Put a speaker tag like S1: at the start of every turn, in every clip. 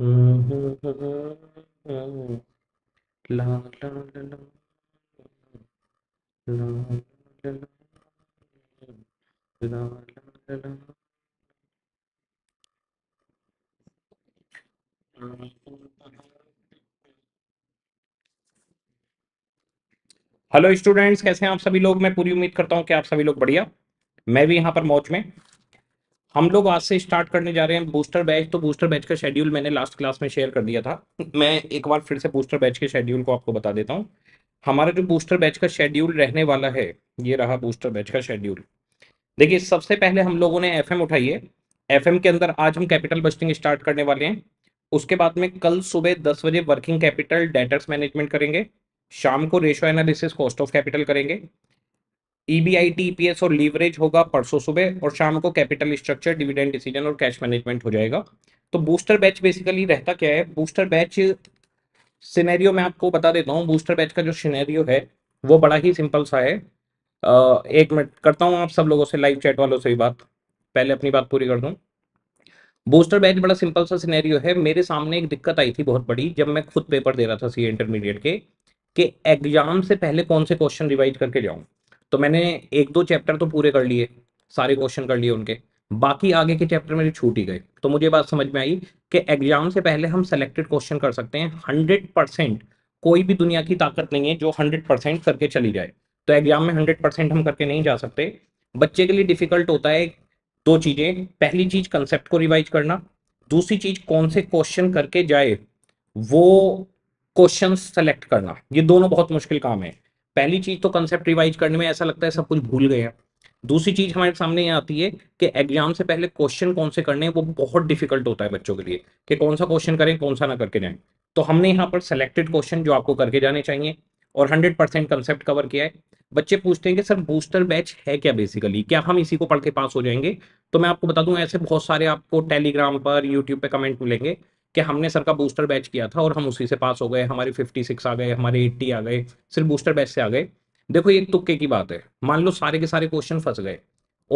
S1: Hello students कैसे हैं आप सभी लोग मैं पूरी उम्मीद करता हूं कि आप सभी लोग बढ़िया मैं भी यहां पर मौज में हम लोग आज से स्टार्ट करने जा रहे हैं बूस्टर बैच तो बूस्टर बैच का शेड्यूल मैंने लास्ट क्लास में शेयर कर दिया था मैं एक बार फिर से बूस्टर बैच के शेड्यूल को आपको बता देता हूँ हमारा जो बूस्टर बैच का शेड्यूल रहने वाला है ये रहा बूस्टर बैच का शेड्यूल देखिए सबसे पहले हम लोगों ने एफ उठाई है एफ के अंदर आज हम कैपिटल बस्टिंग स्टार्ट करने वाले हैं उसके बाद में कल सुबह दस बजे वर्किंग कैपिटल डेटर्स मैनेजमेंट करेंगे शाम को ratio analysis cost of capital करेंगे ईबीआईटी e ईपीएस e और लीवरेज होगा परसों सुबह और शाम को कैपिटल स्ट्रक्चर डिविडेंड डिसीजन और कैश मैनेजमेंट हो जाएगा तो बूस्टर बैच बेसिकली रहता क्या है बूस्टर बैच सिनेरियो मैं आपको बता देता हूँ बूस्टर बैच का जो सिनेरियो है वो बड़ा ही सिंपल सा है Uh, एक मिनट करता हूँ आप सब लोगों से लाइव चैट वालों से भी बात पहले अपनी बात पूरी कर दूँ बूस्टर बैच बड़ा सिंपल सा सिनेरियो है मेरे सामने एक दिक्कत आई थी बहुत बड़ी जब मैं खुद पेपर दे रहा था सी इंटरमीडिएट के कि एग्जाम से पहले कौन से क्वेश्चन रिवाइज करके जाऊँ तो मैंने एक दो चैप्टर तो पूरे कर लिए सारे क्वेश्चन कर लिए उनके बाकी आगे के चैप्टर मेरे छूट ही गए तो मुझे बात समझ में आई कि एग्जाम से पहले हम सेलेक्टेड क्वेश्चन कर सकते हैं हंड्रेड परसेंट कोई भी दुनिया की ताकत नहीं है जो हंड्रेड परसेंट करके चली जाए तो एग्जाम में हंड्रेड परसेंट हम करके नहीं जा सकते बच्चे के लिए डिफिकल्ट होता है दो चीज़ें पहली चीज़ कंसेप्ट को रिवाइज करना दूसरी चीज़ कौन से क्वेश्चन करके जाए वो क्वेश्चन सेलेक्ट करना ये दोनों बहुत मुश्किल काम है पहली चीज तो कंसेप्ट रिवाइज करने में ऐसा लगता है सब कुछ भूल गए हैं दूसरी चीज हमारे सामने ये आती है कि एग्जाम से पहले क्वेश्चन कौन से करने हैं वो बहुत डिफिकल्ट होता है बच्चों के लिए कि कौन सा क्वेश्चन करें कौन सा ना करके जाए तो हमने यहाँ पर सेलेक्टेड क्वेश्चन जो आपको करके जाने चाहिए और हंड्रेड परसेंट कंसेप्ट कवर किया है बच्चे पूछते हैं कि सर बूस्टर बैच है क्या बेसिकली क्या हम इसी को पढ़ के पास हो जाएंगे तो मैं आपको बता दूं ऐसे बहुत सारे आपको टेलीग्राम पर यूट्यूब पे कमेंट मिलेंगे कि हमने सर का बूस्टर बैच किया था और हम उसी से पास हो गए हमारे फिफ्टी सिक्स आ गए हमारे एट्टी आ गए सिर्फ बूस्टर बैच से आ गए देखो एक तुक्के की बात है मान लो सारे के सारे क्वेश्चन फंस गए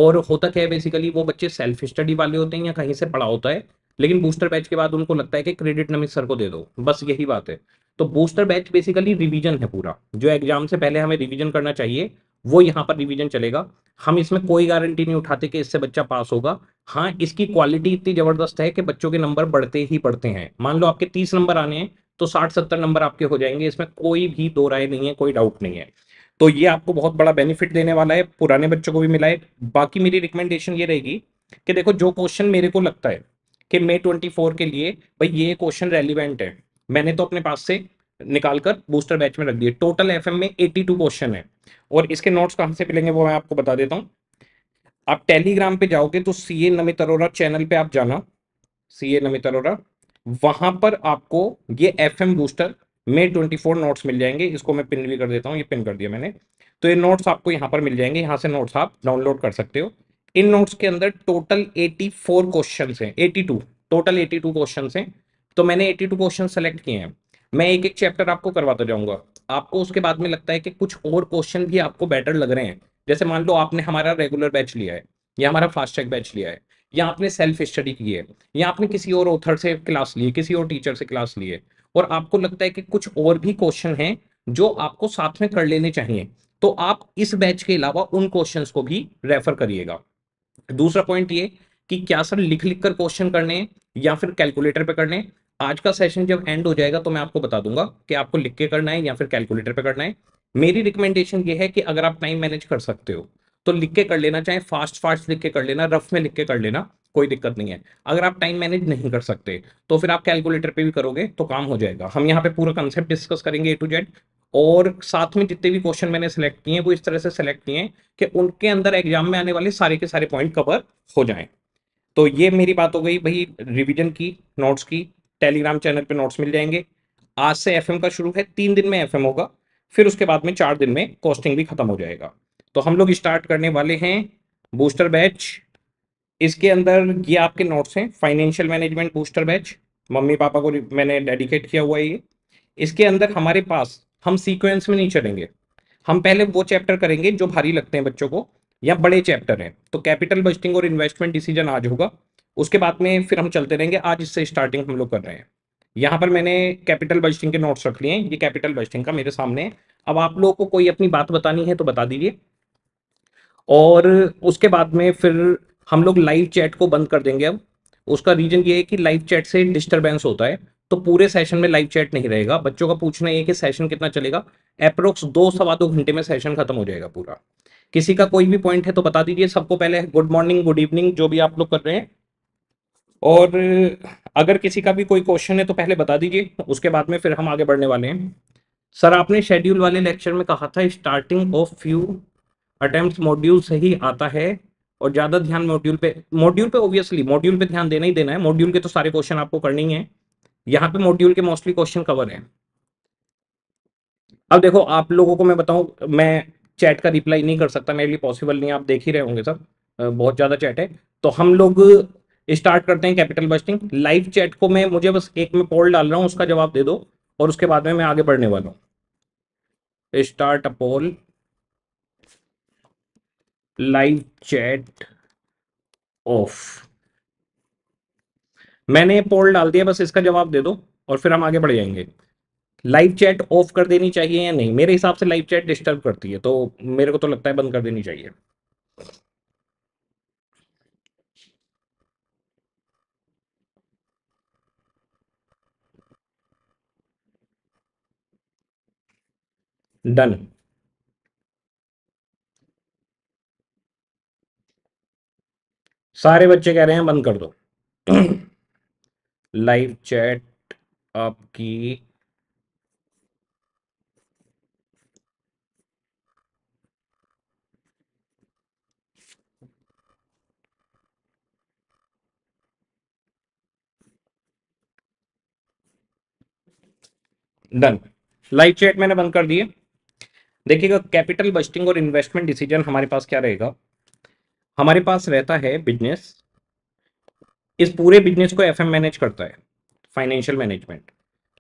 S1: और होता क्या है बेसिकली वो बच्चे सेल्फ स्टडी वाले होते हैं या कहीं से पढ़ा होता है लेकिन बूस्टर बैच के बाद उनको लगता है कि क्रेडिट नमित सर को दे दो बस यही बात है तो बूस्टर बैच बेसिकली रिवीजन है पूरा जो एग्जाम से पहले हमें रिवीजन करना चाहिए वो यहाँ पर रिवीजन चलेगा हम इसमें कोई गारंटी नहीं उठाते कि इससे बच्चा पास होगा हाँ इसकी क्वालिटी इतनी जबरदस्त है कि बच्चों के नंबर बढ़ते ही बढ़ते हैं मान लो आपके तीस नंबर आने हैं तो साठ सत्तर नंबर आपके हो जाएंगे इसमें कोई भी दो राय नहीं है कोई डाउट नहीं है तो ये आपको बहुत बड़ा बेनिफिट देने वाला है पुराने बच्चों को भी मिला है बाकी मेरी रिकमेंडेशन ये रहेगी कि देखो जो क्वेश्चन मेरे को लगता है कि मे ट्वेंटी फोर के लिए भाई ये क्वेश्चन रेलिवेंट है मैंने तो अपने पास से निकालकर बूस्टर बैच में रख दिए टोटल एफ में टू क्वेश्चन है और इसके नोट्स कहाँ से मिलेंगे वो मैं आपको बता देता हूँ आप टेलीग्राम पे जाओगे तो C A Namit Arora channel पे आप जाना सी ए नमित अरोरा वहां पर आपको ये एफ एम बूस्टर में 24 नोट्स मिल जाएंगे इसको मैं पिन भी कर देता हूँ ये पिन कर दिया मैंने तो ये नोट्स आपको यहाँ पर मिल जाएंगे यहाँ से नोट्स आप डाउनलोड कर सकते हो इन नोट्स के अंदर टोटल 84 क्वेश्चन हैं 82 टोटल 82 क्वेश्चन हैं तो मैंने 82 क्वेश्चन सेलेक्ट किए हैं मैं एक एक चैप्टर आपको करवाता जाऊंगा आपको उसके बाद में लगता है कि कुछ और क्वेश्चन भी आपको बेटर लग रहे हैं जैसे मान लो आपने हमारा रेगुलर बैच लिया है या हमारा फास्ट ट्रैक बैच लिया है या आपने सेल्फ स्टडी की है या आपने किसी और ऑथर से क्लास ली है किसी और टीचर से क्लास ली है और आपको लगता है कि कुछ और भी क्वेश्चन हैं जो आपको साथ में कर लेने चाहिए तो आप इस बैच के अलावा उन क्वेश्चंस को भी रेफर करिएगा दूसरा पॉइंट ये कि क्या सर लिख लिख कर क्वेश्चन करने हैं या फिर कैलकुलेटर पे करने हैं आज का सेशन जब एंड हो जाएगा तो मैं आपको बता दूंगा कि आपको लिख के करना है या फिर कैलकुलेटर पे करना है मेरी रिकमेंडेशन ये है कि अगर आप टाइम मैनेज कर सकते हो तो लिख के कर लेना चाहे फास्ट फास्ट लिख के कर लेना रफ में लिख के कर लेना कोई दिक्कत नहीं है अगर आप टाइम मैनेज नहीं कर सकते तो फिर आप कैलकुलेटर पे भी करोगे तो काम हो जाएगा हम यहाँ पे पूरा कंसेप्ट डिस्कस करेंगे ए टू जेड और साथ में जितने भी क्वेश्चन मैंने सेलेक्ट किए हैं वो इस तरह से सेलेक्ट किए हैं कि उनके अंदर एग्जाम में आने वाले सारे के सारे पॉइंट कवर हो जाएं तो ये मेरी बात हो गई भाई रिवीजन की नोट्स की टेलीग्राम चैनल पे नोट्स मिल जाएंगे आज से एफएम का शुरू है तीन दिन में एफएम होगा फिर उसके बाद में चार दिन में कॉस्टिंग भी खत्म हो जाएगा तो हम लोग स्टार्ट करने वाले हैं बूस्टर बैच इसके अंदर ये आपके नोट्स हैं financial management booster batch mummy papa को मैंने डेडिकेट किया हुआ है ये इसके अंदर हमारे पास हम सीक्वेंस में नहीं चलेंगे हम पहले वो चैप्टर करेंगे जो भारी लगते हैं बच्चों को या बड़े चैप्टर हैं तो कैपिटल बजटिंग और इन्वेस्टमेंट डिसीजन आज होगा उसके बाद में फिर हम चलते रहेंगे आज इससे स्टार्टिंग हम लोग कर रहे हैं यहाँ पर मैंने कैपिटल बजटिंग के नोट्स रख लिए हैं ये कैपिटल बजटिंग का मेरे सामने अब आप लोगों को कोई अपनी बात बतानी है तो बता दीजिए और उसके बाद में फिर हम लोग लाइव चैट को बंद कर देंगे अब उसका रीजन ये है कि लाइव चैट से डिस्टर्बेंस होता है तो पूरे सेशन में लाइव चैट नहीं रहेगा बच्चों का पूछना ये कि सेशन कितना चलेगा अप्रोक्स दो सवा दो घंटे में सेशन खत्म हो जाएगा पूरा किसी का कोई भी पॉइंट है तो बता दीजिए सबको पहले गुड मॉर्निंग गुड इवनिंग जो भी आप लोग कर रहे हैं और अगर किसी का भी कोई क्वेश्चन है तो पहले बता दीजिए उसके बाद में फिर हम आगे बढ़ने वाले हैं सर आपने शेड्यूल वाले लेक्चर में कहा था starting of few attempt module से ही आता है और ज़्यादा ध्यान मॉड्यूल पे मॉड्यूल पे ऑब्वियसली मॉड्यूल पे ध्यान देना ही देना है मॉड्यूल के तो सारे क्वेश्चन आपको करने ही हैं यहाँ पे मॉड्यूल के मोस्टली क्वेश्चन कवर हैं अब देखो आप लोगों को मैं बताऊँ मैं चैट का रिप्लाई नहीं कर सकता मेरे लिए पॉसिबल नहीं आप देख ही रहे होंगे सर बहुत ज़्यादा चैट है तो हम लोग स्टार्ट करते हैं कैपिटल बस्टिंग लाइव चैट को मैं मुझे बस एक में पोल डाल रहा हूँ उसका जवाब दे दो और उसके बाद में मैं आगे बढ़ने वाला हूँ start a poll live chat off मैंने पोल डाल दिया बस इसका जवाब दे दो और फिर हम आगे बढ़ जाएंगे लाइव चैट ऑफ कर देनी चाहिए या नहीं मेरे हिसाब से लाइव चैट डिस्टर्ब करती है तो मेरे को तो लगता है बंद कर देनी चाहिए डन सारे बच्चे कह रहे हैं बंद कर दो लाइव चैट आपकी डन लाइव चैट मैंने बंद कर दिए देखिएगा कैपिटल बस्टिंग और इन्वेस्टमेंट डिसीजन हमारे पास क्या रहेगा हमारे पास रहता है बिजनेस इस पूरे बिजनेस को एफ मैनेज करता है फाइनेंशियल मैनेजमेंट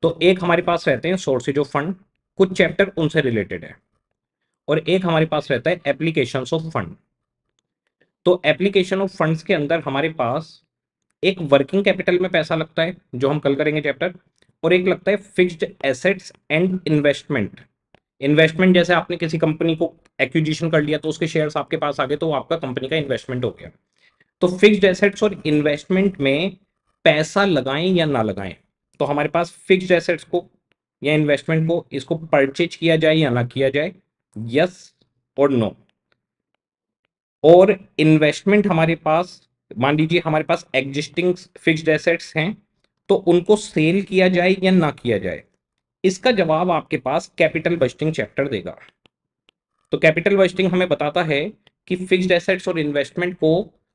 S1: तो एक हमारे पास रहते हैं सोर्सेज ऑफ फंड कुछ चैप्टर उनसे रिलेटेड है और एक हमारे पास रहता है एप्लीकेशन ऑफ फंड तो एप्लीकेशन ऑफ फंड्स के अंदर हमारे पास एक वर्किंग कैपिटल में पैसा लगता है जो हम कल करेंगे चैप्टर और एक लगता है fixed assets and investment investment जैसे आपने किसी कंपनी को एक्विजिशन कर लिया तो उसके शेयर्स आपके पास आ गए तो आपका कंपनी का इन्वेस्टमेंट हो गया तो फिक्स्ड एसेट्स और इन्वेस्टमेंट में पैसा लगाएं या ना लगाएं तो हमारे पास फिक्स्ड एसेट्स को या इन्वेस्टमेंट को इसको परचेज किया जाए या ना किया जाए यस और नो और इन्वेस्टमेंट हमारे पास मान लीजिए हमारे पास एग्जिस्टिंग फिक्स्ड एसेट्स हैं तो उनको सेल किया जाए या ना किया जाए इसका जवाब आपके पास कैपिटल बस्टिंग चैप्टर देगा तो कैपिटल बस्टिंग हमें बताता है कि फिक्स्ड एसेट्स और इन्वेस्टमेंट को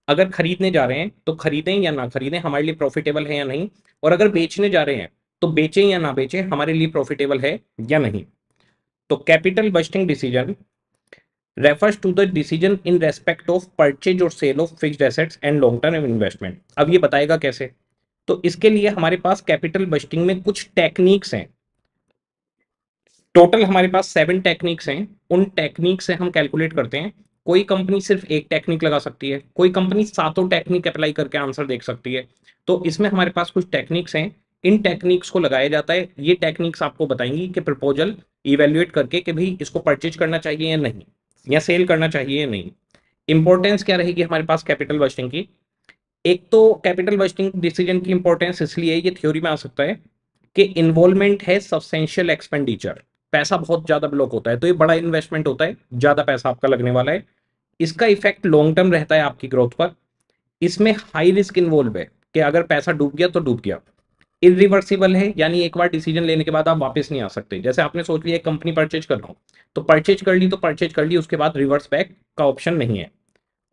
S1: अगर खरीदने जा रहे हैं तो खरीदें या ना खरीदें हमारे लिए प्रॉफिटेबल है या नहीं और अगर बेचने जा रहे हैं तो बेचें या ना बेचें हमारे लिए प्रॉफिटेबल है या नहीं तो capital budgeting decision refers to the decision in respect of purchase और sale of fixed assets and long term investment अब ये बताएगा कैसे तो इसके लिए हमारे पास कैपिटल बस्टिंग में कुछ टेक्निक्स हैं टोटल हमारे पास सेवन टेक्निक्स हैं उन टेक्निक से हम कैलकुलेट करते हैं कोई कंपनी सिर्फ एक टेक्निक लगा सकती है कोई कंपनी सातों टेक्निक अप्लाई करके आंसर देख सकती है तो इसमें हमारे पास कुछ टेक्निक्स हैं इन टेक्निक्स को लगाया जाता है ये टेक्निक्स आपको बताएंगी कि प्रपोजल इवेल्युएट करके कि भाई इसको परचेज करना चाहिए या नहीं या सेल करना चाहिए या नहीं इंपॉर्टेंस क्या रहेगी हमारे पास कैपिटल बस्टिंग की एक तो कैपिटल बस्टिंग डिसीजन की इंपॉर्टेंस इसलिए ये थ्योरी में आ सकता है कि इन्वॉल्वमेंट है सब्सटेंशियल एक्सपेंडिचर पैसा बहुत ज़्यादा ब्लॉक होता है तो ये बड़ा इन्वेस्टमेंट होता है ज़्यादा पैसा आपका लगने वाला है इसका इफेक्ट लॉन्ग टर्म रहता है आपकी ग्रोथ पर इसमें हाई रिस्क इन्वॉल्व है कि अगर पैसा डूब गया तो डूब गया इरिवर्सिबल है यानी एक बार डिसीजन लेने के बाद आप वापस नहीं आ सकते जैसे आपने सोच लिया एक कंपनी परचेज कर रहा तो परचेज कर ली तो परचेज कर ली उसके बाद रिवर्स बैक का ऑप्शन नहीं है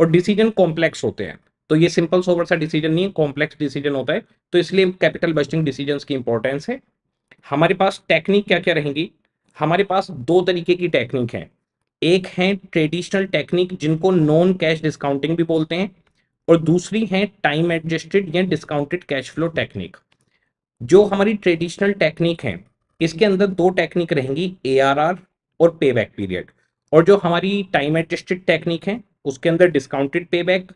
S1: और डिसीजन कॉम्प्लेक्स होते हैं तो ये सिंपल सोवर सा डिसीजन नहीं है कॉम्प्लेक्स डिसीजन होता है तो इसलिए कैपिटल बस्टिंग डिसीजन की इंपॉर्टेंस है हमारे पास टेक्निक क्या क्या रहेंगी हमारे पास दो तरीके की टेक्निक है एक है ट्रेडिशनल टेक्निक जिनको नॉन कैश डिस्काउंटिंग भी बोलते हैं और दूसरी है टाइम एडजस्टेड या डिस्काउंटेड कैश फ्लो टेक्निक जो हमारी ट्रेडिशनल टेक्निक है इसके अंदर दो टेक्निक रहेंगी ए और पे बैक पीरियड और जो हमारी टाइम एडजस्टेड टेक्निक है उसके अंदर डिस्काउंटेड पे बैक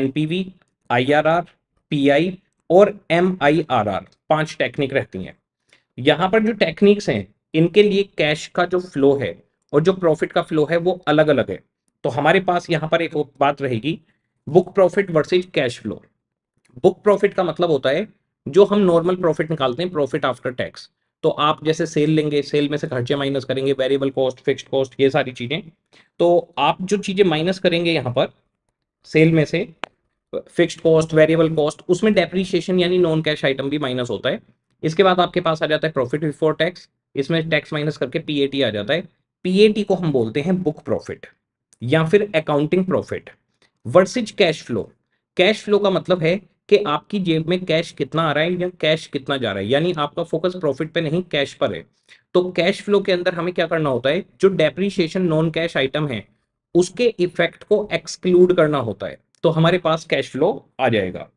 S1: एनपीवी आईआरआर पीआई और एम आई आर आर पांच टेक्निक रहती हैं यहाँ पर जो टेक्निक्स हैं इनके लिए कैश का जो फ्लो है और जो प्रॉफिट का फ्लो है वो अलग अलग है तो हमारे पास यहाँ पर एक बात रहेगी book profit versus cash flow book profit का मतलब होता है जो हम नॉर्मल प्रॉफिट निकालते हैं प्रॉफिट आफ्टर टैक्स तो आप जैसे सेल लेंगे सेल में से खर्चे माइनस करेंगे वेरिएबल कॉस्ट फिक्स्ड कॉस्ट ये सारी चीज़ें तो आप जो चीज़ें माइनस करेंगे यहाँ पर सेल में से फिक्स्ड कॉस्ट वेरिएबल कॉस्ट उसमें डेप्रीशिएशन यानी नॉन कैश आइटम भी माइनस होता है इसके बाद आपके पास आ जाता है प्रॉफिट बिफोर टैक्स इसमें टैक्स माइनस करके पीएटी आ जाता है पीएटी को हम बोलते हैं बुक प्रॉफिट या फिर accounting profit versus cash flow cash flow का मतलब है कि आपकी जेब में कैश कितना आ रहा है या कैश कितना जा रहा है यानी आपका फोकस प्रॉफिट पे नहीं कैश पर है तो कैश फ्लो के अंदर हमें क्या करना होता है जो डेप्रीशिएशन नॉन कैश आइटम है उसके इफेक्ट को एक्सक्लूड करना होता है तो हमारे पास कैश फ्लो आ जाएगा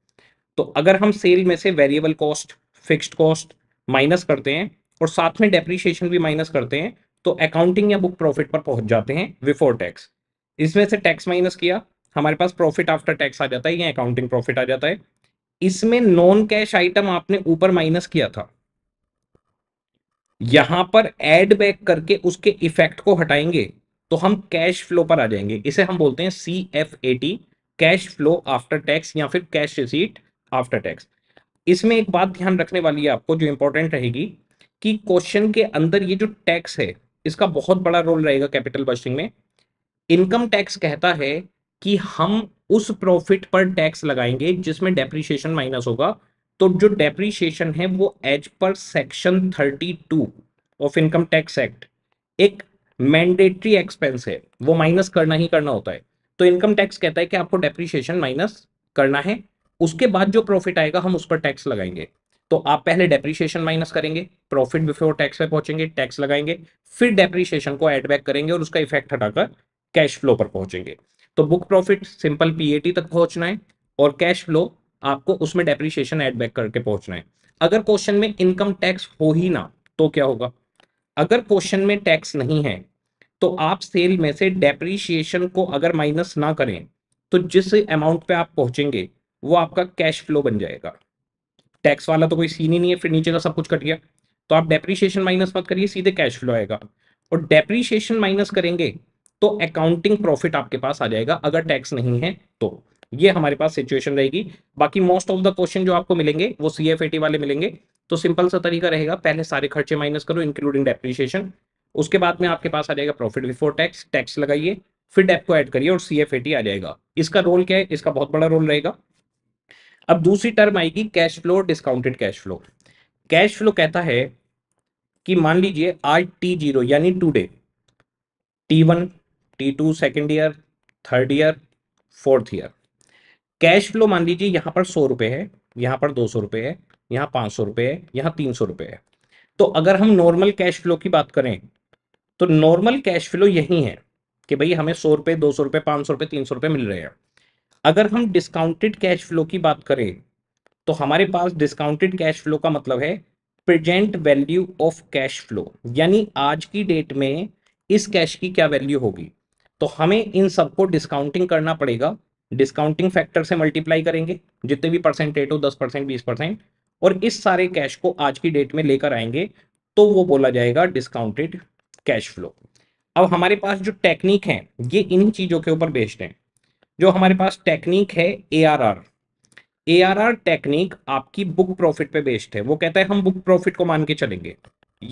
S1: तो अगर हम सेल में से variable cost fixed cost minus करते हैं और साथ में डेप्रीशिएशन भी माइनस करते हैं तो अकाउंटिंग या बुक प्रॉफिट पर पहुंच जाते हैं बिफोर टैक्स इसमें से टैक्स माइनस किया हमारे पास प्रॉफिट आफ्टर टैक्स आ जाता है या अकाउंटिंग प्रॉफिट आ जाता है इसमें नॉन कैश आइटम आपने ऊपर माइनस किया था यहां पर एड बैक करके उसके इफेक्ट को हटाएंगे तो हम कैश फ्लो पर आ जाएंगे इसे हम बोलते हैं C F A T cash flow after tax या फिर कैश रिसीट आफ्टर टैक्स इसमें एक बात ध्यान रखने वाली है आपको जो इंपॉर्टेंट रहेगी कि क्वेश्चन के अंदर ये जो टैक्स है इसका बहुत बड़ा रोल रहेगा कैपिटल बस्टिंग में इनकम टैक्स कहता है कि हम उस प्रॉफिट पर टैक्स लगाएंगे जिसमें डेप्रिशिएशन माइनस होगा तो जो डेप्रिशिएशन है वो एज पर section 32 of income tax act एक मैंडेटरी एक्सपेंस है वो माइनस करना ही करना होता है तो इनकम टैक्स कहता है कि आपको डेप्रिशिएशन माइनस करना है उसके बाद जो प्रॉफिट आएगा हम उस पर टैक्स लगाएंगे तो आप पहले डेप्रीशिएशन माइनस करेंगे प्रॉफिट बिफोर टैक्स पर पहुंचेंगे टैक्स लगाएंगे फिर डेप्रीशिएशन को एडबैक करेंगे और उसका इफेक्ट हटाकर कैश फ्लो पर पहुंचेंगे तो बुक प्रॉफिट सिंपल पीएटी तक पहुंचना है और कैश फ्लो आपको उसमें डेप्रीशिएशन एडबैक करके पहुंचना है अगर क्वेश्चन में इनकम टैक्स हो ही ना तो क्या होगा अगर क्वेश्चन में टैक्स नहीं है तो आप सेल में से डेप्रीशिएशन को अगर माइनस ना करें तो जिस अमाउंट पे आप पहुंचेंगे वो आपका कैश फ्लो बन जाएगा टैक्स वाला तो कोई सीन ही नहीं है फिर नीचे का सब कुछ कट गया तो आप डेप्रीशिएशन माइनस मत करिए सीधे कैश फ्लो आएगा और डेप्रीशिएशन माइनस करेंगे तो अकाउंटिंग प्रॉफिट आपके पास आ जाएगा अगर टैक्स नहीं है तो ये हमारे पास सिचुएशन रहेगी बाकी मोस्ट ऑफ द क्वेश्चन जो आपको मिलेंगे वो सी एफ वाले मिलेंगे तो सिंपल सा तरीका रहेगा पहले सारे खर्चे माइनस करो इंक्लूडिंग डेप्रीशिएशन उसके बाद में आपके पास आ जाएगा प्रॉफिट बिफोर टैक्स टैक्स लगाइए फिर डेप को ऐड करिए और सी एफ आ जाएगा इसका रोल क्या है इसका बहुत बड़ा रोल रहेगा अब दूसरी टर्म आएगी cash flow discounted cash flow cash flow कहता है कि मान लीजिए आज टी जीरो यानी today T one T two second year third year fourth year cash flow मान लीजिए यहां पर सौ रुपए है यहां पर दो सौ रुपए है यहां पांच सौ रुपए है यहां तीन सौ रुपए है तो अगर हम नॉर्मल कैश फ्लो की बात करें तो नॉर्मल कैश फ्लो यही है कि भाई हमें सौ रुपए दो सौ रुपए पांच सौ रुपए तीन सौ रुपए मिल रहे हैं अगर हम डिस्काउंटेड कैश फ्लो की बात करें तो हमारे पास डिस्काउंटेड कैश फ्लो का मतलब है present value of cash flow यानी आज की डेट में इस कैश की क्या वैल्यू होगी तो हमें इन सबको डिस्काउंटिंग करना पड़ेगा डिस्काउंटिंग फैक्टर से मल्टीप्लाई करेंगे जितने भी परसेंट रेट हो दस परसेंट बीस परसेंट और इस सारे कैश को आज की डेट में लेकर आएंगे तो वो बोला जाएगा डिस्काउंटेड कैश फ्लो अब हमारे पास जो टेक्निक है ये इन्हीं चीज़ों के ऊपर बेस्ड है जो हमारे पास टेक्निक है A R R A R R technique आपकी बुक प्रॉफिट पे बेस्ड है वो कहता है हम बुक प्रॉफिट को मान के चलेंगे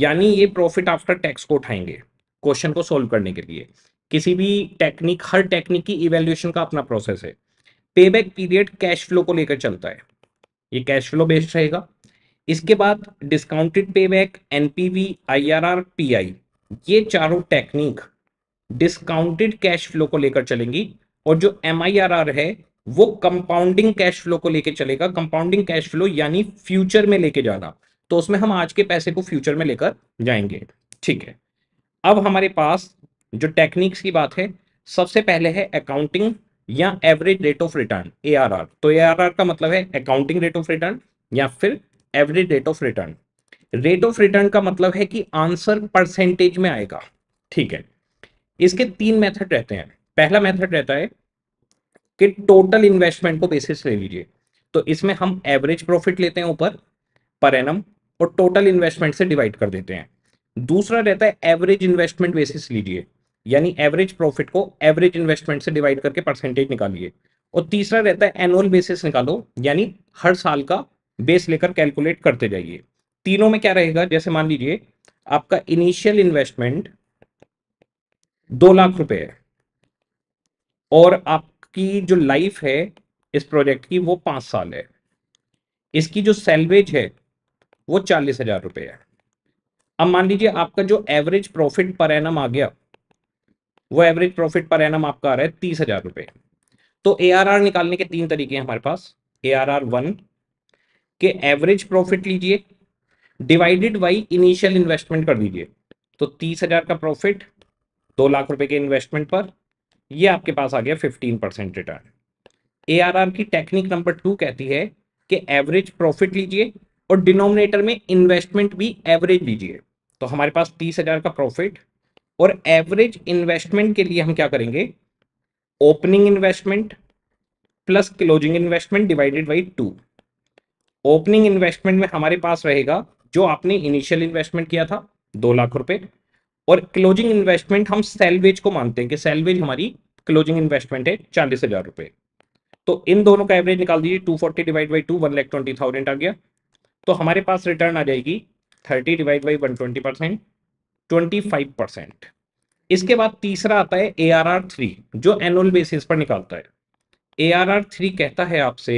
S1: यानी ये प्रॉफिट आफ्टर टैक्स को उठाएंगे क्वेश्चन को सोल्व करने के लिए किसी भी टेक्निक हर टेक्निक की इवेल्युएशन का अपना प्रोसेस है पे बैक पीरियड कैश फ्लो को लेकर चलता है ये कैश फ्लो बेस्ड रहेगा इसके बाद discounted pay back NPV P I ये चारों टेक्निक डिस्काउंटेड कैश फ्लो को लेकर चलेंगी और जो एम है वो कंपाउंडिंग कैश फ्लो को लेके चलेगा कंपाउंडिंग कैश फ्लो यानी फ्यूचर में लेके जाना तो उसमें हम आज के पैसे को फ्यूचर में लेकर जाएंगे ठीक है अब हमारे पास जो टेक्निक्स की बात है सबसे पहले है अकाउंटिंग या average rate of return A तो ए का मतलब है अकाउंटिंग रेट ऑफ रिटर्न या फिर average rate of return rate of return का मतलब है कि आंसर परसेंटेज में आएगा ठीक है इसके तीन मेथड रहते हैं पहला मेथड रहता है कि टोटल इन्वेस्टमेंट को बेसिस ले लीजिए तो इसमें हम एवरेज प्रॉफिट लेते हैं ऊपर पर एनम और टोटल इन्वेस्टमेंट से डिवाइड कर देते हैं दूसरा रहता है एवरेज इन्वेस्टमेंट बेसिस लीजिए यानी एवरेज प्रॉफिट को एवरेज इन्वेस्टमेंट से डिवाइड करके परसेंटेज निकालिए और तीसरा रहता है एनुअल बेसिस निकालो यानी हर साल का बेस लेकर कैलकुलेट करते जाइए तीनों में क्या रहेगा जैसे मान लीजिए आपका इनिशियल इन्वेस्टमेंट दो लाख रुपए है और आपकी जो लाइफ है इस प्रोजेक्ट की वो पांच साल है इसकी जो सैलवेज है वो चालीस हजार रुपये है अब मान लीजिए आपका जो एवरेज प्रॉफिट पर एनम आ गया वो एवरेज प्रॉफिट पर एनम आपका आ रहा है तीस हजार रुपये तो ए निकालने के तीन तरीके हैं हमारे पास ए आर आर वन के एवरेज प्रॉफिट लीजिए डिवाइडेड बाई इनिशियल इन्वेस्टमेंट कर दीजिए तो तीस हजार का प्रॉफिट दो लाख रुपए के इन्वेस्टमेंट पर ये आपके पास आ गया फिफ्टीन परसेंट रिटर्न ए की टेक्निक नंबर टू कहती है कि एवरेज प्रॉफिट लीजिए और डिनोमिनेटर में इन्वेस्टमेंट भी एवरेज लीजिए तो हमारे पास तीस हजार का प्रॉफिट और एवरेज इन्वेस्टमेंट के लिए हम क्या करेंगे opening investment plus closing investment divided by two opening investment में हमारे पास रहेगा जो आपने इनिशियल इन्वेस्टमेंट किया था दो लाख रुपए और क्लोजिंग इन्वेस्टमेंट हम सेलवेज को मानते हैं कि सेलवेज हमारी क्लोजिंग इन्वेस्टमेंट है चालीस हजार रुपए तो इन दोनों का एवरेज निकाल दीजिए two forty divide by two one lakh twenty thousand आ गया तो हमारे पास रिटर्न आ जाएगी thirty divide by one twenty percent twenty five percent इसके बाद तीसरा आता है ए आर आर थ्री जो एनुअल बेसिस पर निकालता है ए आर आर थ्री कहता है आपसे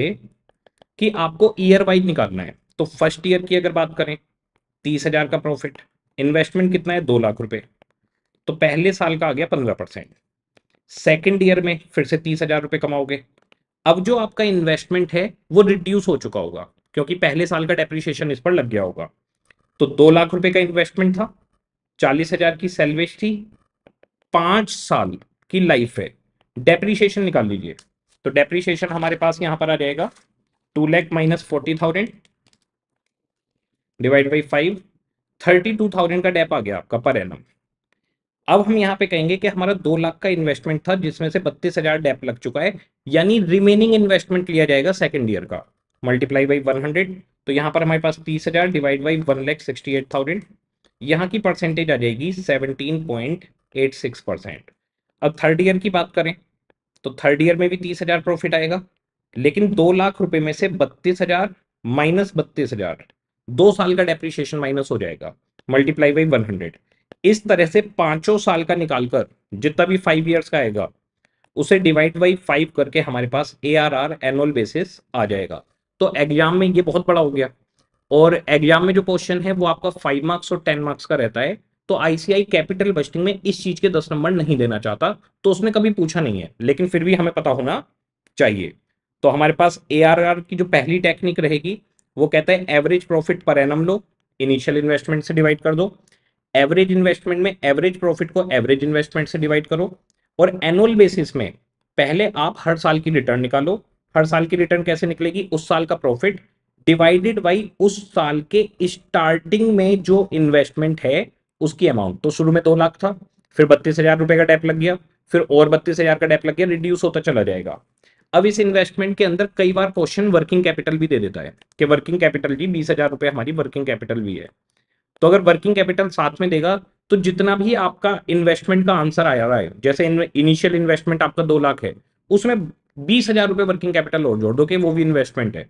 S1: कि आपको ईयर वाइज निकालना है तो फर्स्ट ईयर की अगर बात करें तीस हजार का प्रॉफिट इन्वेस्टमेंट कितना है दो लाख रुपए तो पहले साल का आ गया पंद्रह परसेंट सेकेंड ईयर में फिर से तीस हजार रुपए कमाओगे अब जो आपका इन्वेस्टमेंट है वो रिड्यूस हो चुका होगा क्योंकि पहले साल का डेप्रिशिएशन इस पर लग गया होगा तो दो लाख रुपए का इन्वेस्टमेंट था चालीस हजार की सैलवेज थी पांच साल की लाइफ है डेप्रीशिएशन निकाल लीजिए तो डेप्रीशिएशन हमारे पास यहां पर आ जाएगा two lakh minus forty thousand divide by five thirty two thousand का डेप आ गया आपका पर एनम अब हम यहाँ पे कहेंगे कि हमारा दो लाख का इन्वेस्टमेंट था जिसमें से बत्तीस हजार डेप लग चुका है यानी रिमेनिंग इन्वेस्टमेंट लिया जाएगा सेकेंड ईयर का मल्टीप्लाई बाई वन हंड्रेड तो यहाँ पर हमारे पास तीस हजार divide by one lakh sixty eight thousand यहाँ की परसेंटेज आ जाएगी seventeen point eight six percent अब थर्ड ईयर की बात करें तो थर्ड ईयर में भी तीस हजार प्रॉफिट आएगा लेकिन दो लाख रुपए में से बत्तीस हजार माइनस बत्तीस हजार दो साल का डेप्रिशिएशन माइनस हो जाएगा मल्टीप्लाई बाई वन हंड्रेड इस तरह से पांचों साल का निकालकर जितना भी फाइव ईयर्स का आएगा उसे डिवाइड बाई फाइव करके हमारे पास A R R annual basis आ जाएगा तो एग्जाम में ये बहुत बड़ा हो गया और एग्जाम में जो क्वेश्चन है वो आपका फाइव मार्क्स और टेन मार्क्स का रहता है तो आईसीआई कैपिटल बस्टिंग में इस चीज के दस नंबर नहीं देना चाहता तो उसने कभी पूछा नहीं है लेकिन फिर भी हमें पता होना चाहिए तो हमारे पास एआरआर की जो पहली टेक्निक रहेगी वो कहते हैं एवरेज प्रॉफिट पर एनम लो इनिशियल इन्वेस्टमेंट से डिवाइड कर दो एवरेज इन्वेस्टमेंट में एवरेज प्रॉफिट को एवरेज इन्वेस्टमेंट से डिवाइड करो और एनुअल बेसिस में पहले आप हर साल की रिटर्न निकालो हर साल की रिटर्न कैसे निकलेगी उस साल का प्रॉफिट डिवाइडेड बाई उस साल के स्टार्टिंग में जो इन्वेस्टमेंट है उसकी अमाउंट तो शुरू में दो लाख था फिर बत्तीस हजार रुपए का डेप लग गया फिर और बत्तीस हजार का डेप लग गया रिड्यूस होता चला जाएगा अब इस इन्वेस्टमेंट के अंदर कई बार क्वेश्चन वर्किंग कैपिटल भी दे देता है कि वर्किंग कैपिटल जी बीस हजार रुपये हमारी वर्किंग कैपिटल भी है तो अगर वर्किंग कैपिटल साथ में देगा तो जितना भी आपका इन्वेस्टमेंट का आंसर आया रहा है जैसे इनिशियल इन्वेस्टमेंट आपका दो लाख है उसमें बीस हजार रुपये वर्किंग कैपिटल और जोड़ दो कि वो भी इन्वेस्टमेंट है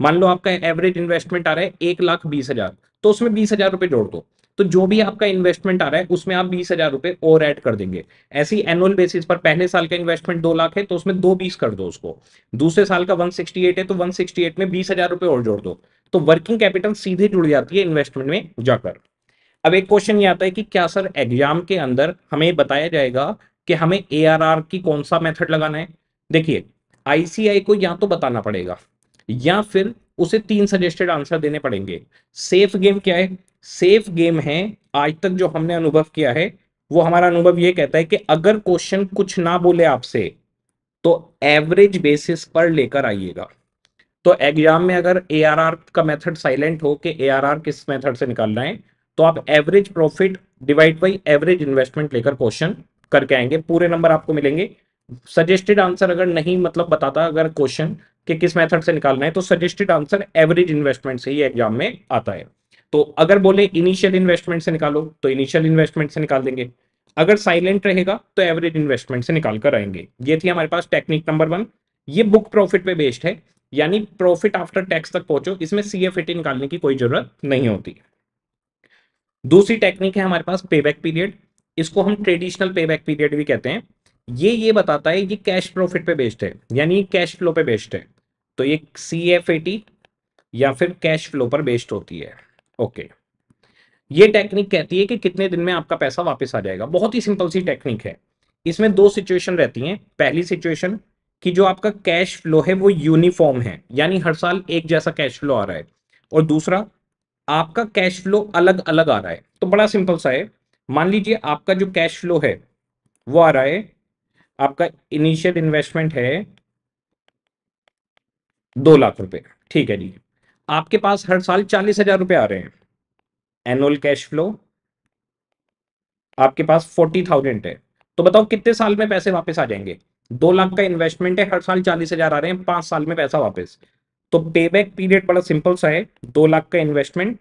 S1: मान लो आपका एवरेज इन्वेस्टमेंट आ रहा है एक लाख बीस हजार तो उसमें बीस हजार रुपये जोड़ दो तो जो भी आपका इन्वेस्टमेंट आ रहा है उसमें आप बीस हजार रुपए और ऐड कर देंगे ऐसी एनुअल बेसिस पर पहले साल का इन्वेस्टमेंट दो लाख है तो उसमें दो बीस कर दो उसको दूसरे साल का वन सिक्सटी एट है तो वन सिक्सटी एट में बीस हजार रुपए और जोड़ दो तो वर्किंग कैपिटल सीधे जुड़ जाती है इन्वेस्टमेंट में जाकर अब एक क्वेश्चन ये आता है कि क्या सर एग्जाम के अंदर हमें बताया जाएगा कि हमें ए की कौन सा मेथड लगाना है देखिए आईसीआई को या तो बताना पड़ेगा या फिर उसे तीन सजेस्टेड आंसर देने पड़ेंगे सेफ गेम क्या है सेफ गेम है आज तक जो हमने अनुभव किया है वो हमारा अनुभव ये कहता है कि अगर क्वेश्चन कुछ ना बोले आपसे तो एवरेज बेसिस पर लेकर आइएगा तो एग्जाम में अगर एआरआर का मेथड साइलेंट हो कि ए किस मेथड से निकालना है तो आप average profit divide by average investment लेकर क्वेश्चन करके आएंगे पूरे नंबर आपको मिलेंगे सजेस्टेड आंसर अगर नहीं मतलब बताता अगर क्वेश्चन कि किस मेथड से निकालना है तो सजेस्टेड आंसर एवरेज इन्वेस्टमेंट से ही एग्जाम में आता है तो अगर बोले इनिशियल इन्वेस्टमेंट से निकालो तो इनिशियल इन्वेस्टमेंट से निकाल देंगे अगर साइलेंट रहेगा तो एवरेज इन्वेस्टमेंट से निकाल कर आएंगे ये थी हमारे पास टेक्निक नंबर वन ये बुक प्रॉफिट पे बेस्ड है यानी प्रॉफिट आफ्टर टैक्स तक पहुंचो इसमें सी एफ निकालने की कोई जरूरत नहीं होती दूसरी टेक्निक है हमारे पास बैक पीरियड इसको हम ट्रेडिशनल बैक पीरियड भी कहते हैं ये ये बताता है ये कैश प्रॉफिट पे बेस्ड है यानी कैश फ्लो पे बेस्ड है तो ये सी एफ या फिर कैश फ्लो पर बेस्ड होती है ओके ये टेक्निक कहती है कि कितने दिन में आपका पैसा वापस आ जाएगा बहुत ही सिंपल सी टेक्निक है इसमें दो सिचुएशन रहती हैं पहली सिचुएशन कि जो आपका कैश फ्लो है वो यूनिफॉर्म है यानी हर साल एक जैसा कैश फ्लो आ रहा है और दूसरा आपका कैश फ्लो अलग अलग आ रहा है तो बड़ा सिंपल सा है मान लीजिए आपका जो कैश फ्लो है वो आ रहा है आपका इनिशियल इन्वेस्टमेंट है दो लाख रुपए ठीक है जी आपके पास हर साल चालीस हजार रुपए आ रहे हैं एनुअल कैश फ्लो आपके पास फोर्टी थाउजेंड है तो बताओ कितने साल में पैसे वापस आ जाएंगे दो लाख का इन्वेस्टमेंट है हर साल चालीस हजार आ रहे हैं पांच साल में पैसा वापस तो पे बैक पीरियड बड़ा सिंपल सा है दो लाख का इन्वेस्टमेंट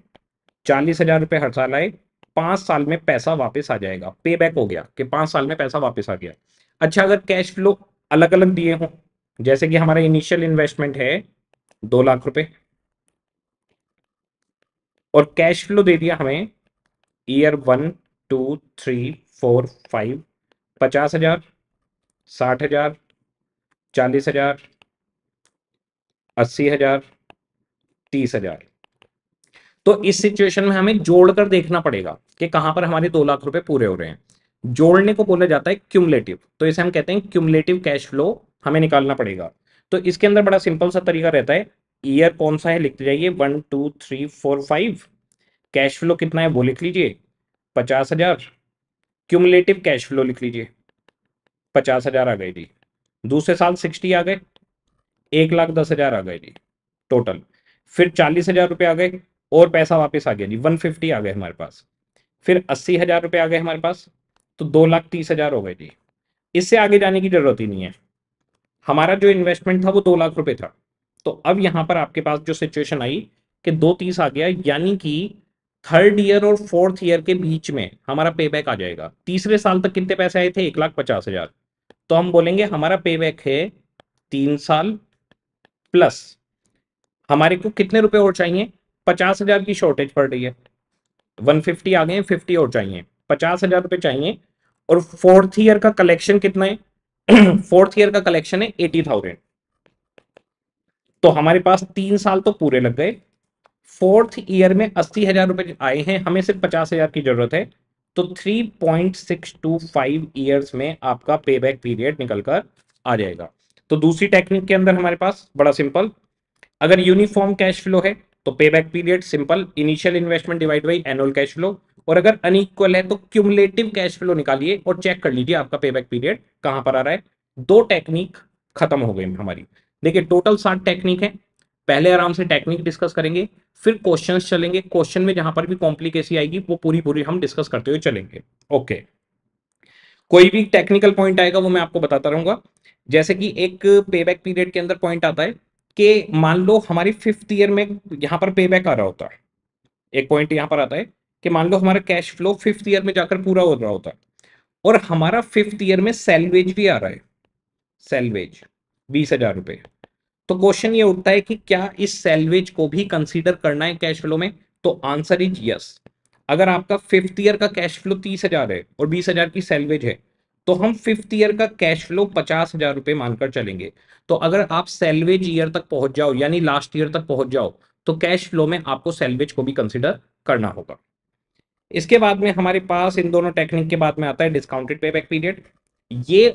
S1: चालीस हजार रुपए हर साल आए पांच साल में पैसा वापस आ जाएगा पे बैक हो गया कि पांच साल में पैसा वापस आ गया अच्छा अगर कैश फ्लो अलग अलग दिए हों जैसे कि हमारा इनिशियल इन्वेस्टमेंट है दो लाख रुपए और कैश फ्लो दे दिया हमें year one two three four five पचास हजार साठ हजार चालीस हजार अस्सी हजार तीस हजार तो इस सिचुएशन में हमें जोड़कर देखना पड़ेगा कि कहां पर हमारे दो लाख रुपए पूरे हो रहे हैं जोड़ने को बोला जाता है क्यूमलेटिव तो इसे हम कहते हैं क्यूमलेटिव कैश फ्लो हमें निकालना पड़ेगा तो इसके अंदर बड़ा सिंपल सा तरीका रहता है ईयर कौन सा है लिखते जाइए one two three four five cash flow कितना है वो लिख लीजिए पचास हजार क्यूमुलेटिव कैश फ्लो लिख लीजिए पचास हजार आ गए जी दूसरे साल सिक्सटी आ गए एक लाख दस हजार आ गए जी टोटल फिर चालीस हजार रुपये आ गए और पैसा वापस आ गया जी वन फिफ्टी आ गए हमारे पास फिर अस्सी हजार रुपये आ गए हमारे पास तो दो लाख तीस हजार हो गए जी इससे आगे जाने की जरूरत ही नहीं है हमारा जो इन्वेस्टमेंट था वो दो लाख रुपए था तो अब यहां पर आपके पास जो सिचुएशन आई कि दो तीस आ गया यानी कि थर्ड ईयर और फोर्थ ईयर के बीच में हमारा पे बैक आ जाएगा तीसरे साल तक कितने पैसे आए थे एक लाख पचास हजार तो हम बोलेंगे हमारा पे बैक है तीन साल प्लस हमारे को कितने रुपए और चाहिए पचास हजार की शॉर्टेज पड़ रही है वन फिफ्टी आ गए फिफ्टी और चाहिए पचास हजार रुपये चाहिए और फोर्थ ईयर का कलेक्शन कितना है फोर्थ ईयर का कलेक्शन है एटी थाउजेंड तो हमारे पास तीन साल तो पूरे लग गए फोर्थ ईयर में अस्सी हजार रुपए आए हैं हमें सिर्फ पचास हजार की जरूरत है तो three point six two five years में आपका पे बैक पीरियड निकलकर आ जाएगा तो दूसरी टेक्निक के अंदर हमारे पास बड़ा सिंपल अगर यूनिफॉर्म कैश फ्लो है तो payback period simple initial investment divided by annual cash flow और अगर अनइक्वल है तो क्यूमुलेटिव कैश फ्लो निकालिए और चेक कर लीजिए आपका पे बैक पीरियड कहां पर आ रहा है दो टेक्निक खत्म हो गई हमारी देखिए टोटल सात टेक्निक है पहले आराम से टेक्निक डिस्कस करेंगे फिर क्वेश्चंस चलेंगे क्वेश्चन में जहां पर भी कॉम्प्लिकेशन आएगी वो पूरी पूरी हम डिस्कस करते हुए चलेंगे ओके कोई भी टेक्निकल पॉइंट आएगा वो मैं आपको बताता रहूंगा जैसे कि एक पे बैक पीरियड के अंदर पॉइंट आता है कि मान लो हमारी फिफ्थ ईयर में यहाँ पर पे बैक आ रहा होता है एक पॉइंट यहाँ पर आता है कि मान लो हमारा कैश फ्लो फिफ्थ ईयर में जाकर पूरा हो रहा होता है और हमारा फिफ्थ ईयर में सेलवेज भी आ रहा है सेलवेज बीस हजार रुपए तो क्वेश्चन ये उठता है कि क्या इस सैलवेज को भी कंसीडर करना है कैश फ्लो में तो आंसर इज यस अगर आपका फिफ्थ ईयर का कैश फ्लो तीस हजार है और बीस हजार की सैलवेज है तो हम फिफ्थ ईयर का कैश फ्लो पचास हजार रुपए मानकर चलेंगे तो अगर आप सैलवेज ईयर तक पहुंच जाओ यानी लास्ट ईयर तक पहुंच जाओ तो कैश फ्लो में आपको सैलवेज को भी कंसिडर करना होगा इसके बाद में हमारे पास इन दोनों टेक्निक के बाद में आता है डिस्काउंटेड पे बैक पीरियड ये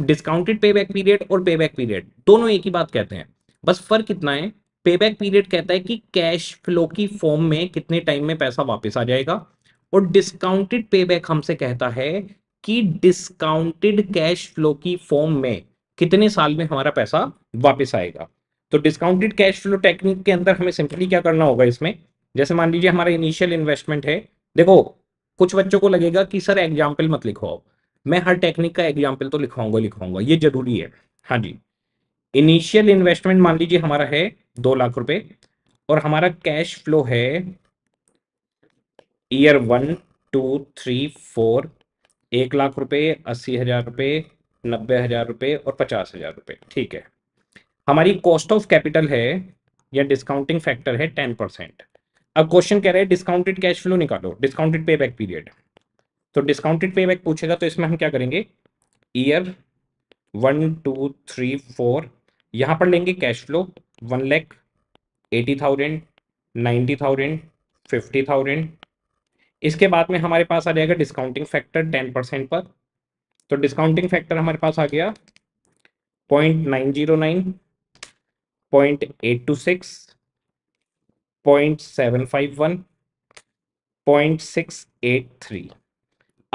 S1: डिस्काउंटेड पे बैक पीरियड और पे बैक पीरियड दोनों एक ही बात कहते हैं बस फर्क कितना है पे बैक पीरियड कहता है कि कैश फ्लो की फॉर्म में कितने टाइम में पैसा वापस आ जाएगा और डिस्काउंटेड पे बैक हमसे कहता है कि डिस्काउंटेड कैश फ्लो की फॉर्म में कितने साल में हमारा पैसा वापस आएगा तो डिस्काउंटेड कैश फ्लो टेक्निक के अंदर हमें सिंपली क्या करना होगा इसमें जैसे मान लीजिए हमारा इनिशियल इन्वेस्टमेंट है देखो कुछ बच्चों को लगेगा कि सर एग्जाम्पल मत लिखो आप मैं हर टेक्निक का एग्जाम्पल तो लिखवाऊंगा लिखवाऊंगा ये जरूरी है हाँ जी इनिशियल इन्वेस्टमेंट मान लीजिए हमारा है दो लाख रुपए और हमारा कैश फ्लो है year one two three four एक लाख रुपए अस्सी हजार रुपए नब्बे हजार रुपए और पचास हजार रुपए ठीक है हमारी कॉस्ट ऑफ कैपिटल है या डिस्काउंटिंग फैक्टर है टेन परसेंट अब क्वेश्चन कह रहे हैं डिस्काउंटेड कैश फ्लो निकालो डिस्काउंटेड पे बैक पीरियड तो डिस्काउंटेड पे बैक पूछेगा तो इसमें हम क्या करेंगे year one two three four यहाँ पर लेंगे cash flow one lakh eighty thousand ninety thousand fifty thousand इसके बाद में हमारे पास आ जाएगा डिस्काउंटिंग फैक्टर टेन परसेंट पर तो डिस्काउंटिंग फैक्टर हमारे पास आ गया point nine zero nine point eight two six point seven five one point six eight three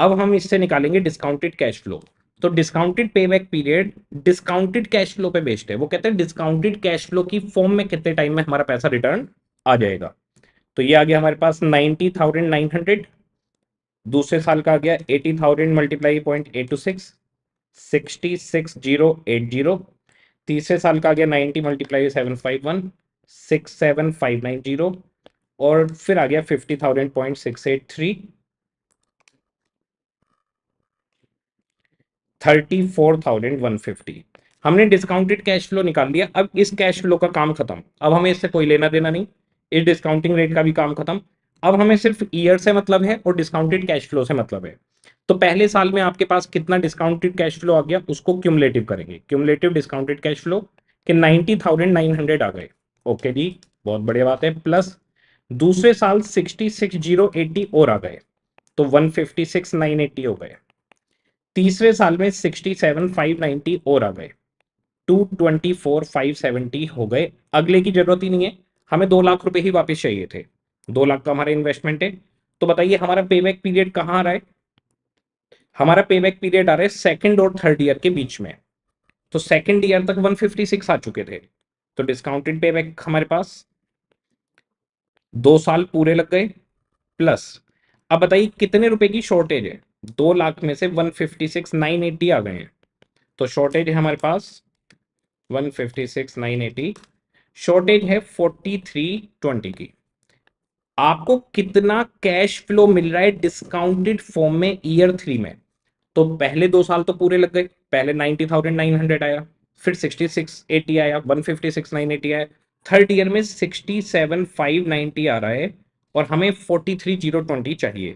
S1: अब हम इससे निकालेंगे डिस्काउंटेड कैश फ्लो तो डिस्काउंटेड पे payback period discounted cash flow पे बेस्ड है वो कहते हैं डिस्काउंटेड कैश फ्लो की फॉर्म में कितने टाइम में हमारा पैसा रिटर्न आ जाएगा तो ये आ गया हमारे पास नाइनटी थाउजेंड नाइन हंड्रेड दूसरे साल का आ गया eighty thousand multiply point eight two six sixty six zero eight zero तीसरे साल का आ गया ninety multiply seven five one six seven five nine zero और फिर आ गया fifty thousand point six eight three thirty four thousand one fifty हमने डिस्काउंटेड कैश फ्लो निकाल दिया अब इस कैश फ्लो का काम खत्म अब हमें इससे कोई लेना देना नहीं इस डिस्काउंटिंग रेट का भी काम खत्म अब हमें सिर्फ ईयर से मतलब है और डिस्काउंटेड कैश फ्लो से मतलब है तो पहले साल में आपके पास कितना डिस्काउंटेड कैश फ्लो आ गया उसको क्यूमलेटिव करेंगे क्यूमलेटिव डिस्काउंटेड कैश फ्लो के नाइन्टी थाउजेंड नाइन हंड्रेड आ गए ओके जी बहुत बढ़िया बात है प्लस दूसरे साल सिक्सटी सिक्स जीरो एट्टी और आ गए तो one fifty six nine eighty हो गए तीसरे साल में सिक्सटी सेवन फाइव नाइनटी और आ गए two twenty four five seventy हो गए अगले की जरूरत ही नहीं है हमें दो लाख रुपए ही वापस चाहिए थे दो लाख का हमारा इन्वेस्टमेंट है तो बताइए हमारा पेबैक पीरियड कहाँ आ रहा है हमारा पेबैक पीरियड आ रहा है सेकंड और थर्ड ईयर के बीच में तो सेकंड ईयर तक 156 आ चुके थे तो डिस्काउंटेड पेबैक हमारे पास दो साल पूरे लग गए प्लस अब बताइए कितने रुपए की शॉर्टेज है दो लाख में से one fifty six nine eighty आ गए हैं तो शॉर्टेज है हमारे पास one fifty six nine eighty shortage है फोर्टी थ्री ट्वेंटी की आपको कितना कैश फ्लो मिल रहा है डिस्काउंटेड फॉर्म में ईयर थ्री में तो पहले दो साल तो पूरे लग गए पहले नाइनटी थाउजेंड नाइन हंड्रेड आया फिर सिक्सटी सिक्स एटी आया one fifty six nine eighty आया थर्ड ईयर में सिक्सटी सेवन फाइव आ रहा है और हमें फोर्टी थ्री जीरो ट्वेंटी चाहिए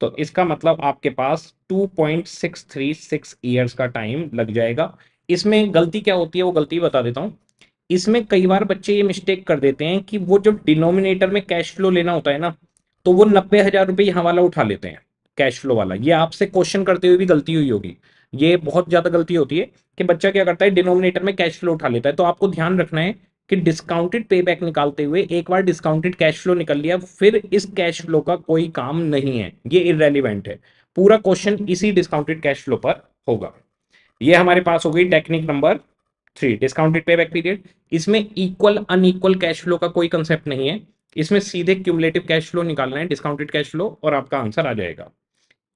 S1: तो इसका मतलब आपके पास 2.636 ईयर्स का टाइम लग जाएगा इसमें गलती क्या होती है वो गलती बता देता हूँ इसमें कई बार बच्चे ये मिस्टेक कर देते हैं कि वो जब डिनोमिनेटर में कैश फ्लो लेना होता है ना तो वो नब्बे हज़ार रुपये यहाँ वाला उठा लेते हैं कैश फ्लो वाला ये आपसे क्वेश्चन करते हुए भी गलती हुई होगी ये बहुत ज़्यादा गलती होती है कि बच्चा क्या करता है डिनोमिनेटर में कैश फ्लो उठा लेता है तो आपको ध्यान रखना है कि डिस्काउंटेड पे बैक निकालते हुए एक बार डिस्काउंटेड कैश फ्लो निकल लिया फिर इस कैश फ्लो का कोई काम नहीं है ये इरेलीवेंट है पूरा क्वेश्चन इसी डिस्काउंटेड कैश फ्लो पर होगा ये हमारे पास हो गई टेक्निक नंबर थ्री डिस्काउंटेड पे बैक पीरियड इसमें इक्वल अनइक्वल कैश फ्लो का कोई कंसेप्ट नहीं है इसमें सीधे क्यूमलेटिव कैश फ्लो निकालना है डिस्काउंटेड कैश फ्लो और आपका आंसर आ जाएगा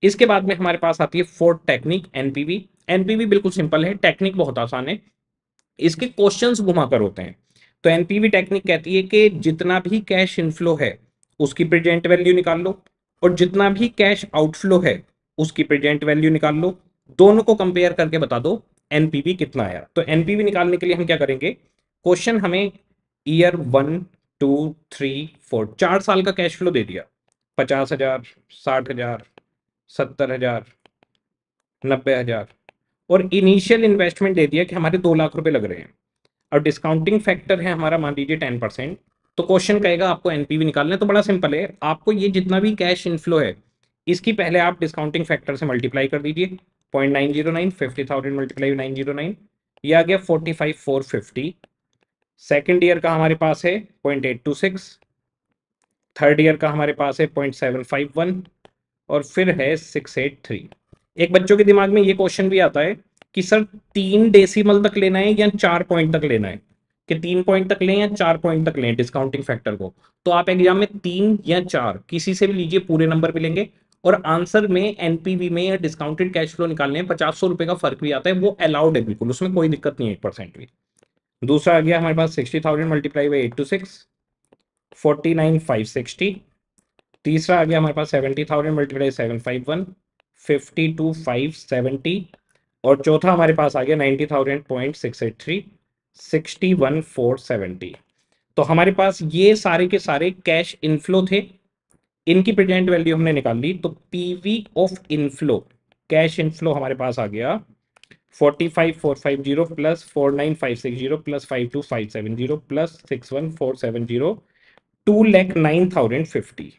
S1: इसके बाद में हमारे पास आती है फोर्थ टेक्निक एनपीवी एनपीवी बिल्कुल सिंपल है टेक्निक बहुत आसान है इसके क्वेश्चंस घुमाकर होते हैं तो एनपीवी टेक्निक कहती है कि जितना भी कैश इनफ्लो है उसकी प्रेजेंट वैल्यू निकाल लो और जितना भी कैश आउटफ्लो है उसकी प्रेजेंट वैल्यू निकाल लो दोनों को कंपेयर करके बता दो एनपीवी कितना आया तो एनपीवी निकालने के लिए हम क्या करेंगे क्वेश्चन हमें year one two three four चार साल का कैश फ्लो दे दिया पचास हजार साठ हजार सत्तर हजार नब्बे हजार और इनिशियल इन्वेस्टमेंट दे दिया कि हमारे दो लाख रुपए लग रहे हैं और डिस्काउंटिंग फैक्टर है हमारा मान लीजिए टेन परसेंट तो क्वेश्चन कहेगा आपको एनपीवी निकालना है तो बड़ा सिंपल है आपको ये जितना भी कैश इनफ्लो है इसकी पहले आप डिस्काउंटिंग फैक्टर से मल्टीप्लाई कर दीजिए point nine zero nine fifty thousand multiply nine zero nine ये आ गया forty five four fifty second year का हमारे पास है point eight two six third year का हमारे पास है पॉइंट सेवन फाइव वन और फिर है सिक्स एट थ्री एक बच्चों के दिमाग में ये क्वेश्चन भी आता है कि सर तीन डेसिमल तक लेना है या चार पॉइंट तक लेना है कि तीन पॉइंट तक लें या चार पॉइंट तक लें डिस्काउंटिंग फैक्टर को तो आप एग्जाम में तीन या चार किसी से भी लीजिए पूरे नंबर लेंगे और आंसर में एनपीवी में या डिस्काउंटेड कैश फ्लो निकालने में पचास सौ रुपए का फर्क भी आता है वो अलाउड है बिल्कुल उसमें कोई दिक्कत नहीं है एक परसेंट भी दूसरा आ गया हमारे पास sixty thousand multiply by eight two six forty nine five sixty तीसरा आ गया हमारे पास seventy thousand multiply seven five one fifty two five seventy और चौथा हमारे पास आ गया ninety thousand point six eight three sixty one four seventy तो हमारे पास ये सारे के सारे कैश इनफ्लो थे इनकी प्रेजेंट वैल्यू हमने निकाल ली तो PV of inflow cash inflow हमारे पास आ गया forty five four five zero plus four nine five six zero plus five two five seven zero plus six one four seven zero two lakh nine thousand fifty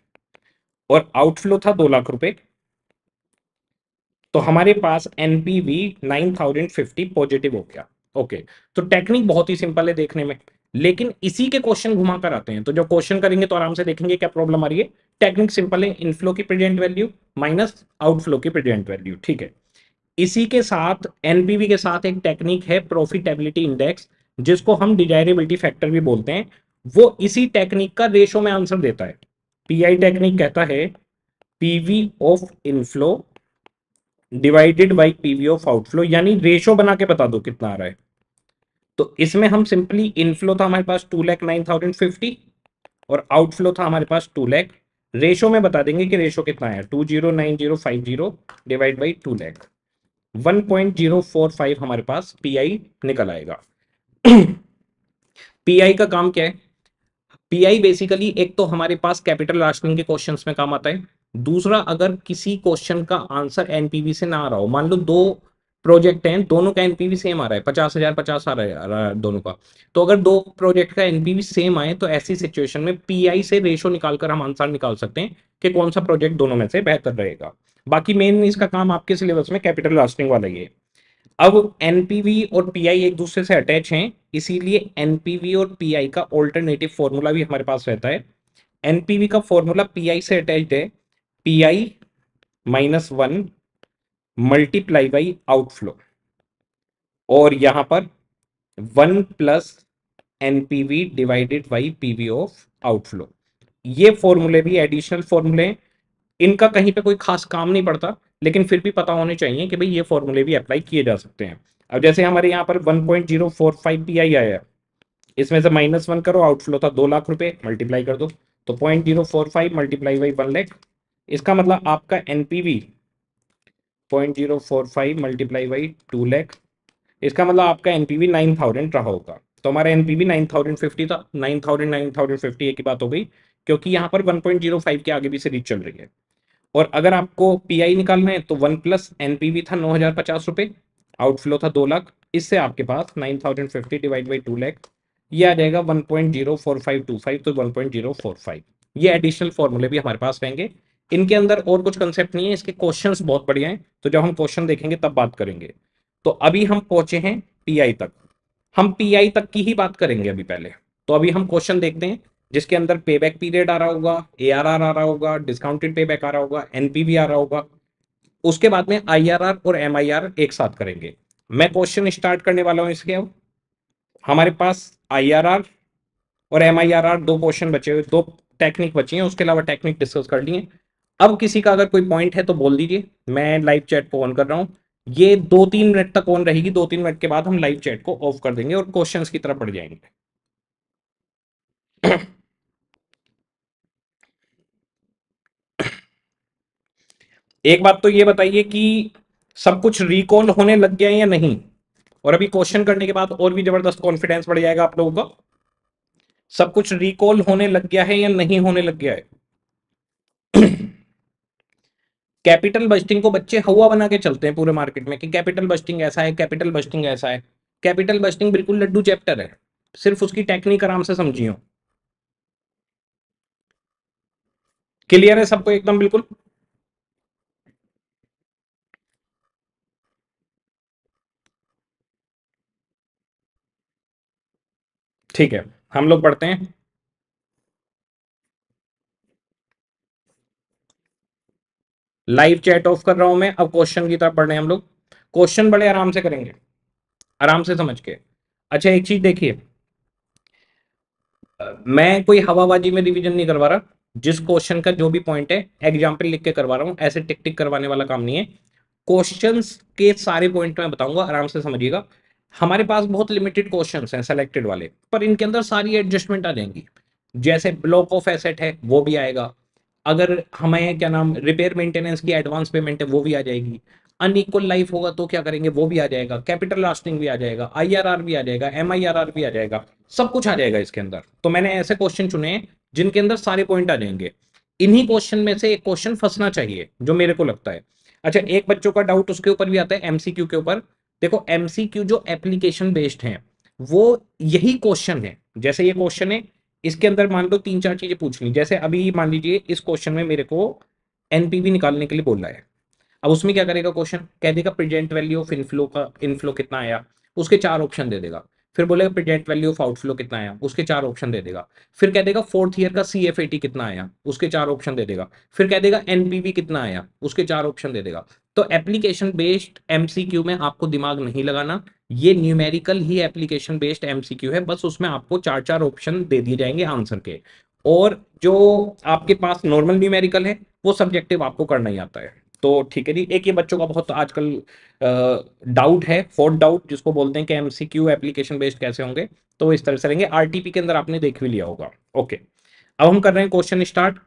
S1: और outflow था दो लाख रुपए तो हमारे पास एनपीवी 9050 पॉजिटिव हो गया ओके तो टेक्निक बहुत ही सिंपल है देखने में लेकिन इसी के क्वेश्चन घुमा कर आते हैं तो जब क्वेश्चन करेंगे तो आराम से देखेंगे क्या प्रॉब्लम आ रही है टेक्निक सिंपल है इनफ्लो की प्रेजेंट वैल्यू माइनस आउटफ्लो की प्रेजेंट वैल्यू ठीक है इसी के साथ एनपीवी के साथ एक टेक्निक है प्रॉफिटेबिलिटी इंडेक्स जिसको हम डिजायरेबिलिटी फैक्टर भी बोलते हैं वो इसी टेक्निक का रेशो में आंसर देता है पीआई टेक्निक कहता है PV of inflow divided by PV of outflow यानी रेशो बना के बता दो कितना आ रहा है तो इसमें हम सिंपली इनफ्लो था हमारे पास two lakh nine thousand fifty और आउटफ्लो था हमारे पास टू लैख रेशो में बता देंगे कि रेशो कितना आया two zero nine zero five zero divide by two lakh one point zero four five हमारे पास पी आई निकल आएगा पी आई का काम क्या है पीआई बेसिकली एक तो हमारे पास कैपिटल आस्किंग के क्वेश्चन में काम आता है दूसरा अगर किसी क्वेश्चन का आंसर एनपीवी से ना आ रहा हो मान लो दो प्रोजेक्ट हैं दोनों का एनपीवी सेम आ रहा है पचास हजार पचास आ रहा है दोनों का तो अगर दो प्रोजेक्ट का एनपीवी सेम आए तो ऐसी सिचुएशन में पीआई से रेशो निकालकर हम आंसर निकाल सकते हैं कि कौन सा प्रोजेक्ट दोनों में से बेहतर रहेगा बाकी मेन इसका काम आपके सिलेबस में कैपिटल लास्टिंग वाला ही है अब एनपीवी और पीआई एक दूसरे से अटैच हैं इसीलिए एनपीवी और पीआई का ऑल्टरनेटिव फॉर्मूला भी हमारे पास रहता है एनपीवी का फॉर्मूला पीआई से अटैच है P I minus one multiply by outflow और यहां पर one plus N P V divided by P V of outflow ये फॉर्मूले भी एडिशनल फॉर्मूले हैं इनका कहीं पे कोई खास काम नहीं पड़ता लेकिन फिर भी पता होने चाहिए कि भाई ये फॉर्मूले भी अप्लाई किए जा सकते हैं अब जैसे हमारे यहाँ पर 1.045 point zero four five P I आया इसमें से माइनस वन करो आउटफ्लो था दो लाख रुपए मल्टीप्लाई कर दो तो point zero four five multiply by one lakh इसका मतलब आपका NPV point zero four five multiply by two lakh इसका मतलब आपका एनपीवी नाइन थाउजेंड रहा होगा तो हमारा एनपीवी नाइन थाउजेंड फिफ्टी था nine thousand nine thousand fifty एक ही बात हो गई क्योंकि यहाँ पर वन पॉइंट जीरो फाइव के आगे भी सीरीज चल रही है और अगर आपको पी आई निकालना है तो one plus N P V था नौ हज़ार पचास रुपये आउटफ्लो था दो लाख इससे आपके पास nine thousand fifty divide by two lakh ये आ जाएगा one point zero four five two five तो one point zero four five ये एडिशनल फॉर्मूले भी हमारे पास रहेंगे इनके अंदर और कुछ कंसेप्ट नहीं है इसके क्वेश्चंस बहुत बढ़िया हैं तो जब हम क्वेश्चन देखेंगे तब बात करेंगे तो अभी हम पहुंचे हैं पीआई तक हम पीआई तक की ही बात करेंगे अभी पहले तो अभी हम क्वेश्चन देखते हैं जिसके अंदर बैक पीरियड आ रहा होगा ए आ रहा होगा डिस्काउंटेड बैक आ रहा होगा एनपीवी आ रहा होगा उसके बाद में आर और आर एक साथ करेंगे मैं क्वेश्चन स्टार्ट करने वाला हूं इसके अब हमारे पास आर और आर दो क्वेश्चन बचे हुए दो टेक्निक बची हैं उसके अलावा टेक्निक डिस्कस कर लिए अब किसी का अगर कोई पॉइंट है तो बोल दीजिए मैं लाइव चैट को ऑन कर रहा हूँ ये दो तीन मिनट तक ऑन रहेगी दो तीन मिनट के बाद हम लाइव चैट को ऑफ कर देंगे और क्वेश्चंस की तरफ बढ़ जाएंगे एक बात तो ये बताइए कि सब कुछ रिकॉल होने लग गया है या नहीं और अभी क्वेश्चन करने के बाद और भी जबरदस्त कॉन्फिडेंस बढ़ जाएगा आप लोगों का सब कुछ रिकॉल होने लग गया है या नहीं होने लग गया है कैपिटल बस्टिंग को बच्चे हवा बना के चलते हैं पूरे मार्केट में कि कैपिटल बस्टिंग ऐसा है कैपिटल बस्टिंग ऐसा है कैपिटल बस्टिंग बिल्कुल लड्डू चैप्टर है सिर्फ उसकी टेक्निक आराम से समझियो क्लियर है सबको एकदम बिल्कुल ठीक है हम लोग पढ़ते हैं लाइव चैट ऑफ कर रहा हूं मैं अब क्वेश्चन की तरफ पढ़ रहे हैं हम लोग क्वेश्चन बड़े आराम से करेंगे आराम से समझ के अच्छा एक चीज देखिए मैं कोई हवाबाजी में रिवीजन नहीं करवा रहा जिस क्वेश्चन का जो भी पॉइंट है एग्जाम्पल लिख के करवा रहा हूँ ऐसे टिक टिक करवाने वाला काम नहीं है क्वेश्चन के सारे पॉइंट मैं बताऊंगा आराम से समझिएगा हमारे पास बहुत लिमिटेड क्वेश्चन हैं सेलेक्टेड वाले पर इनके अंदर सारी एडजस्टमेंट आ जाएंगी जैसे ब्लॉक ऑफ एसेट है वो भी आएगा अगर हमें क्या नाम रिपेयर मेंटेनेंस की एडवांस पेमेंट है वो भी आ जाएगी अनइक्वल लाइफ होगा तो क्या करेंगे वो भी आ जाएगा कैपिटल लास्टिंग भी आ जाएगा आई भी आ जाएगा एम भी आ जाएगा सब कुछ आ जाएगा इसके अंदर तो मैंने ऐसे क्वेश्चन चुने जिनके अंदर सारे पॉइंट आ जाएंगे इन्हीं क्वेश्चन में से एक क्वेश्चन फंसना चाहिए जो मेरे को लगता है अच्छा एक बच्चों का डाउट उसके ऊपर भी आता है एमसीक्यू के ऊपर देखो एमसीक्यू जो एप्लीकेशन बेस्ड है वो यही क्वेश्चन है जैसे ये क्वेश्चन है इसके अंदर मान लो तीन चार चीज़ें पूछनी जैसे अभी मान लीजिए इस क्वेश्चन में मेरे को एनपीवी निकालने के लिए बोल रहा है अब उसमें क्या करेगा क्वेश्चन कह देगा प्रेजेंट वैल्यू ऑफ इनफ्लो का इनफ्लो कितना आया उसके चार ऑप्शन दे देगा फिर बोलेगा प्रेजेंट वैल्यू ऑफ आउटफ्लो कितना आया उसके चार ऑप्शन दे देगा फिर कह देगा फोर्थ ईयर का सी एफ ए टी कितना आया उसके चार ऑप्शन दे देगा फिर कह देगा एनपीवी कितना आया उसके चार ऑप्शन दे देगा तो एप्लीकेशन बेस्ड एमसीक्यू में आपको दिमाग नहीं लगाना ये न्यूमेरिकल ही एप्लीकेशन बेस्ड एमसीक्यू है बस उसमें आपको चार चार ऑप्शन दे दिए जाएंगे आंसर के और जो आपके पास नॉर्मल न्यूमेरिकल है वो सब्जेक्टिव आपको करना ही आता है तो ठीक है जी एक ये बच्चों का बहुत आजकल डाउट है फोर्थ डाउट जिसको बोलते हैं कि एमसीक्यू एप्लीकेशन बेस्ड कैसे होंगे तो इस तरह से रहेंगे आरटीपी के अंदर आपने देख भी लिया होगा ओके अब हम कर रहे हैं क्वेश्चन स्टार्ट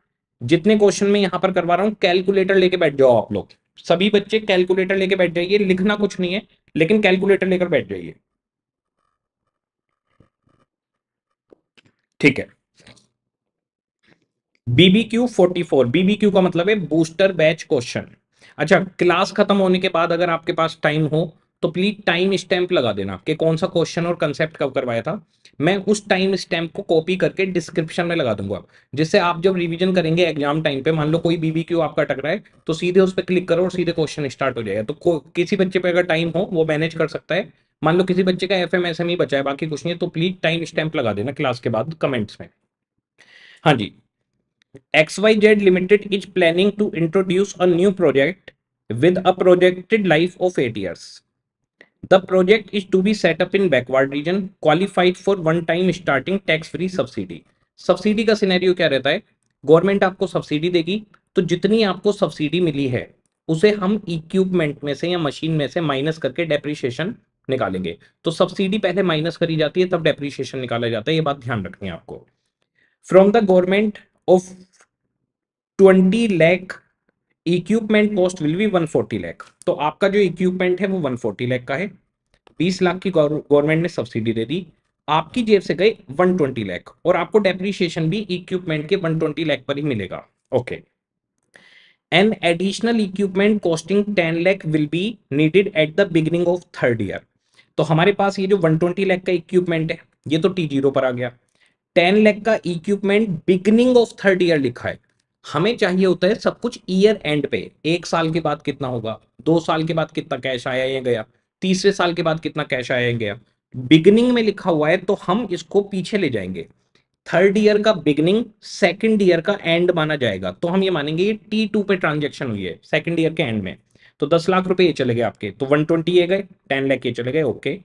S1: जितने क्वेश्चन में यहाँ पर करवा रहा हूँ कैलकुलेटर लेके बैठ जाओ आप लोग सभी बच्चे कैलकुलेटर लेके बैठ जाइए लिखना कुछ नहीं है लेकिन कैलकुलेटर लेकर बैठ जाइए ठीक है बीबीक्यू फोर बीबीक्यू का मतलब है बूस्टर बैच क्वेश्चन अच्छा क्लास खत्म होने के बाद अगर आपके पास टाइम हो तो प्लीज टाइम स्टैम्प लगा देना कि कौन सा क्वेश्चन और कंसेप्ट कब करवाया था मैं उस टाइम स्टैम्प को कॉपी करके डिस्क्रिप्शन में लगा दूंगा जिससे आप जब रिवीजन करेंगे एग्जाम टाइम पे मान लो कोई बीबीक्यू आपका टकरा है तो सीधे उस पर क्लिक करो और सीधे क्वेश्चन स्टार्ट हो जाएगा तो किसी बच्चे पे अगर टाइम हो वो मैनेज कर सकता है मान लो किसी बच्चे का एफ एम एस एम ही बचा है बाकी कुछ नहीं है तो प्लीज टाइम स्टैम्प लगा देना क्लास के बाद कमेंट्स में हाँ जी XYZ Limited is planning to introduce a new project with a projected life of 8 years. The project is to be set up in backward region, qualified for one-time starting tax-free subsidy. Subsidy का scenario क्या रहता है government आपको subsidy देगी तो जितनी आपको subsidy मिली है उसे हम इक्विपमेंट में से या मशीन में से माइनस करके डेप्रिशिएशन निकालेंगे तो सब्सिडी पहले माइनस करी जाती है तब डेप्रिशिएशन निकाला जाता है ये बात ध्यान रखनी है आपको from the government of 20 lakh equipment cost will be 140 lakh तो आपका जो इक्विपमेंट है वो 140 लैख का है 20 लाख की गवर्नमेंट ने सब्सिडी दे दी आपकी जेब से गए 120 लाख और आपको डेप्रिशिएशन भी इक्विपमेंट के 120 लाख पर ही मिलेगा okay an additional equipment costing 10 lakh will be needed at the beginning of third year तो हमारे पास ये जो 120 लाख का इक्विपमेंट है ये तो टी जीरो पर आ गया टेन लैख का equipment beginning of third year लिखा है हमें चाहिए होता है सब कुछ ईयर एंड पे एक साल के बाद कितना होगा दो साल के बाद कितना कैश आया या गया तीसरे साल के बाद कितना कैश आया या गया बिगनिंग में लिखा हुआ है तो हम इसको पीछे ले जाएंगे थर्ड ईयर का बिगनिंग सेकंड ईयर का एंड माना जाएगा तो हम ये मानेंगे ये टी टू पे ट्रांजेक्शन हुई है सेकंड ईयर के एंड में तो दस लाख रुपए ये चले गए आपके तो वन ट्वेंटी ये गए टेन लैख ये चले गए okay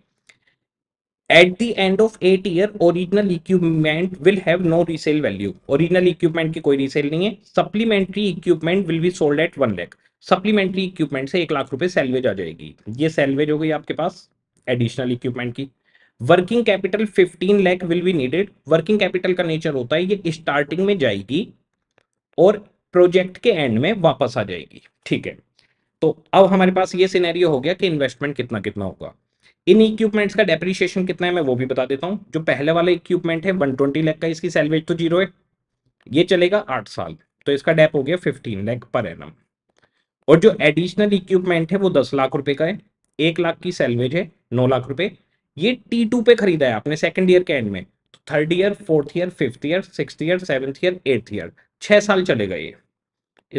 S1: at the end of eight year original equipment will have no resale value original equipment की कोई रीसेल नहीं है supplementary equipment will be sold at one lakh supplementary equipment से एक लाख रुपए सैलवेज आ जाएगी ये सैलवेज हो गई आपके पास एडिशनल इक्विपमेंट की working capital fifteen lakh will be needed working capital का नेचर होता है ये स्टार्टिंग में जाएगी और प्रोजेक्ट के एंड में वापस आ जाएगी ठीक है तो अब हमारे पास ये सिनेरियो हो गया कि इन्वेस्टमेंट कितना कितना होगा इन इक्विपमेंट्स का डेप्रिसिएशन कितना है मैं वो भी बता देता हूँ जो पहले वाला इक्विपमेंट है वन ट्वेंटी लैख का इसकी सैलवेज तो जीरो है ये चलेगा आठ साल तो इसका डेप हो गया फिफ्टीन लैख पर एन और जो एडिशनल इक्विपमेंट है वो दस लाख रुपए का है एक लाख की सैलवेज है नौ लाख रुपए ये टी टू पे खरीदा है आपने सेकेंड ईयर के एंड में तो third year fourth year fifth year six year seventh year eighth year छः साल चलेगा ये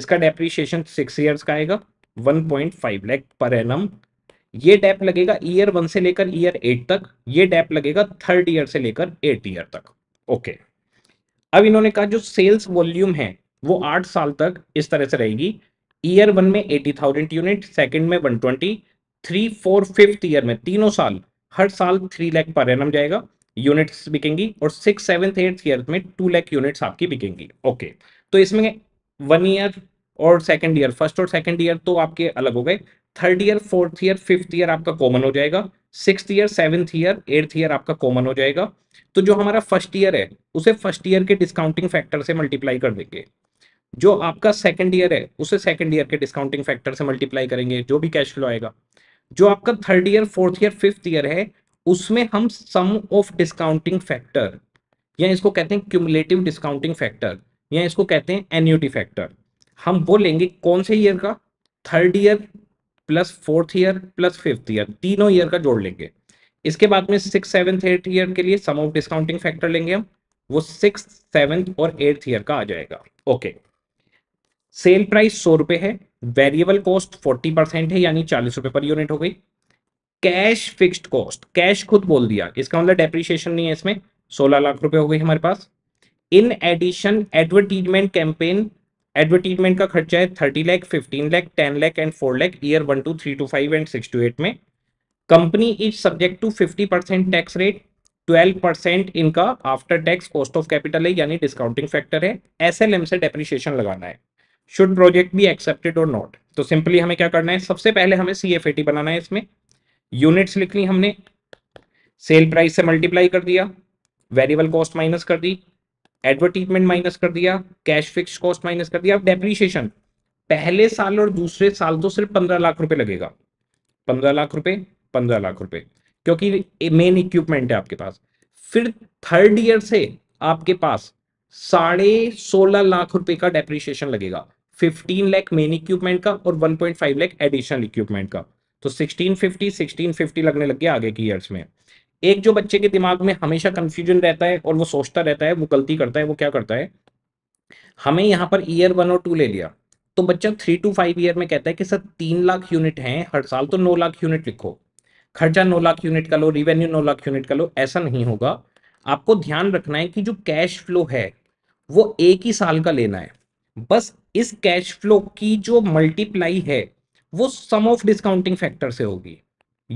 S1: इसका डेप्रिशिएशन सिक्स ईयर्स का आएगा one point five lakh per annum ये डेप लगेगा ईयर वन से लेकर ईयर एट तक ये डेप लगेगा थर्ड ईयर से लेकर एट ईयर तक ओके अब इन्होंने कहा जो सेल्स वॉल्यूम है वो आठ साल तक इस तरह से रहेगी ईयर वन में एटी थाउजेंड यूनिट सेकेंड में one twenty three four fifth year में तीनों साल हर साल थ्री लैख पर एनम जाएगा यूनिट्स बिकेंगी और सिक्स सेवन एट्थ ईयर में टू लैख यूनिट्स आपकी बिकेंगी ओके तो इसमें वन ईयर और सेकेंड ईयर फर्स्ट और सेकेंड ईयर तो आपके अलग हो गए third year fourth year fifth year आपका कॉमन हो जाएगा six year seventh year eighth year आपका कॉमन हो जाएगा तो जो हमारा फर्स्ट ईयर है उसे फर्स्ट ईयर के डिस्काउंटिंग फैक्टर से मल्टीप्लाई कर देंगे जो आपका सेकंड ईयर है उसे सेकंड ईयर के डिस्काउंटिंग फैक्टर से मल्टीप्लाई करेंगे जो भी कैश फ्लो आएगा जो आपका third year fourth year fifth year है उसमें हम सम ऑफ डिस्काउंटिंग फैक्टर या इसको कहते हैं क्यूमुलेटिव डिस्काउंटिंग फैक्टर या इसको कहते हैं एन्यूटी फैक्टर हम वो लेंगे कौन से ईयर का third year plus fourth year plus fifth year तीनों ईयर का जोड़ लेंगे इसके बाद में सिक्स सेवन्थ एट ईयर के लिए सम ऑफ डिस्काउंटिंग फैक्टर लेंगे हम वो सिक्स सेवन्थ और एट्थ ईयर का आ जाएगा ओके सेल प्राइस सौ रुपये है वेरिएबल कॉस्ट फोर्टी परसेंट है यानी चालीस रुपये पर यूनिट हो गई कैश फिक्स्ड कॉस्ट कैश खुद बोल दिया इसका मतलब डेप्रिशिएशन नहीं है इसमें सोलह लाख रुपए हो गई हमारे पास in addition advertisement campaign advertisement का खर्चा है thirty lakh fifteen lakh ten lakh and four lakh year one two three two five and six two eight में company is subject to fifty percent tax rate twelve percent इनका after tax cost of capital है यानी discounting factor है S L M से depreciation लगाना है should project be accepted और not तो सिंपली हमें क्या करना है सबसे पहले हमें सी एफ ए टी बनाना है इसमें यूनिट्स लिख ली हमने सेल प्राइस से मल्टीप्लाई कर दिया वेरिएबल कॉस्ट माइनस कर दी एडवर्टीजमेंट माइनस कर दिया कैश फिक्स कॉस्ट माइनस कर दिया डेप्रीशिएशन पहले साल और दूसरे साल तो सिर्फ पंद्रह लाख रुपए लगेगा पंद्रह लाख रुपए पंद्रह लाख रुपए क्योंकि मेन इक्विपमेंट है आपके पास फिर थर्ड ईयर से आपके पास साढ़े सोलह लाख रुपए का डेप्रीशिएशन लगेगा फिफ्टीन लाख मेन इक्विपमेंट का और one point five lakh additional equipment का तो सिक्सटीन फिफ्टी सिक्सटीन फिफ्टी लगने लग गया आगे की ईयर्स में एक जो बच्चे के दिमाग में हमेशा कंफ्यूजन रहता है और वो सोचता रहता है वो गलती करता है वो क्या करता है हमें यहाँ पर ईयर वन और टू ले लिया तो बच्चा थ्री टू फाइव ईयर में कहता है कि सर तीन लाख यूनिट हैं हर साल तो नौ लाख यूनिट लिखो खर्चा नौ लाख यूनिट का लो रिवेन्यू नौ लाख यूनिट का लो ऐसा नहीं होगा आपको ध्यान रखना है कि जो कैश फ्लो है वो एक ही साल का लेना है बस इस कैश फ्लो की जो मल्टीप्लाई है वो सम ऑफ डिस्काउंटिंग फैक्टर से होगी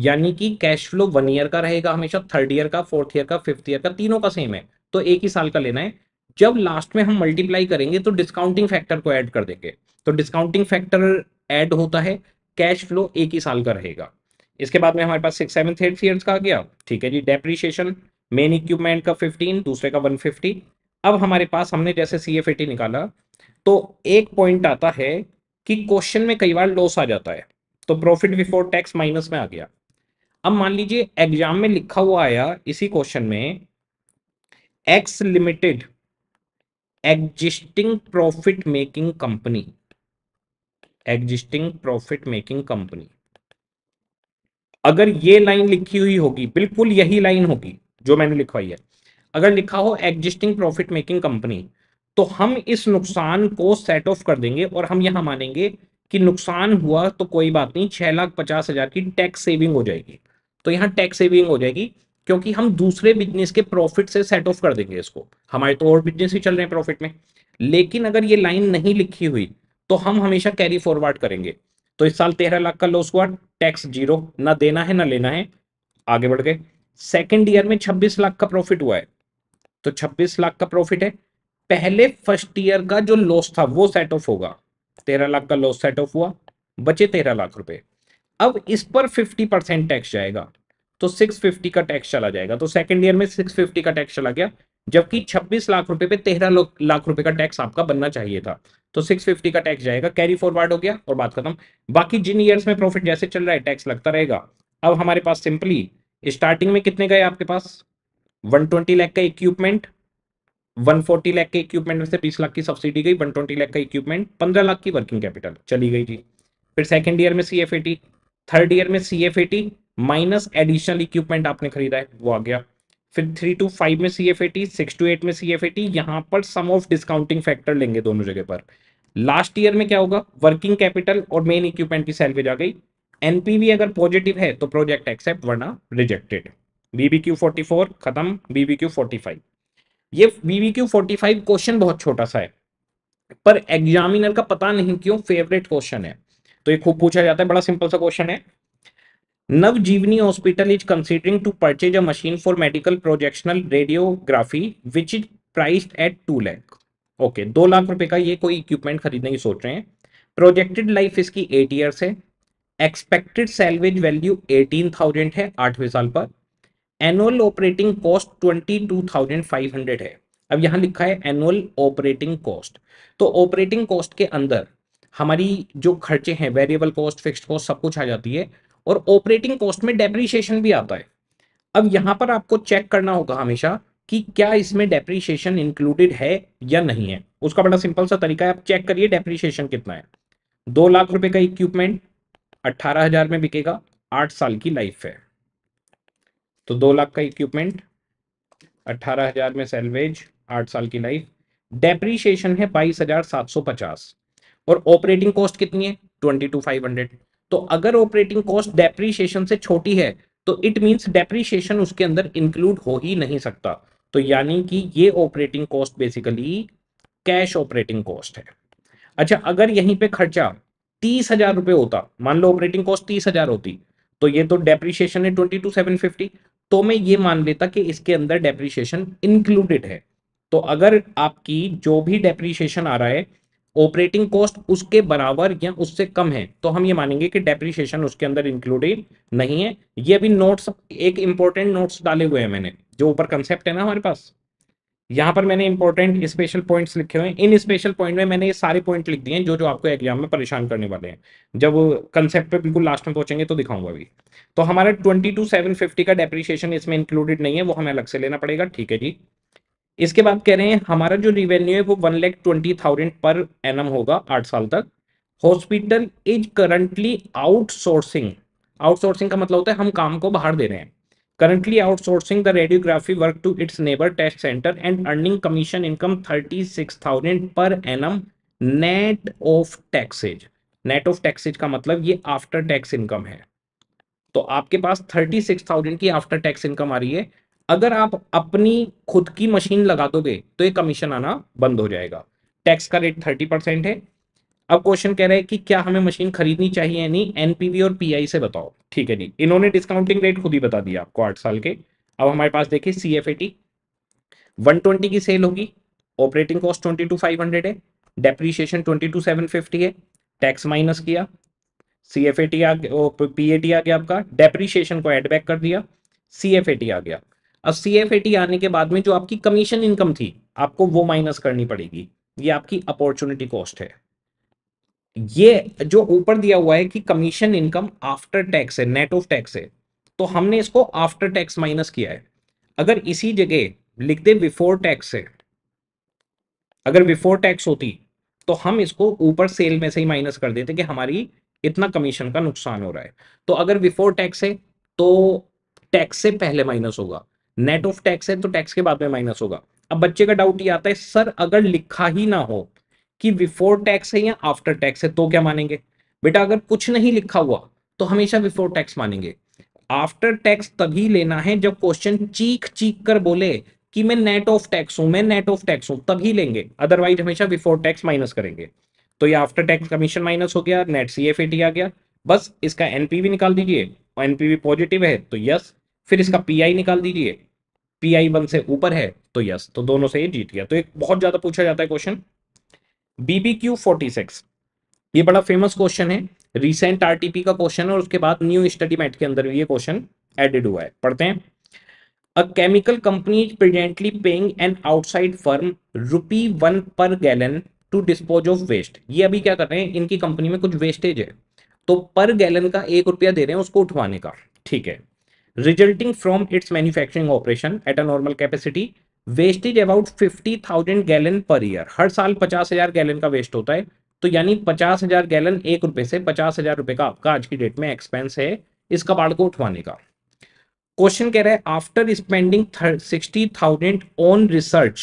S1: यानी कि कैश फ्लो वन ईयर का रहेगा हमेशा थर्ड ईयर का फोर्थ ईयर का फिफ्थ ईयर का तीनों का सेम है तो एक ही साल का लेना है जब लास्ट में हम मल्टीप्लाई करेंगे तो डिस्काउंटिंग फैक्टर को ऐड कर देंगे तो डिस्काउंटिंग फैक्टर ऐड होता है कैश फ्लो एक ही साल का रहेगा इसके बाद में हमारे पास सिक्स सेवन एट ईयर का आ गया ठीक है जी डेप्रीशिएशन मेन इक्विपमेंट का फिफ्टीन दूसरे का वन फिफ्टी अब हमारे पास हमने जैसे सी एफ निकाला तो एक पॉइंट आता है कि क्वेश्चन में कई बार लॉस आ जाता है तो प्रॉफिट बिफोर टैक्स माइनस में आ गया अब मान लीजिए एग्जाम में लिखा हुआ आया इसी क्वेश्चन में X limited existing profit making company existing profit making company अगर ये लाइन लिखी हुई होगी बिल्कुल यही लाइन होगी जो मैंने लिखवाई है अगर लिखा हो एग्जिस्टिंग प्रॉफिट मेकिंग कंपनी तो हम इस नुकसान को सेट ऑफ कर देंगे और हम यहां मानेंगे कि नुकसान हुआ तो कोई बात नहीं छह लाख पचास हजार की टैक्स सेविंग हो जाएगी तो यहाँ टैक्स सेविंग हो जाएगी क्योंकि हम दूसरे बिजनेस के प्रॉफिट से सेट ऑफ कर देंगे इसको हमारे तो और बिजनेस ही चल रहे हैं प्रॉफिट में लेकिन अगर ये लाइन नहीं लिखी हुई तो हम हमेशा कैरी फॉरवर्ड करेंगे तो इस साल तेरह लाख का लॉस हुआ टैक्स जीरो ना देना है ना लेना है आगे बढ़ गए सेकेंड ईयर में छब्बीस लाख का प्रॉफिट हुआ है तो छब्बीस लाख का प्रॉफिट है पहले फर्स्ट ईयर का जो लॉस था वो सेट ऑफ होगा तेरह लाख का लॉस सेट ऑफ हुआ बचे तेरह लाख रुपए अब इस पर फिफ्टी परसेंट टैक्स जाएगा तो सिक्स फिफ्टी का टैक्स चला जाएगा तो सेकंड ईयर में सिक्स फिफ्टी का टैक्स चला गया जबकि छब्बीस लाख रुपए पे तेरह लाख रुपए का टैक्स आपका बनना चाहिए था तो सिक्स फिफ्टी का टैक्स जाएगा कैरी फॉरवर्ड हो गया और बात खत्म बाकी जिन ईयर्स में प्रॉफिट जैसे चल रहा है टैक्स लगता रहेगा अब हमारे पास सिंपली स्टार्टिंग में कितने गए आपके पास 120 लाख का इक्विपमेंट 140 लाख के इक्विपमेंट में से 20 लाख की सब्सिडी गई 120 लाख का इक्विपमेंट 15 लाख की वर्किंग कैपिटल चली गई जी फिर सेकंड ईयर में सी थर्ड ईयर में C F A T minus additional equipment आपने खरीदा है वो आ गया फिर थ्री टू फाइव में C F A T six two eight में सी एफ एटी यहाँ पर सम ऑफ डिस्काउंटिंग फैक्टर लेंगे दोनों जगह पर लास्ट ईयर में क्या होगा वर्किंग कैपिटल और मेन इक्विपमेंट की सैलवेज आ गई एनपीवी अगर पॉजिटिव है तो प्रोजेक्ट एक्सेप्ट वरना रिजेक्टेड बीबीक्यू फोर्टी फोर खत्म बीबीक्यू फोर्टी फाइव ये बीबीक्यू फोर्टी फाइव क्वेश्चन बहुत छोटा सा है पर एग्जामिनर का पता नहीं क्यों फेवरेट क्वेश्चन है तो ये खूब पूछा जाता है बड़ा सिंपल सा क्वेश्चन है Navjivani hospital is considering to purchase a machine for medical projectional radiography which is priced at two lakh okay दो लाख रुपए का ये कोई इक्विपमेंट खरीदने की सोच रहे हैं प्रोजेक्टेड लाइफ इसकी एट ईयर्स है expected salvage value eighteen thousand है आठवें साल पर annual operating cost twenty two thousand five hundred है अब यहां लिखा है एनुअल ऑपरेटिंग कॉस्ट तो ऑपरेटिंग कॉस्ट के अंदर हमारी जो खर्चे हैं वेरिएबल कॉस्ट फिक्स्ड कॉस्ट सब कुछ आ जाती है और ऑपरेटिंग कॉस्ट में डेप्रीशिएशन भी आता है अब यहाँ पर आपको चेक करना होगा हमेशा कि क्या इसमें डेप्रीशिएशन इंक्लूडेड है या नहीं है उसका बड़ा सिंपल सा तरीका है आप चेक करिए डेप्रीशिएशन कितना है दो लाख रुपए का इक्विपमेंट अट्ठारह हजार में बिकेगा आठ साल की लाइफ है तो दो लाख का इक्विपमेंट अट्ठारह हजार में सेलवेज आठ साल की लाइफ डेप्रीशिएशन है बाईस हजार सात सौ पचास और ऑपरेटिंग कॉस्ट कितनी है ट्वेंटी टू फाइव हंड्रेड तो अगर ऑपरेटिंग कॉस्ट डेप्रीशिएशन से छोटी है तो इट मीन्स डेप्रीशिएशन उसके अंदर इंक्लूड हो ही नहीं सकता तो यानी कि ये operating cost basically cash operating cost है अच्छा अगर यहीं पे खर्चा तीस हजार रुपए होता मान लो ऑपरेटिंग कॉस्ट तीस हजार होती तो ये तो डेप्रीशिएशन है ट्वेंटी टू सेवन फिफ्टी तो मैं ये मान लेता कि इसके अंदर डेप्रीशिएशन इंक्लूडेड है तो अगर आपकी जो भी डेप्रीशिएशन आ रहा है ऑपरेटिंग कॉस्ट उसके बराबर या उससे कम है तो हम ये मानेंगे कि डेप्रिशिएशन उसके अंदर इंक्लूडेड नहीं है ये अभी नोट्स एक इंपॉर्टेंट नोट्स डाले हुए हैं मैंने जो ऊपर कंसेप्ट है ना हमारे पास यहाँ पर मैंने इंपॉर्टेंट स्पेशल पॉइंट्स लिखे हुए हैं इन स्पेशल पॉइंट में मैंने ये सारे पॉइंट लिख दिए हैं जो जो आपको एग्जाम में परेशान करने वाले हैं जब कंसेप्ट पे बिल्कुल लास्ट में पहुंचेंगे तो दिखाऊंगा अभी तो हमारा ट्वेंटी टू सेवन फिफ्टी का डेप्रिशिएशन इसमें इंक्लूडेड नहीं है वो हमें अलग से लेना पड़ेगा ठीक है जी इसके बाद कह रहे हैं हमारा जो रिवेन्यू है वो one lakh twenty thousand per annum होगा आठ साल तक hospital is currently outsourcing outsourcing का मतलब होता है हम काम को बाहर दे रहे हैं currently outsourcing the radiography work to its neighbour test centre and earning commission income thirty six thousand per annum net of taxes net of taxes का मतलब ये आफ्टर टैक्स इनकम है तो आपके पास थर्टी सिक्स थाउजेंड की after tax income आ रही है अगर आप अपनी खुद की मशीन लगा दोगे तो ये कमीशन आना बंद हो जाएगा टैक्स का रेट थर्टी परसेंट है अब क्वेश्चन कह रहे हैं कि क्या हमें मशीन खरीदनी चाहिए या नहीं एनपीवी और पीआई से बताओ ठीक है जी इन्होंने डिस्काउंटिंग रेट खुद ही बता दिया आपको आठ साल के अब हमारे पास देखिए C F A T one twenty की सेल होगी operating cost twenty two five hundred है depreciation twenty two seven fifty है टैक्स माइनस किया सी एफ ए टी आ गया पी ए टी आ गया आपका डेप्रीशिएशन को एडबैक कर दिया सी एफ ए टी आ गया अब सी आने के बाद में जो आपकी कमीशन इनकम थी आपको वो माइनस करनी पड़ेगी ये आपकी अपॉर्चुनिटी कॉस्ट है ये जो ऊपर दिया हुआ है कि कमीशन इनकम आफ्टर टैक्स है नेट ऑफ टैक्स है तो हमने इसको आफ्टर टैक्स माइनस किया है अगर इसी जगह लिख दे बिफोर टैक्स है अगर बिफोर टैक्स होती तो हम इसको ऊपर सेल में से ही माइनस कर देते कि हमारी इतना कमीशन का नुकसान हो रहा है तो अगर बिफोर टैक्स है तो टैक्स से पहले माइनस होगा नेट ऑफ टैक्स है तो टैक्स के बाद में माइनस होगा अब बच्चे का डाउट ये आता है सर अगर लिखा ही ना हो कि बिफोर टैक्स है या आफ्टर टैक्स है तो क्या मानेंगे बेटा अगर कुछ नहीं लिखा हुआ तो हमेशा बिफोर टैक्स मानेंगे आफ्टर टैक्स तभी लेना है जब क्वेश्चन चीख चीख कर बोले कि मैं नेट ऑफ टैक्स हूं मैं नेट ऑफ टैक्स हूं तभी लेंगे अदरवाइज हमेशा बिफोर टैक्स माइनस करेंगे तो ये आफ्टर टैक्स कमीशन माइनस हो गया नेट सी एफ आ गया बस इसका एनपीवी निकाल दीजिए एनपीवी पॉजिटिव है तो यस फिर इसका पीआई निकाल दीजिए पीआई वन से ऊपर है तो यस तो दोनों से ये जीत गया तो एक बहुत ज्यादा पूछा जाता है क्वेश्चन क्यू फोर्टी सिक्स ये बड़ा फेमस क्वेश्चन है रिसेंट आरटीपी का क्वेश्चन है और उसके बाद न्यू स्टडी मैट के अंदर ये क्वेश्चन एडेड हुआ है पढ़ते हैं a chemical company presently paying an outside firm rupee one per gallon to dispose of waste ये अभी क्या कर रहे हैं इनकी कंपनी में कुछ वेस्टेज है तो पर गैलन का एक रुपया दे रहे हैं उसको उठवाने का ठीक है resulting from its manufacturing operation at a normal capacity wastage about fifty thousand gallon per year हर साल पचास हजार गैलन का वेस्ट होता है तो यानी पचास हजार गैलन एक रुपए से पचास हजार रुपए का आपका आज की डेट में एक्सपेंस है इस कबाड़ को उठवाने का क्वेश्चन कह रहा है after spending sixty thousand on research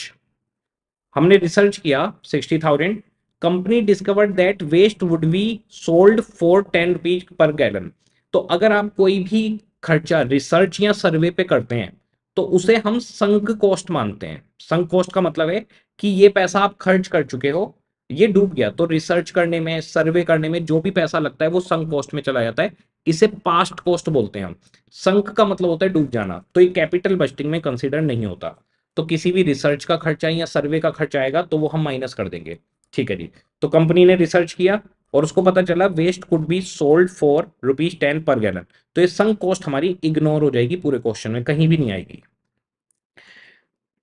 S1: हमने रिसर्च किया sixty thousand company discovered that waste would be sold for ten rupees per gallon तो अगर आप कोई भी खर्चा रिसर्च या सर्वे पे करते हैं तो उसे हम संक कॉस्ट मानते हैं संक कॉस्ट का मतलब है कि ये पैसा आप खर्च कर चुके हो ये डूब गया तो रिसर्च करने में सर्वे करने में जो भी पैसा लगता है वो संक कॉस्ट में चला जाता है इसे पास्ट कॉस्ट बोलते हैं हम संक का मतलब होता है डूब जाना तो ये कैपिटल बजटिंग में कंसिडर नहीं होता तो किसी भी रिसर्च का खर्चा या सर्वे का खर्चा आएगा तो वो हम माइनस कर देंगे ठीक है जी तो कंपनी ने रिसर्च किया और उसको पता चला waste could be sold for rupees ten per gallon तो ये संक कॉस्ट हमारी इग्नोर हो जाएगी पूरे क्वेश्चन में कहीं भी नहीं आएगी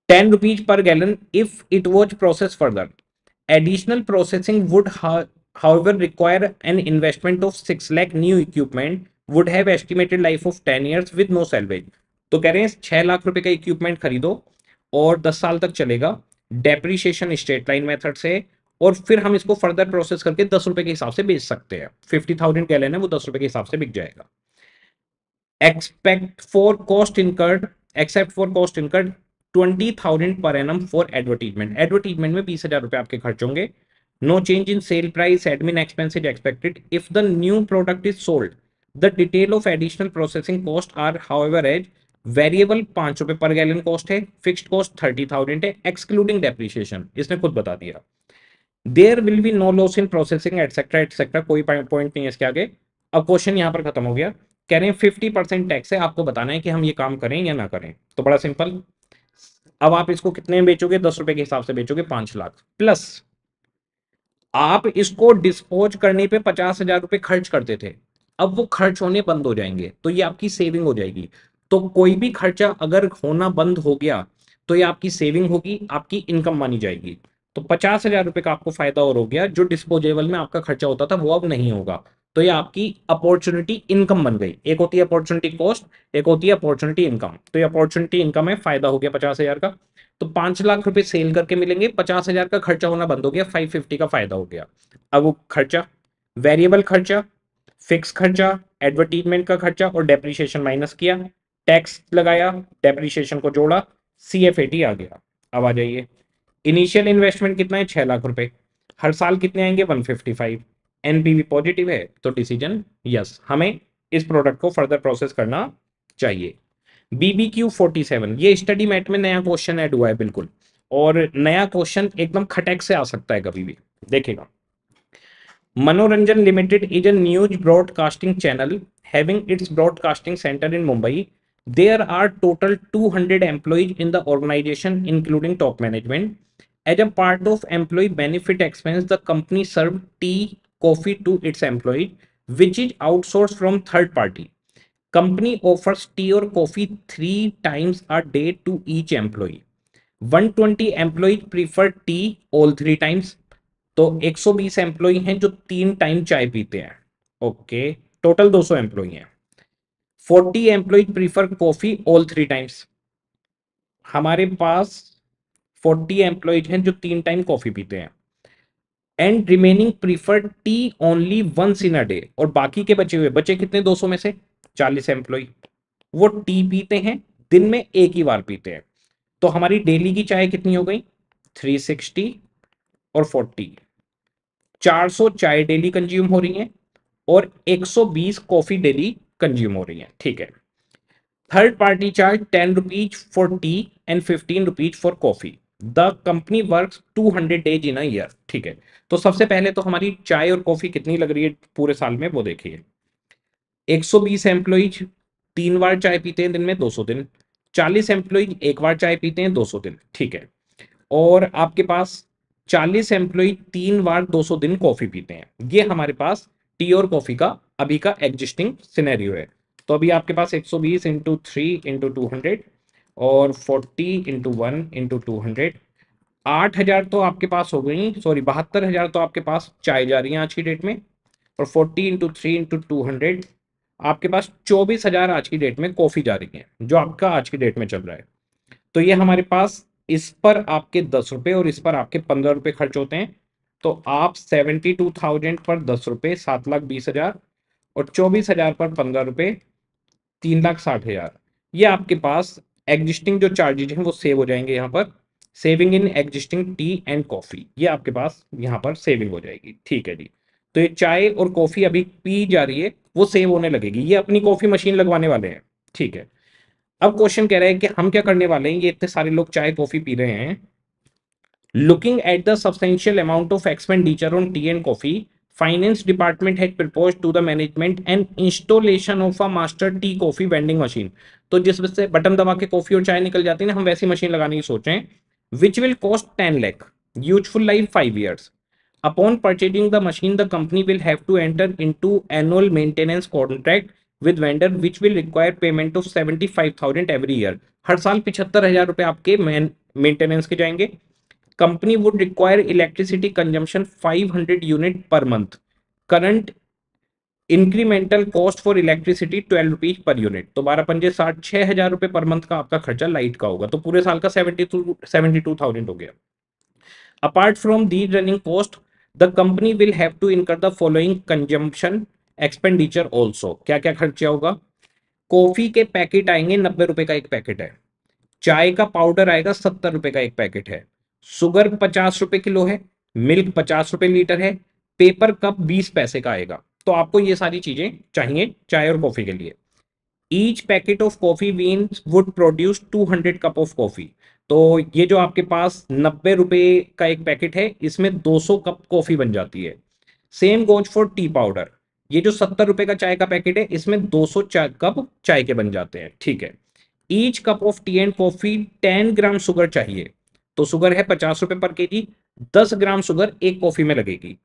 S1: ten rupees per gallon if it was process further additional processing would however require an investment of six lakh new equipment would have estimated life of ten years with no salvage तो कह रहे हैं छह लाख रुपए का इक्विपमेंट खरीदो और दस साल तक चलेगा डेप्रीशिएशन स्ट्रेट लाइन मेथड से और फिर हम इसको फर्दर प्रोसेस करके दस रुपए के हिसाब से बेच सकते हैं फिफ्टी थाउजेंड गैलन है वो दस रुपए के हिसाब से बिक जाएगा expect for cost incurred except for cost incurred twenty thousand per M for advertisement advertisement में बीस हजार रुपए आपके खर्च होंगे no change in sale price admin is expected if the new product is sold the detail of additional processing cost are however as variable पांच रुपए per gallon cost है फिक्स्ड कॉस्ट थर्टी थाउजेंड है excluding depreciation इसने खुद बता दिया there will be no loss in processing etcetera etcetera कोई point नहीं है इसके आगे अब क्वेश्चन यहां पर खत्म हो गया कह रहे हैं फिफ्टी परसेंट टैक्स है आपको बताना है कि हम ये काम करें या ना करें तो बड़ा सिंपल अब आप इसको कितने में बेचोगे दस रुपए के हिसाब से बेचोगे पांच लाख प्लस आप इसको डिस्पोज करने पे पचास हजार रुपए खर्च करते थे अब वो खर्च होने बंद हो जाएंगे तो ये आपकी सेविंग हो जाएगी तो कोई भी खर्चा अगर होना बंद हो गया तो ये आपकी सेविंग होगी आपकी इनकम मानी जाएगी तो पचास हजार रुपए का आपको फायदा और हो गया जो डिस्पोजेबल में आपका खर्चा होता था वो अब नहीं होगा तो ये आपकी अपॉर्चुनिटी इनकम बन गई एक होती है अपॉर्चुनिटी कॉस्ट एक होती है अपॉर्चुनिटी इनकम तो ये अपॉर्चुनिटी इनकम है फायदा हो गया पचास हजार का तो पांच लाख रुपए सेल करके मिलेंगे पचास हजार का खर्चा होना बंद हो गया फाइव फिफ्टी का फायदा हो गया अब वो खर्चा वेरिएबल खर्चा फिक्स खर्चा एडवर्टीजमेंट का खर्चा और डेप्रीशिएशन माइनस किया टैक्स लगाया डेप्रीशिएशन को जोड़ा सी एफ ए टी आ गया अब आ जाइए इनिशियल इन्वेस्टमेंट कितना है छह लाख रुपए हर साल कितने आएंगे 155 एनपीवी पॉजिटिव है तो डिसीजन यस हमें इस प्रोडक्ट को फर्दर प्रोसेस करना चाहिए बीबीक्यू 47 ये स्टडी मैट में नया क्वेश्चन ऐड हुआ है बिल्कुल और नया क्वेश्चन एकदम खटेक से आ सकता है कभी भी देखेगा Manoranjan limited is a news broadcasting channel having its broadcasting centre in Mumbai there are total 200 employees in the organisation including top management as a part of employee benefit expense the company serve tea coffee to its employees which is outsource from third party company offers tea और coffee three times a day to each employee 120 twenty employees prefer tea all three times तो एक सौ बीस employ हैं जो तीन time चाय पीते हैं ओके टोटल दो सौ एम्प्लॉय हैं forty employee prefer coffee all three times हमारे पास फोर्टी एम्प्लॉयज हैं जो तीन टाइम कॉफी पीते हैं and remaining prefer tea only once in a day और बाकी के बचे हुए बचे कितने 200 में से 40 एम्प्लॉय वो टी पीते हैं दिन में एक ही बार पीते हैं तो हमारी डेली की चाय कितनी हो गई 360 और 40 400 चाय डेली कंज्यूम हो रही है और 120 कॉफी डेली कंज्यूम हो रही है ठीक है third party charge ten rupees for tea and fifteen rupees for coffee the company work two hundred days in a year ठीक है तो सबसे पहले तो हमारी चाय और कॉफी कितनी लग रही है पूरे साल में वो देखिए 120 एम्प्लॉइज तीन बार चाय पीते हैं दिन में 200 दिन 40 एम्प्लॉइज एक बार चाय पीते हैं 200 दिन ठीक है और आपके पास 40 एम्प्लॉय तीन बार 200 दिन कॉफी पीते हैं ये हमारे पास टी और कॉफी का अभी का एग्जिस्टिंग सिनेरियो है तो अभी आपके पास 120 सौ बीस into three into two hundred और forty into one into two hundred आठ हज़ार तो आपके पास हो गई सॉरी बहत्तर हज़ार तो आपके पास चाय जा रही है आज की डेट में और forty into three into two hundred आपके पास चौबीस हज़ार आज की डेट में कॉफ़ी जा रही है जो आपका आज की डेट में चल रहा है तो ये हमारे पास इस पर आपके दस रुपये और इस पर आपके पंद्रह रुपये खर्च होते हैं तो आप सेवेंटी टू थाउजेंड पर दस रुपये सात लाख बीस हज़ार और चौबीस हज़ार पर पंद्रह रुपये तीन लाख साठ हज़ार ये आपके पास एग्जिस्टिंग जो चार्जेज हैं वो सेव हो जाएंगे यहाँ पर saving in existing tea and coffee ये आपके पास यहाँ पर सेविंग हो जाएगी ठीक है जी तो ये चाय और कॉफ़ी अभी पी जा रही है वो सेव होने लगेगी ये अपनी कॉफ़ी मशीन लगवाने वाले हैं ठीक है अब क्वेश्चन कह रहा है कि हम क्या करने वाले हैं ये इतने सारे लोग चाय कॉफ़ी पी रहे हैं looking at the substantial amount of expenditure on tea and coffee finance department had propose to the management and installation of a master tea coffee vending machine तो जिस वजह से बटन दबा के कॉफी और चाय निकल जाती है ना हम वैसी मशीन लगाने की सोचें which will cost ten lakh useful life five years upon purchasing the machine the company will have to enter into annual maintenance contract with vendor which will require payment of seventy five thousand every year हर साल पिछहत्तर हजार रुपये आपके maintenance के जाएंगे company would require electricity consumption 500 unit per month current incremental cost for electricity twelve rupees per unit तो बारह पंजे साठ छह हज़ार रुपए पर मंथ का आपका खर्चा लाइट का होगा तो पूरे साल का सेवेंटी टू सेवेंटी थाउजेंड हो गया apart from the running cost the company will have to incur the following consumption expenditure also क्या क्या खर्चा होगा कॉफ़ी के पैकेट आएंगे नब्बे रुपए का एक पैकेट है चाय का पाउडर आएगा सत्तर रुपए का एक पैकेट है सुगर पचास रुपए किलो है मिल्क पचास रुपए लीटर है पेपर कप बीस पैसे का आएगा तो आपको ये सारी चीजें चाहिए चाय और कॉफी के लिए each packet of coffee beans would produce 200 cup of coffee तो ये जो आपके पास नब्बे रुपए का एक पैकेट है इसमें 200 कप कॉफी बन जाती है same goes for tea powder ये जो सत्तर रुपए का चाय का पैकेट है इसमें 200 चाय कप चाय के बन जाते हैं ठीक है each cup of tea and coffee 10 gram sugar चाहिए तो सुगर है पचास रुपए पर के जी दस ग्राम सुगर एक कॉफी में लगेगी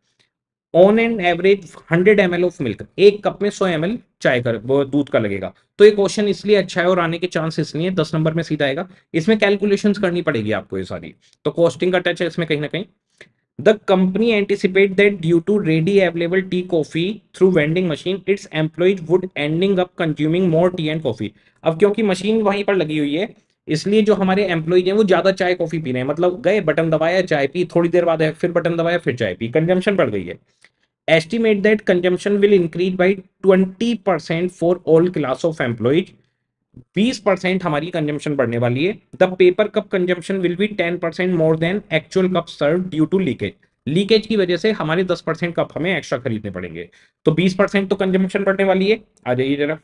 S1: on and average hundred M of milk एक कप में सौ एम चाय कर दूध का लगेगा तो ये क्वेश्चन इसलिए अच्छा है और आने के चांस इसलिए दस नंबर में सीधा आएगा इसमें कैलकुलेशन करनी पड़ेगी आपको ये सारी तो कॉस्टिंग का टच है इसमें कहीं ना कहीं the company anticipate that due to ready available tea coffee through vending machine its employees would ending up consuming more tea and coffee अब क्योंकि मशीन वहीं पर लगी हुई है इसलिए जो हमारे एम्प्लॉज हैं वो ज्यादा चाय कॉफी पी रहे हैं मतलब गए बटन दबाया चाय पी थोड़ी देर बाद है फिर बटन दबाया फिर चाय पी कंजम्पशन बढ़ गई है estimate that consumption will increase by twenty percent for all class of employees बीस परसेंट हमारी कंजम्पशन बढ़ने वाली है the paper cup consumption will be ten percent more than actual cup serve due to leakage leakage की वजह से हमारे दस परसेंट कप हमें एक्स्ट्रा खरीदने पड़ेंगे तो बीस परसेंट तो कंजम्पशन बढ़ने वाली है आ जाइए जरा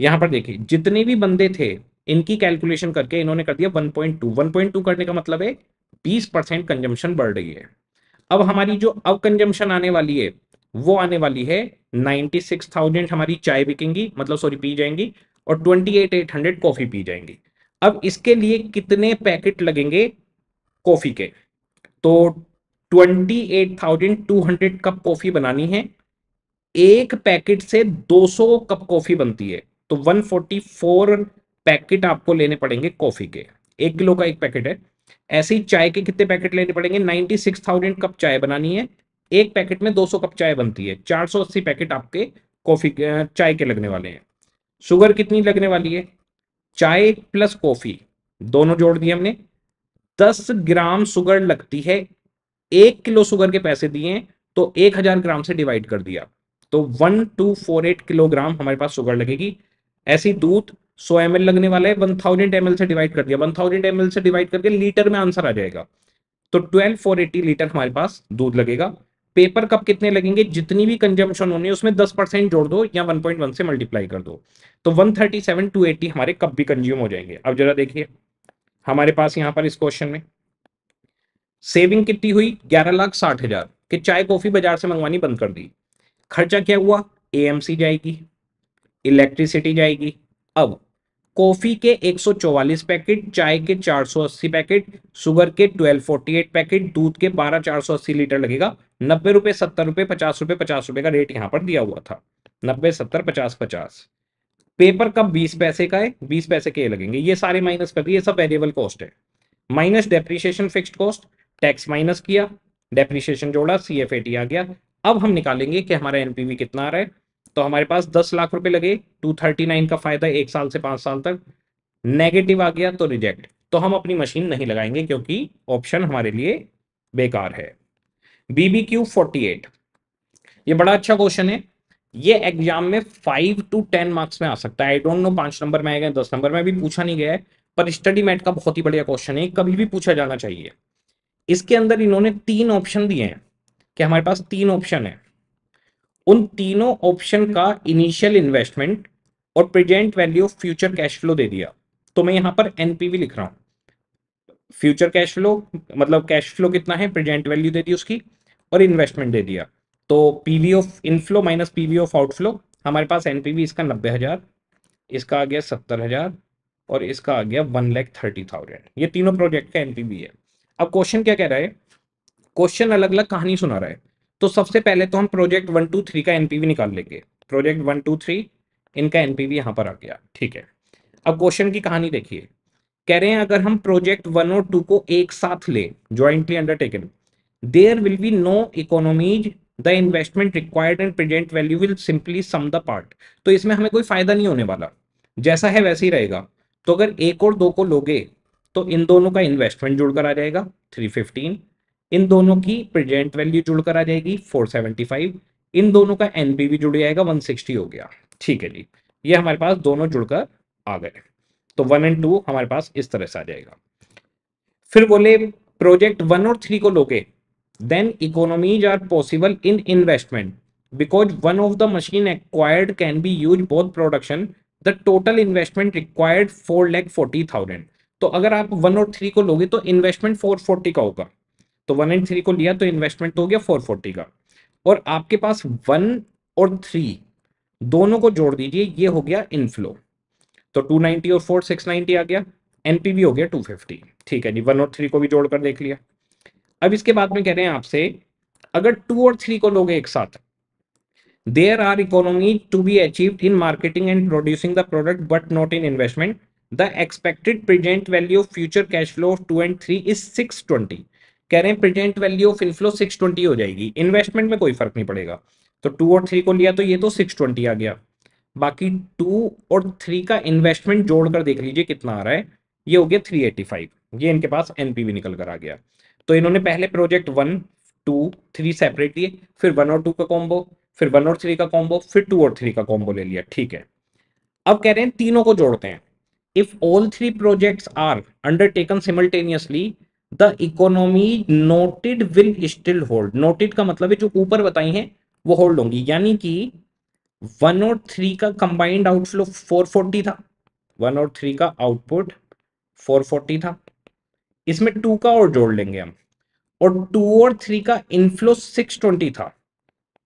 S1: यहाँ पर देखिए जितने भी बंदे थे इनकी कैलकुलेशन करके इन्होंने कर दिया 1.2 1.2 करने का मतलब है 20 परसेंट कंजम्पशन बढ़ रही है अब हमारी जो अब कंजम्पशन आने वाली है वो आने वाली है 96,000 हमारी चाय बिकेंगी मतलब सॉरी पी जाएंगी और 28,800 कॉफी पी जाएंगी अब इसके लिए कितने पैकेट लगेंगे कॉफी के तो 28,200 कप कॉफी बनानी है एक पैकेट से 200 कप कॉफी बनती है तो 144 पैकेट आपको लेने पड़ेंगे कॉफी के एक किलो का एक पैकेट है ऐसे ही चाय के कितने पैकेट लेने पड़ेंगे नाइनटी सिक्स थाउजेंड कप चाय बनानी है एक पैकेट में 200 कप चाय बनती है 480 पैकेट आपके कॉफी चाय के लगने वाले हैं शुगर कितनी लगने वाली है चाय प्लस कॉफी दोनों जोड़ दिए हमने 10 ग्राम शुगर लगती है एक किलो शुगर के पैसे दिए तो तो हजार ग्राम से डिवाइड कर दिया तो एट किलोग्राम हमारे पास शुगर लगेगी ऐसी दूध सौ एम लगने वाला है वन थाउजेंड एम से डिवाइड कर दिया वन थाउजेंड एम से डिवाइड करके लीटर में आंसर आ जाएगा तो ट्वेल्व फोर एटी लीटर हमारे पास दूध लगेगा पेपर कप कितने लगेंगे जितनी भी कंजम्पशन होनी है उसमें 10 परसेंट जोड़ दो या 1.1 से मल्टीप्लाई कर दो तो 137 280 हमारे कप भी कंज्यूम हो जाएंगे अब जरा देखिए हमारे पास यहाँ पर इस क्वेश्चन में सेविंग कितनी हुई ग्यारह लाख साठ हजार कि चाय कॉफी बाजार से मंगवानी बंद कर दी खर्चा क्या हुआ एएमसी जाएगी इलेक्ट्रिसिटी जाएगी अब कॉफी के 144 पैकेट चाय के 480 पैकेट शुगर के 1248 पैकेट दूध के 12 480 लीटर लगेगा नब्बे रुपए सत्तर रुपए पचास रुपए पचास रुपए का रेट यहाँ पर दिया हुआ था नब्बे सत्तर पचास पचास पेपर कप बीस पैसे का है बीस पैसे के लगेंगे ये सारे माइनस कर दिए सब वेरिएबल कॉस्ट है minus depreciation fixed cost tax minus किया डेप्रीशिएशन जोड़ा सी एफ ए टी आ गया अब हम निकालेंगे कि हमारा एनपीवी कितना आ रहा है तो हमारे पास दस लाख रुपए लगे टू थर्टी नाइन का फायदा एक साल से पांच साल तक नेगेटिव आ गया तो रिजेक्ट तो हम अपनी मशीन नहीं लगाएंगे क्योंकि ऑप्शन हमारे लिए बेकार है बीबी क्यू फोर्टी एट ये बड़ा अच्छा क्वेश्चन है ये एग्जाम में फाइव टू टेन मार्क्स में आ सकता है आई डोंट नो पांच नंबर में आएगा दस नंबर में भी पूछा नहीं गया है पर स्टडी मैट का बहुत ही बढ़िया क्वेश्चन है कभी भी पूछा जाना चाहिए इसके अंदर इन्होंने तीन ऑप्शन दिए हैं कि हमारे पास तीन ऑप्शन है उन तीनों ऑप्शन का इनिशियल इन्वेस्टमेंट और present value of future cash flow दे दिया तो मैं यहां पर एनपीवी लिख रहा हूं फ्यूचर कैश फ्लो मतलब कैश फ्लो कितना है प्रेजेंट वैल्यू दे दी उसकी और इन्वेस्टमेंट दे दिया तो PV of inflow minus PV of outflow हमारे पास एनपीवी इसका नब्बे हज़ार इसका आ गया सत्तर हज़ार और इसका आ गया वन लैख थर्टी थाउजेंड ये तीनों प्रोजेक्ट का एनपीवी है अब क्वेश्चन क्या कह रहा है क्वेश्चन अलग अलग कहानी सुना रहा है तो सबसे पहले तो हम प्रोजेक्ट वन टू थ्री का एनपीवी निकाल लेंगे प्रोजेक्ट वन टू थ्री इनका एनपीवी यहां पर आ गया ठीक है अब क्वेश्चन की कहानी देखिए कह रहे हैं अगर हम प्रोजेक्ट वन और टू को एक साथ ले jointly undertaken there will be no economies the investment required and present value will simply sum the part तो इसमें हमें कोई फायदा नहीं होने वाला जैसा है वैसे ही रहेगा तो अगर एक और दो को लोगे तो इन दोनों का इन्वेस्टमेंट जुड़कर आ जाएगा थ्री फिफ्टीन इन दोनों की प्रेजेंट वैल्यू जुड़कर आ जाएगी 475 इन दोनों का एनपीवी जुड़ जाएगा 160 हो गया ठीक है जी ये हमारे पास दोनों जुड़कर आ गए तो वन एंड टू हमारे पास इस तरह से आ जाएगा फिर बोले प्रोजेक्ट वन और थ्री को लोगे then economies are possible in investment because one of the machine acquired can be use both production the total investment required four lakh forty thousand तो अगर आप वन और थ्री को लोगे तो इन्वेस्टमेंट फोर फोर्टी का होगा तो वन एंड थ्री को लिया तो इन्वेस्टमेंट हो गया फोर फोर्टी का और आपके पास वन और थ्री दोनों को जोड़ दीजिए ये हो गया इनफ्लो तो टू नाइनटी और फोर सिक्स नाइनटी आ गया एनपीवी हो गया टू फिफ्टी ठीक है जी वन और थ्री को भी जोड़कर देख लिया अब इसके बाद में कह रहे हैं आपसे अगर टू और थ्री को लोगे एक साथ there are economy to be achieve in marketing and producing the product but not in investment the expected present value of future cash flow of two and three is six twenty कह रहे हैं present value of inflow 620 हो जाएगी investment में कोई फर्क नहीं पड़ेगा तो टू और थ्री को लिया तो ये तो 620 आ गया बाकी टू और थ्री का इन्वेस्टमेंट जोड़कर देख लीजिए कितना आ रहा है ये हो गया 385 ये इनके पास एनपीवी निकल कर आ गया तो इन्होंने पहले project one two three separate लिए फिर वन और टू का कॉम्बो फिर वन और थ्री का कॉम्बो फिर टू और थ्री का कॉम्बो ले लिया ठीक है अब कह रहे हैं तीनों को जोड़ते हैं if all three project are undertaken simultaneously the economy noted will still hold noted का मतलब है जो ऊपर बताई है वो होल्ड होंगी यानी कि वन और थ्री का कंबाइंड आउटफ्लो फोर फोर्टी था वन और थ्री का आउटपुट फोर फोर्टी था इसमें टू का और जोड़ लेंगे हम और टू और थ्री का इनफ्लो सिक्स ट्वेंटी था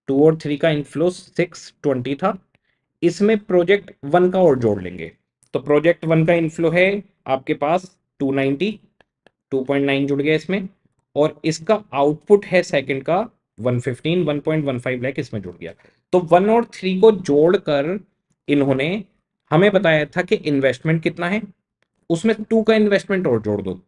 S1: टू और थ्री का इनफ्लो सिक्स ट्वेंटी था इसमें प्रोजेक्ट वन का और जोड़ लेंगे तो प्रोजेक्ट वन का इनफ्लो है आपके पास टू नाइनटी 2.9 जुड़ गया इसमें और इसका आउटपुट है सेकंड का 115 1.15 लाख इसमें जुड़ गया तो वन और थ्री को जोड़कर इन्होंने हमें बताया था कि इन्वेस्टमेंट कितना है उसमें टू का इन्वेस्टमेंट और जोड़ दो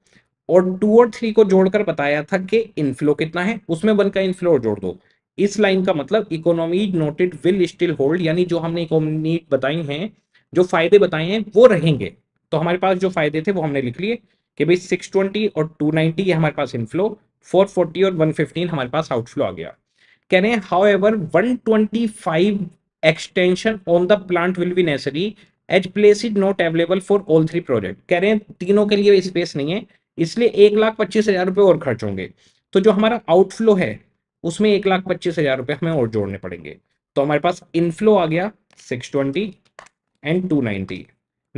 S1: और टू और थ्री को जोड़कर बताया था कि इनफ्लो कितना है उसमें वन का इनफ्लो और जोड़ दो इस लाइन का मतलब economy noted will still hold यानी जो हमने इकोनॉमी बताई हैं जो फायदे बताए हैं वो रहेंगे तो हमारे पास जो फायदे थे वो हमने लिख लिए कि भाई ट्वेंटी और नाइनटी ये हमारे पास इनफ्लो फोर फोर्टी और वन फिफ्टीन हमारे पास आउटफ्लो आ गया कह रहे हैं however one twenty five extension on the plant will be necessary as place is not available for all three project कह रहे हैं तीनों के लिए स्पेस नहीं है इसलिए एक लाख पच्चीस हजार रुपये और खर्च होंगे तो जो हमारा आउटफ्लो है उसमें एक लाख पच्चीस हजार रुपये हमें और जोड़ने पड़ेंगे तो हमारे पास इनफ्लो आ गया six twenty and two ninety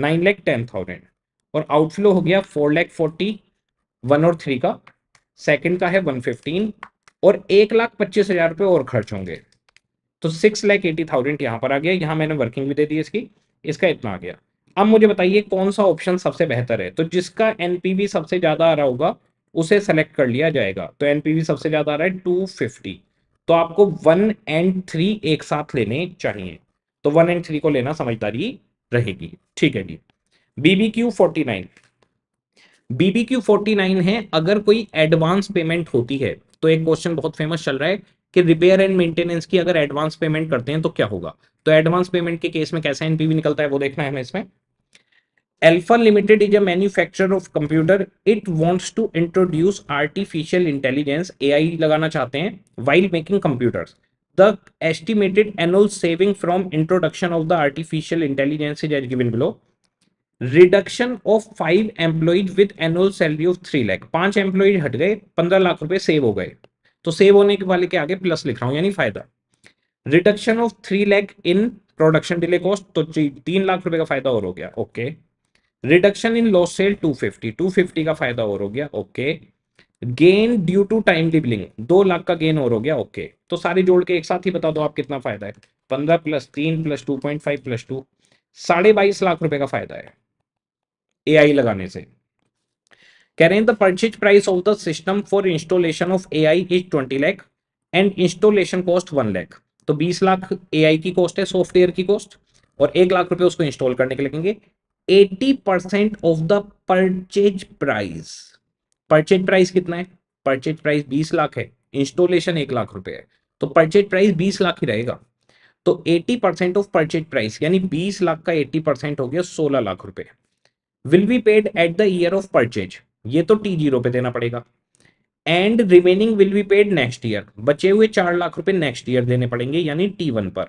S1: nine lakh ten thousand और आउटफ्लो हो गया फोर लैख फोर्टी वन और थ्री का सेकंड का है वन फिफ्टीन और एक लाख पच्चीस हजार रुपये और खर्च होंगे तो सिक्स लैख एटी थाउजेंड यहाँ पर आ गया यहाँ मैंने वर्किंग भी दे दी इसकी इसका इतना आ गया अब मुझे बताइए कौन सा ऑप्शन सबसे बेहतर है तो जिसका एन सबसे ज़्यादा आ रहा होगा उसे सेलेक्ट कर लिया जाएगा तो एनपीवी सबसे ज़्यादा आ रहा है टू फिफ्टी तो आपको वन एंड थ्री एक साथ लेने चाहिए तो वन एंड थ्री को लेना समझदारी रहेगी ठीक है जी BBQ forty nine BBQ forty nine है अगर कोई एडवांस पेमेंट होती है तो एक क्वेश्चन बहुत फेमस चल रहा है कि रिपेयर एंड मेंटेनेंस की अगर एडवांस पेमेंट करते हैं तो क्या होगा तो एडवांस पेमेंट के केस में कैसा एनपीवी निकलता है वो देखना है हमें इसमें alpha limited is a manufacturer of computer it wants to introduce artificial intelligence AI लगाना चाहते हैं while making computers the estimated annual saving from introduction of the artificial intelligence is given below reduction of five employed with annual salary of three lakh पांच employed हट गए पंद्रह लाख रुपए save हो गए तो सेव होने के वाले के आगे प्लस लिख रहा हूं यानी फायदा reduction of three lakh in production delay cost तो तीन लाख रुपए का फायदा और हो गया okay reduction in lost sale two fifty two fifty का फायदा और हो गया okay gain due to time डिबलिंग दो लाख का गेन और हो गया ओके तो सारे जोड़ के एक साथ ही बता दो आप कितना फायदा है पंद्रह प्लस तीन plus two point five plus two साढ़े बाईस लाख रुपए का फायदा है एआई लगाने से कह रहे हैं the purchase price of the system for installation of AI is twenty lakh and installation cost one lakh तो बीस लाख एआई की कॉस्ट है सॉफ्टवेयर की कॉस्ट और एक लाख रुपए उसको इंस्टॉल करने के लगेंगे eighty percent of the purchase price purchase price कितना है परचेज प्राइस बीस लाख है इंस्टॉलेशन एक लाख रुपए है तो परचेज प्राइस बीस लाख ही रहेगा तो eighty percent of purchase price यानी बीस लाख का एट्टी परसेंट हो गया सोलह लाख रुपए will be paid at the year of purchase ये तो टी जीरो पे देना पड़ेगा and remaining will be paid next year बचे हुए चार लाख रुपए नेक्स्ट ईयर देने पड़ेंगे यानी टी वन पर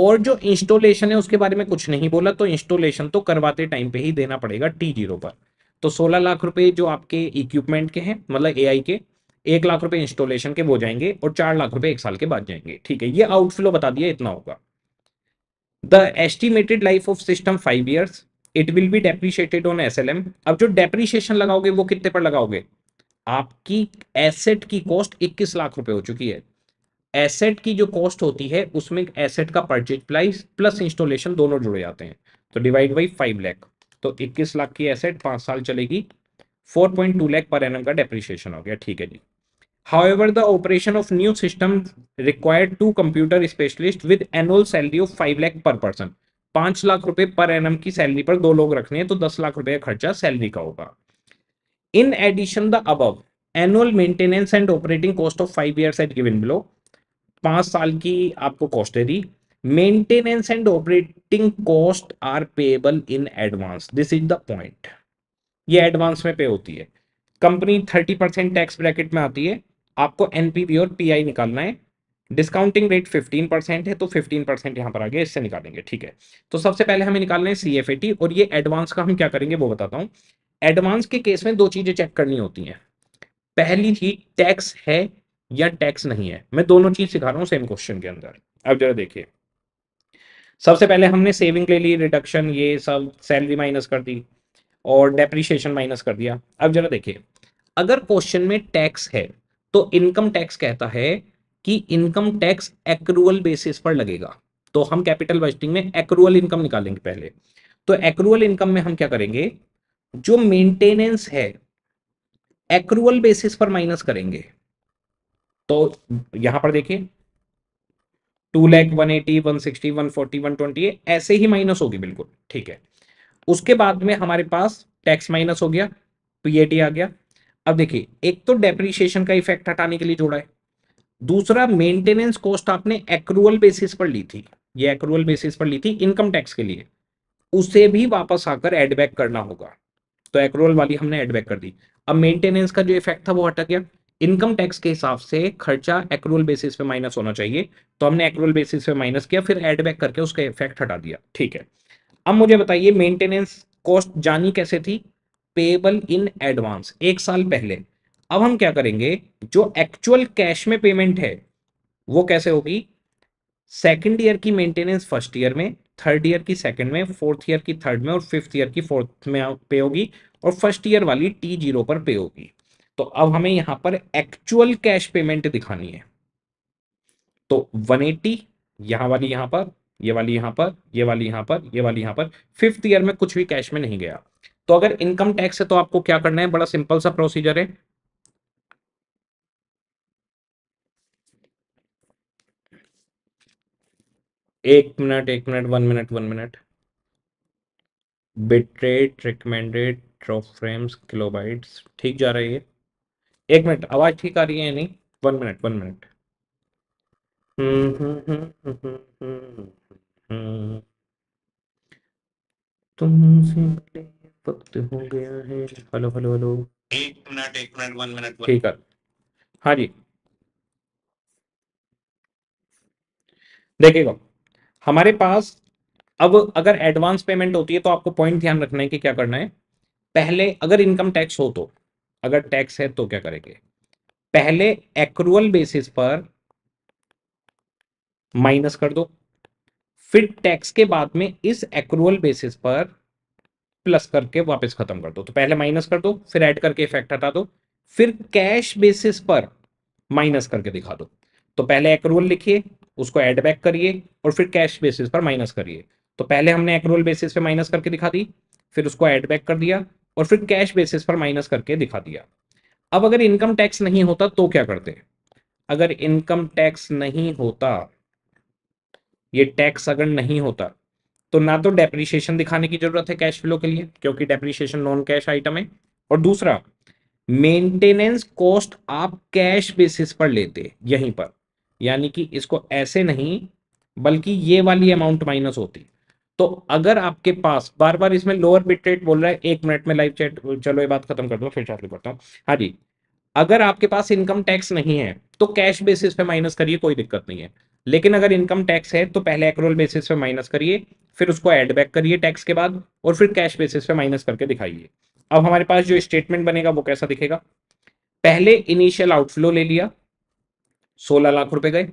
S1: और जो इंस्टॉलेशन है उसके बारे में कुछ नहीं बोला तो इंस्टॉलेशन तो करवाते टाइम पे ही देना पड़ेगा टी जीरो पर तो सोलह लाख रुपए जो आपके इक्विपमेंट के हैं मतलब ए के एक लाख रुपए इंस्टॉलेशन के वो जाएंगे और चार लाख रुपए एक साल के बाद जाएंगे ठीक है ये आउटफ्लो बता दिया इतना होगा the estimated life of system five years it will be depreciated on SLM अब जो डेप्रीशिएशन लगाओगे वो कितने पर लगाओगे आपकी एसेट की कॉस्ट 21 लाख रुपए हो चुकी है एसेट की जो कॉस्ट होती है उसमें एसेट का परचेज प्राइस प्लस इंस्टॉलेशन दोनों जुड़े जाते हैं तो डिवाइड बाई फाइव लैख तो इक्कीस लाख की एसेट पांच साल चलेगी फोर पॉइंट टू लैख पर एन का डेप्रिशिएशन हो गया ठीक है जी however the operation of new system required to computer specialist with annual salary of five lakh per person पांच लाख रुपए पर एन की सैलरी पर दो लोग रखने हैं तो दस लाख रुपए का खर्चा सैलरी का होगा इन एडिशन द अब annual maintenance and operating cost of five year at given below पांच साल की आपको कॉस्टें दी maintenance and operating cost are payable in advance this is the point ये एडवांस में पे होती है company thirty percent tax bracket में आती है आपको एनपीवी और पीआई निकालना है डिस्काउंटिंग रेट 15 परसेंट है तो 15 परसेंट यहाँ पर आगे इससे निकालेंगे ठीक है तो सबसे पहले हमें निकालना है सी एफ और ये एडवांस का हम क्या करेंगे वो बताता हूँ एडवांस के केस में दो चीज़ें चेक करनी होती हैं पहली चीज टैक्स है या टैक्स नहीं है मैं दोनों चीज़ सिखा रहा हूँ सेम क्वेश्चन के अंदर अब जरा देखिए सबसे पहले हमने सेविंग ले ली रिडक्शन ये सब सैलरी माइनस कर दी और डेप्रिशिएशन माइनस कर दिया अब जरा देखिए अगर क्वेश्चन में टैक्स है तो इनकम टैक्स कहता है कि इनकम टैक्स एक्रूअल बेसिस पर लगेगा तो हम कैपिटल बजटिंग में एक्रूअल इनकम निकालेंगे पहले तो एक्रूअल इनकम में हम क्या करेंगे जो मेंटेनेंस है एक्रूअल बेसिस पर माइनस करेंगे तो यहां पर देखिए two lakh one eighty one sixty one forty one twenty ऐसे ही माइनस होगी बिल्कुल ठीक है उसके बाद में हमारे पास टैक्स माइनस हो गया पीएटी आ गया अब देखिए एक तो डेप्रिशिएशन का इफेक्ट हटाने के लिए जोड़ा है दूसरा मेंटेनेंस कॉस्ट आपने एक्रूअल बेसिस पर ली थी ये एक्रूअल बेसिस पर ली थी इनकम टैक्स के लिए उसे भी वापस आकर एडबैक करना होगा तो एक्रूअल वाली हमने एडबैक कर दी अब मेंटेनेंस का जो इफेक्ट था वो हटा गया इनकम टैक्स के हिसाब से खर्चा एक्रूअल बेसिस पे माइनस होना चाहिए तो हमने एक्रूअल बेसिस पे माइनस किया फिर एडबैक करके उसका इफेक्ट हटा दिया ठीक है अब मुझे बताइए मेंटेनेंस कॉस्ट जानी कैसे थी पेबल इन एडवांस एक साल पहले अब हम क्या करेंगे जो एक्चुअल कैश में पेमेंट है वो कैसे होगी सेकेंड ईयर की मेंटेनेंस फर्स्ट ईयर में थर्ड ईयर की सेकेंड में फोर्थ ईयर की थर्ड में और फिफ्थ ईयर की फोर्थ में पे होगी और फर्स्ट ईयर वाली टी जीरो पर पे होगी तो अब हमें यहां पर एक्चुअल कैश पेमेंट दिखानी है तो 180 एटी यहां वाली यहां पर ये वाली यहां पर ये वाली यहां पर ये वाली यहां पर फिफ्थ ईयर में कुछ भी कैश में नहीं गया तो अगर इनकम टैक्स है तो आपको क्या करना है बड़ा सिंपल सा प्रोसीजर है एक मिनट एक minute one minute one minute bitrate recommended drop frames kilobytes ठीक जा रही है एक मिनट आवाज ठीक आ रही है नहीं वन मिनट वन मिनट तुमसे वक्त हो गया है हेलो हेलो हेलो एक मिनट एक मिनट वन मिनट ठीक है हाँ जी देखिएगा हमारे पास अब अगर एडवांस पेमेंट होती है तो आपको पॉइंट ध्यान रखना है कि क्या करना है पहले अगर इनकम टैक्स हो तो अगर टैक्स है तो क्या करेंगे पहले एक्रूअल बेसिस पर माइनस कर दो फिर टैक्स के बाद में इस एक्रूअल बेसिस पर प्लस करके वापस खत्म कर दो तो पहले माइनस कर दो फिर ऐड करके इफेक्ट हटा दो फिर कैश बेसिस पर माइनस करके दिखा दो तो पहले एक्रूअल लिखिए उसको एड बैक करिए और फिर कैश बेसिस पर माइनस करिए तो पहले हमने एक्रोल बेसिस पे माइनस करके दिखा दी फिर उसको एड बैक कर दिया और फिर कैश बेसिस पर माइनस करके दिखा दिया अब अगर इनकम टैक्स नहीं होता तो क्या करते अगर इनकम टैक्स नहीं होता ये टैक्स अगर नहीं होता तो ना तो डेप्रिशिएशन दिखाने की जरूरत है कैश फ्लो के लिए क्योंकि डेप्रिशिएशन नॉन कैश आइटम है और दूसरा मेंटेनेंस कॉस्ट आप कैश बेसिस पर लेते यहीं पर यानी कि इसको ऐसे नहीं बल्कि ये वाली अमाउंट माइनस होती तो अगर आपके पास बार बार इसमें लोअर बिट रेट बोल रहा है एक मिनट में लाइव चैट चलो ये बात खत्म कर दो फिर चार्ज करता हूँ हाँ जी अगर आपके पास इनकम टैक्स नहीं है तो कैश बेसिस पे माइनस करिए कोई दिक्कत नहीं है लेकिन अगर इनकम टैक्स है तो पहले एक्रोल बेसिस पे माइनस करिए फिर उसको एड बैक करिए टैक्स के बाद और फिर कैश बेसिस पे माइनस करके दिखाइए अब हमारे पास जो स्टेटमेंट बनेगा वो कैसा दिखेगा पहले इनिशियल आउटफ्लो ले लिया सोलह लाख रुपए गए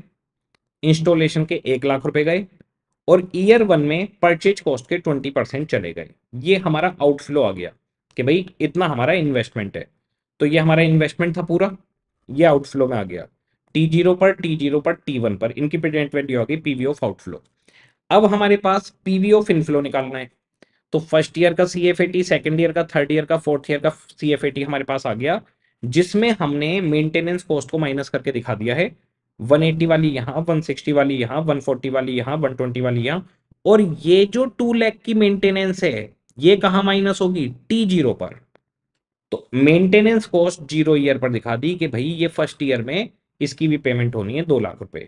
S1: इंस्टॉलेशन के एक लाख रुपए गए और ईयर वन में परचेज कॉस्ट के ट्वेंटी परसेंट चले गए ये हमारा आउटफ्लो आ गया कि भाई इतना हमारा इन्वेस्टमेंट है तो ये हमारा इन्वेस्टमेंट था पूरा ये आउटफ्लो में आ गया टी जीरो पर टी जीरो पर टी वन पर इनकी प्रेजेंट वैल्यू आ गई पीवी ऑफ आउटफ्लो अब हमारे पास पीवी ऑफ इनफ्लो निकालना है तो फर्स्ट ईयर का C F A T second year का थर्ड ईयर का फोर्थ ईयर का सी एफ ए टी हमारे पास आ गया जिसमें हमने मेंटेनेंस कॉस्ट को माइनस करके दिखा दिया है 180 वाली यहां 160 वाली यहां 140 वाली यहां 120 वाली यहां और ये जो टू लैख की मेंटेनेंस है ये कहा माइनस होगी टी जीरो पर तो मेंटेनेंस कॉस्ट जीरो ईयर पर दिखा दी कि भाई ये फर्स्ट ईयर में इसकी भी पेमेंट होनी है दो लाख रुपए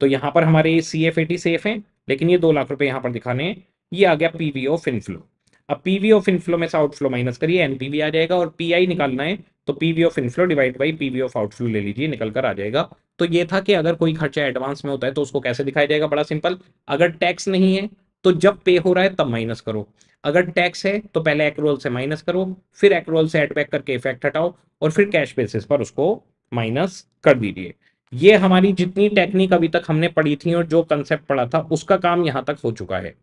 S1: तो यहां पर हमारे सी एफ एटी सेफ है लेकिन ये दो लाख रुपए यहां पर दिखाने ये आ गया पीवी ऑफ इनफ्लो अब पीवी ऑफ इनफ्लो में से आउटफ्लो माइनस करिए एनपीवी आ जाएगा और पीआई निकालना है तो PV of inflow divide by PV of outflow ले लीजिए निकल कर आ जाएगा तो ये था कि अगर कोई खर्चा एडवांस में होता है तो उसको कैसे दिखाया जाएगा बड़ा सिंपल अगर टैक्स नहीं है तो जब पे हो रहा है तब माइनस करो अगर टैक्स है तो पहले एक्रोल से माइनस करो फिर एक्रोल से एडबैक करके इफेक्ट हटाओ और फिर कैश बेसिस पर उसको माइनस कर दीजिए ये हमारी जितनी टेक्निक अभी तक हमने पढ़ी थी और जो कंसेप्ट पढ़ा था उसका काम यहां तक हो चुका है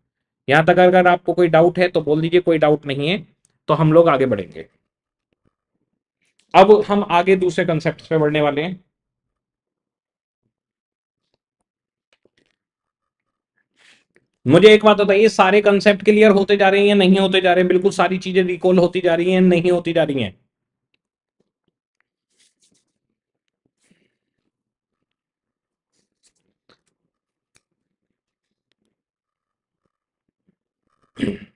S1: यहाँ तक अगर आपको कोई डाउट है तो बोल दीजिए कोई डाउट नहीं है तो हम लोग आगे बढ़ेंगे अब हम आगे दूसरे कंसेप्ट पे बढ़ने वाले हैं मुझे एक बात बताइए सारे कंसेप्ट क्लियर होते जा रहे हैं या नहीं होते जा रहे हैं बिल्कुल सारी चीजें रिकॉल होती जा रही हैं नहीं होती जा रही हैं Yeah.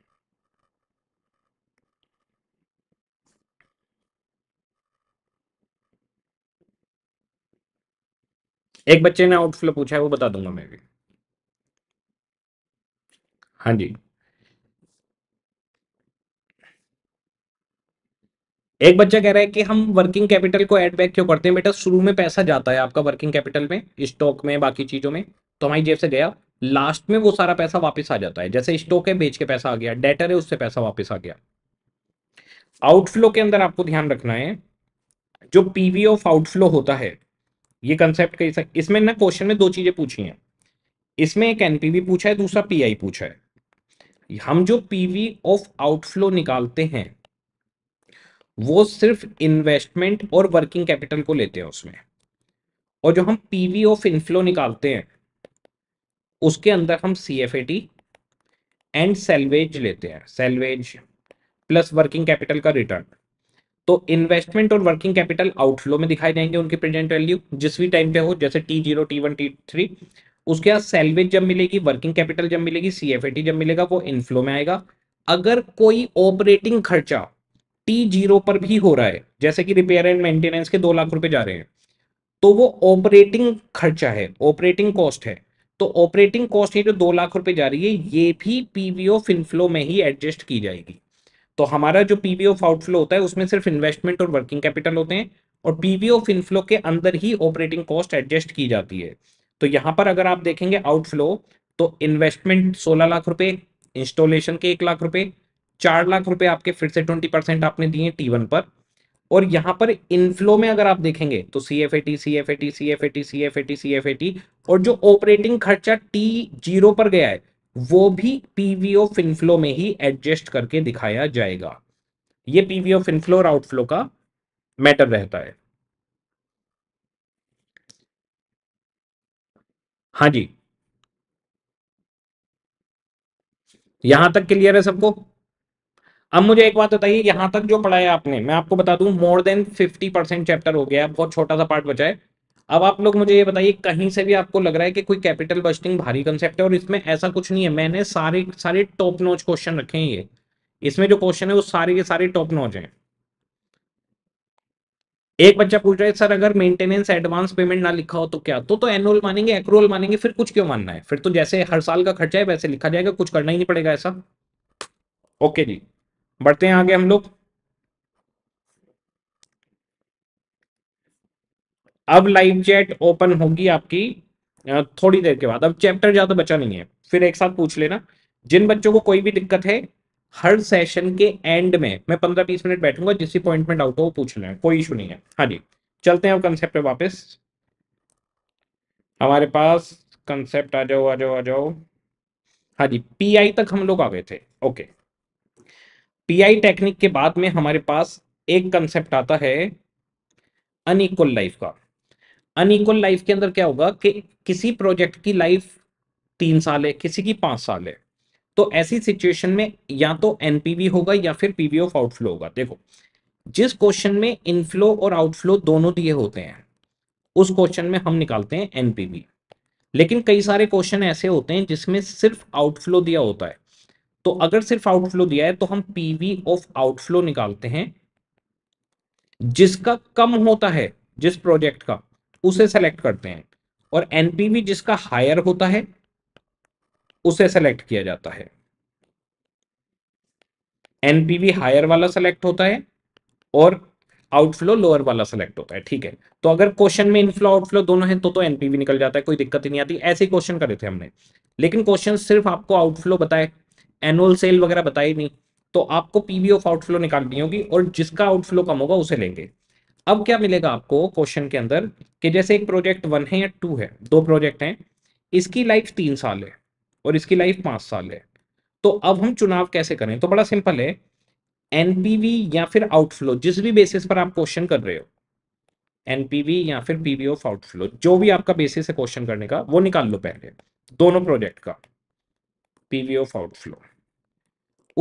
S1: एक बच्चे ने आउटफ्लो पूछा है वो बता दूंगा मैं भी हाँ जी एक बच्चा कह रहा है कि हम वर्किंग कैपिटल को ऐड बैक क्यों करते हैं बेटा शुरू में पैसा जाता है आपका वर्किंग कैपिटल में स्टॉक में बाकी चीजों में तो हमारी जेब से गया लास्ट में वो सारा पैसा वापस आ जाता है जैसे स्टॉक है बेच के पैसा आ गया डेटर है उससे पैसा वापस आ गया आउटफ्लो के अंदर आपको ध्यान रखना है जो पीवी ऑफ आउटफ्लो होता है ये कंसेप्ट कैसा इसमें ना क्वेश्चन में दो चीजें पूछी हैं इसमें एक एनपीवी पूछा है दूसरा पीआई पूछा है हम जो पीवी ऑफ आउटफ्लो निकालते हैं वो सिर्फ इन्वेस्टमेंट और वर्किंग कैपिटल को लेते हैं उसमें और जो हम पीवी ऑफ इनफ्लो निकालते हैं उसके अंदर हम C F A T and salvage लेते हैं सेल्वेज प्लस वर्किंग कैपिटल का रिटर्न तो इन्वेस्टमेंट और वर्किंग कैपिटल आउटफ्लो में दिखाई देंगे उनकी प्रेजेंट वैल्यू जिस भी टाइम पे हो जैसे T zero T one T three उसके बाद सेल्वेज जब मिलेगी वर्किंग कैपिटल जब मिलेगी सी एफ ए टी जब मिलेगा वो इनफ्लो में आएगा अगर कोई ऑपरेटिंग खर्चा टी जीरो पर भी हो रहा है जैसे कि रिपेयर एंड मेंटेनेंस के दो लाख रुपए जा रहे हैं तो वो ऑपरेटिंग खर्चा है ऑपरेटिंग कॉस्ट है तो ऑपरेटिंग कॉस्ट ये जो दो लाख रुपए जा रही है ये भी पीवीओ फिनफ्लो में ही एडजस्ट की जाएगी तो हमारा जो पीवी ऑफ आउटफ्लो होता है उसमें सिर्फ इन्वेस्टमेंट और वर्किंग कैपिटल होते हैं और पीवी ऑफ इनफ्लो के अंदर ही ऑपरेटिंग कॉस्ट एडजस्ट की जाती है तो यहाँ पर अगर आप देखेंगे आउटफ्लो तो इन्वेस्टमेंट सोलह लाख रुपए इंस्टॉलेशन के एक लाख रुपए चार लाख रुपए आपके फिर से ट्वेंटी परसेंट आपने दिए टी वन पर और यहाँ पर इनफ्लो में अगर आप देखेंगे तो C F A T C F A T C F A T C F A T C F A T और जो ऑपरेटिंग खर्चा टी जीरो पर गया है वो भी पीवीओ फिनफ्लो में ही एडजस्ट करके दिखाया जाएगा ये पीवीओ फिनफ्लो और आउटफ्लो का मैटर रहता है हाँ जी यहां तक क्लियर है सबको अब मुझे एक बात बताइए यहां तक जो पढ़ाया आपने मैं आपको बता दूं मोर देन 50 परसेंट चैप्टर हो गया बहुत छोटा सा पार्ट बचा है अब आप लोग मुझे ये बताइए कहीं से भी आपको लग रहा है कि कोई कैपिटल बस्टिंग भारी कंसेप्ट है और इसमें ऐसा कुछ नहीं है मैंने सारे सारे टॉप नोच क्वेश्चन रखे हैं ये इसमें जो क्वेश्चन है वो सारे के सारे टॉप नोच हैं एक बच्चा पूछ रहा है सर अगर मेंटेनेंस एडवांस पेमेंट ना लिखा हो तो क्या तो तो एनुअल मानेंगे एक्रोअल मानेंगे फिर कुछ क्यों मानना है फिर तो जैसे हर साल का खर्चा है वैसे लिखा जाएगा कुछ करना ही नहीं पड़ेगा ऐसा ओके जी बढ़ते हैं आगे हम लोग अब लाइव चैट ओपन होगी आपकी थोड़ी देर के बाद अब चैप्टर ज़्यादा बचा नहीं है फिर एक साथ पूछ लेना जिन बच्चों को कोई भी दिक्कत है हर सेशन के एंड में मैं पंद्रह बीस मिनट बैठूंगा जिस पॉइंट में डाउट हो वो पूछ लेना कोई इशू नहीं है हाँ जी चलते हैं अब कंसेप्ट पे वापस हमारे पास कंसेप्ट आ जाओ आ जाओ आ जाओ हाँ जी पीआई तक हम लोग आ गए थे ओके पीआई टेक्निक के बाद में हमारे पास एक कंसेप्ट आता है अनइक्वल लाइफ का अनइक्वल लाइफ के अंदर क्या होगा कि किसी प्रोजेक्ट की लाइफ तीन साल है किसी की पांच साल है तो ऐसी सिचुएशन में या तो एनपीवी होगा या फिर पीवी ऑफ आउटफ्लो होगा देखो जिस क्वेश्चन में इनफ्लो और आउटफ्लो दोनों दिए होते हैं उस क्वेश्चन में हम निकालते हैं एनपीवी लेकिन कई सारे क्वेश्चन ऐसे होते हैं जिसमें सिर्फ आउटफ्लो दिया होता है तो अगर सिर्फ आउटफ्लो दिया है तो हम पीवी ऑफ आउटफ्लो निकालते हैं जिसका कम होता है जिस प्रोजेक्ट का उसे सेलेक्ट करते हैं और एनपीवी जिसका हायर होता है उसे सेलेक्ट किया जाता है एनपीवी हायर वाला सेलेक्ट होता है और आउटफ्लो लोअर वाला सेलेक्ट होता है ठीक है तो अगर क्वेश्चन में इनफ्लो आउटफ्लो दोनों हैं तो तो एनपीवी निकल जाता है कोई दिक्कत ही नहीं आती ऐसे क्वेश्चन करे थे हमने लेकिन क्वेश्चन सिर्फ आपको आउटफ्लो बताए एनुअल सेल वगैरह बताए नहीं तो आपको पीवी ऑफ आउटफ्लो निकालनी होगी और जिसका आउटफ्लो कम होगा उसे लेंगे अब क्या मिलेगा आपको क्वेश्चन के अंदर कि जैसे एक प्रोजेक्ट वन है या टू है दो प्रोजेक्ट हैं इसकी लाइफ तीन साल है और इसकी लाइफ पांच साल है तो अब हम चुनाव कैसे करें तो बड़ा सिंपल है एनपीवी या फिर आउटफ्लो जिस भी बेसिस पर आप क्वेश्चन कर रहे हो एनपीवी या फिर पीवी ऑफ आउटफ्लो जो भी आपका बेसिस है क्वेश्चन करने का वो निकाल लो पहले दोनों प्रोजेक्ट का पीवी ऑफ आउटफ्लो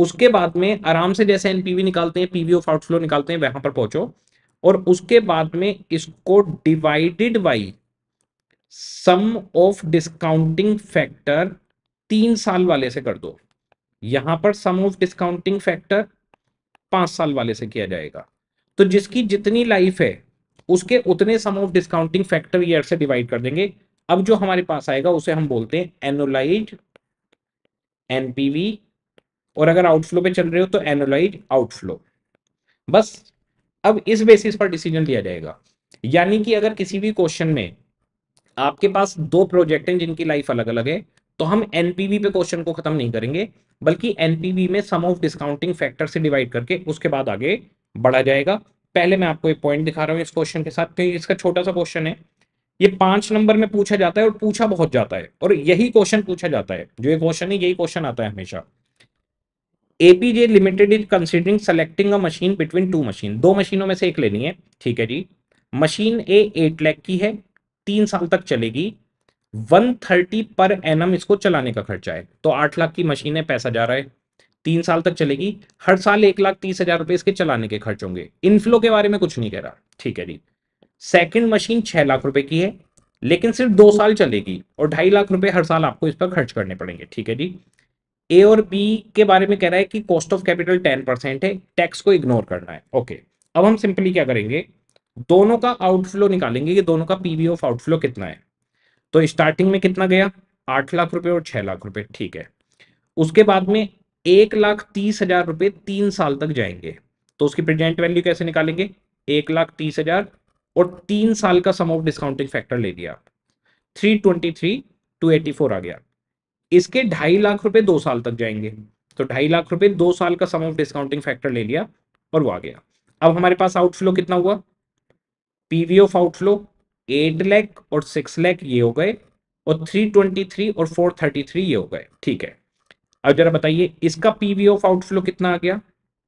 S1: उसके बाद में आराम से जैसे एनपीवी निकालते हैं पीवी ऑफ आउटफ्लो निकालते हैं वहां पर पहुंचो और उसके बाद में इसको divided by sum of discounting factor तीन साल वाले से कर दो यहां पर सम ऑफ डिस्काउंटिंग फैक्टर पांच साल वाले से किया जाएगा तो जिसकी जितनी लाइफ है उसके उतने sum of discounting factor year से डिवाइड कर देंगे अब जो हमारे पास आएगा उसे हम बोलते हैं एनोलाइज एनपीवी और अगर आउटफ्लो पे चल रहे हो तो एनोलाइज आउटफ्लो बस अब इस बेसिस पर डिसीजन लिया जाएगा यानी कि अगर किसी भी क्वेश्चन में आपके पास दो प्रोजेक्ट हैं जिनकी लाइफ अलग अलग है तो हम एनपीवी पे क्वेश्चन को खत्म नहीं करेंगे बल्कि एनपीवी में सम ऑफ डिस्काउंटिंग फैक्टर से डिवाइड करके उसके बाद आगे बढ़ा जाएगा पहले मैं आपको एक पॉइंट दिखा रहा हूँ इस क्वेश्चन के साथ क्योंकि इसका छोटा सा क्वेश्चन है ये पांच नंबर में पूछा जाता है और पूछा बहुत जाता है और यही क्वेश्चन पूछा जाता है जो ये क्वेश्चन है यही क्वेश्चन आता है हमेशा APJ limited is considering selecting a machine between two machine दो मशीनों में से एक लेनी है ठीक है जी मशीन ए एट लैख की है तीन साल तक चलेगी वन थर्टी पर एनम इसको चलाने का खर्चा है तो आठ लाख की मशीन है पैसा जा रहा है तीन साल तक चलेगी हर साल एक लाख तीस हजार रुपए इसके चलाने के खर्च होंगे इनफ्लो के बारे में कुछ नहीं कह रहा ठीक है जी सेकंड मशीन छह लाख रुपए की है लेकिन सिर्फ दो साल चलेगी और ढाई लाख रुपए हर साल आपको इस पर खर्च करने पड़ेंगे ठीक है जी ए और बी के बारे में कह रहा है कि cost of capital ten percent है टैक्स को इग्नोर करना है ओके अब हम सिंपली क्या करेंगे दोनों का आउटफ्लो निकालेंगे कि दोनों का पीवी ऑफ आउटफ्लो कितना है तो स्टार्टिंग में कितना गया आठ लाख रुपए और छह लाख रुपए ठीक है उसके बाद में एक लाख तीस हजार रुपए तीन साल तक जाएंगे तो उसकी प्रेजेंट वैल्यू कैसे निकालेंगे एक लाख तीस हजार और तीन साल का सम ऑफ डिस्काउंटिंग फैक्टर ले लिया three twenty three two eighty four आ गया इसके ढाई लाख रुपए दो साल तक जाएंगे तो ढाई लाख रुपए दो साल का सम ऑफ डिस्काउंटिंग फैक्टर ले लिया और वो आ गया अब हमारे पास आउटफ्लो कितना हुआ PV of outflow eight lakh और सिक्स लैख ये हो गए और थ्री ट्वेंटी थ्री और फोर थर्टी थ्री ये हो गए ठीक है अब जरा बताइए इसका पीवी ऑफ आउटफ्लो कितना आ गया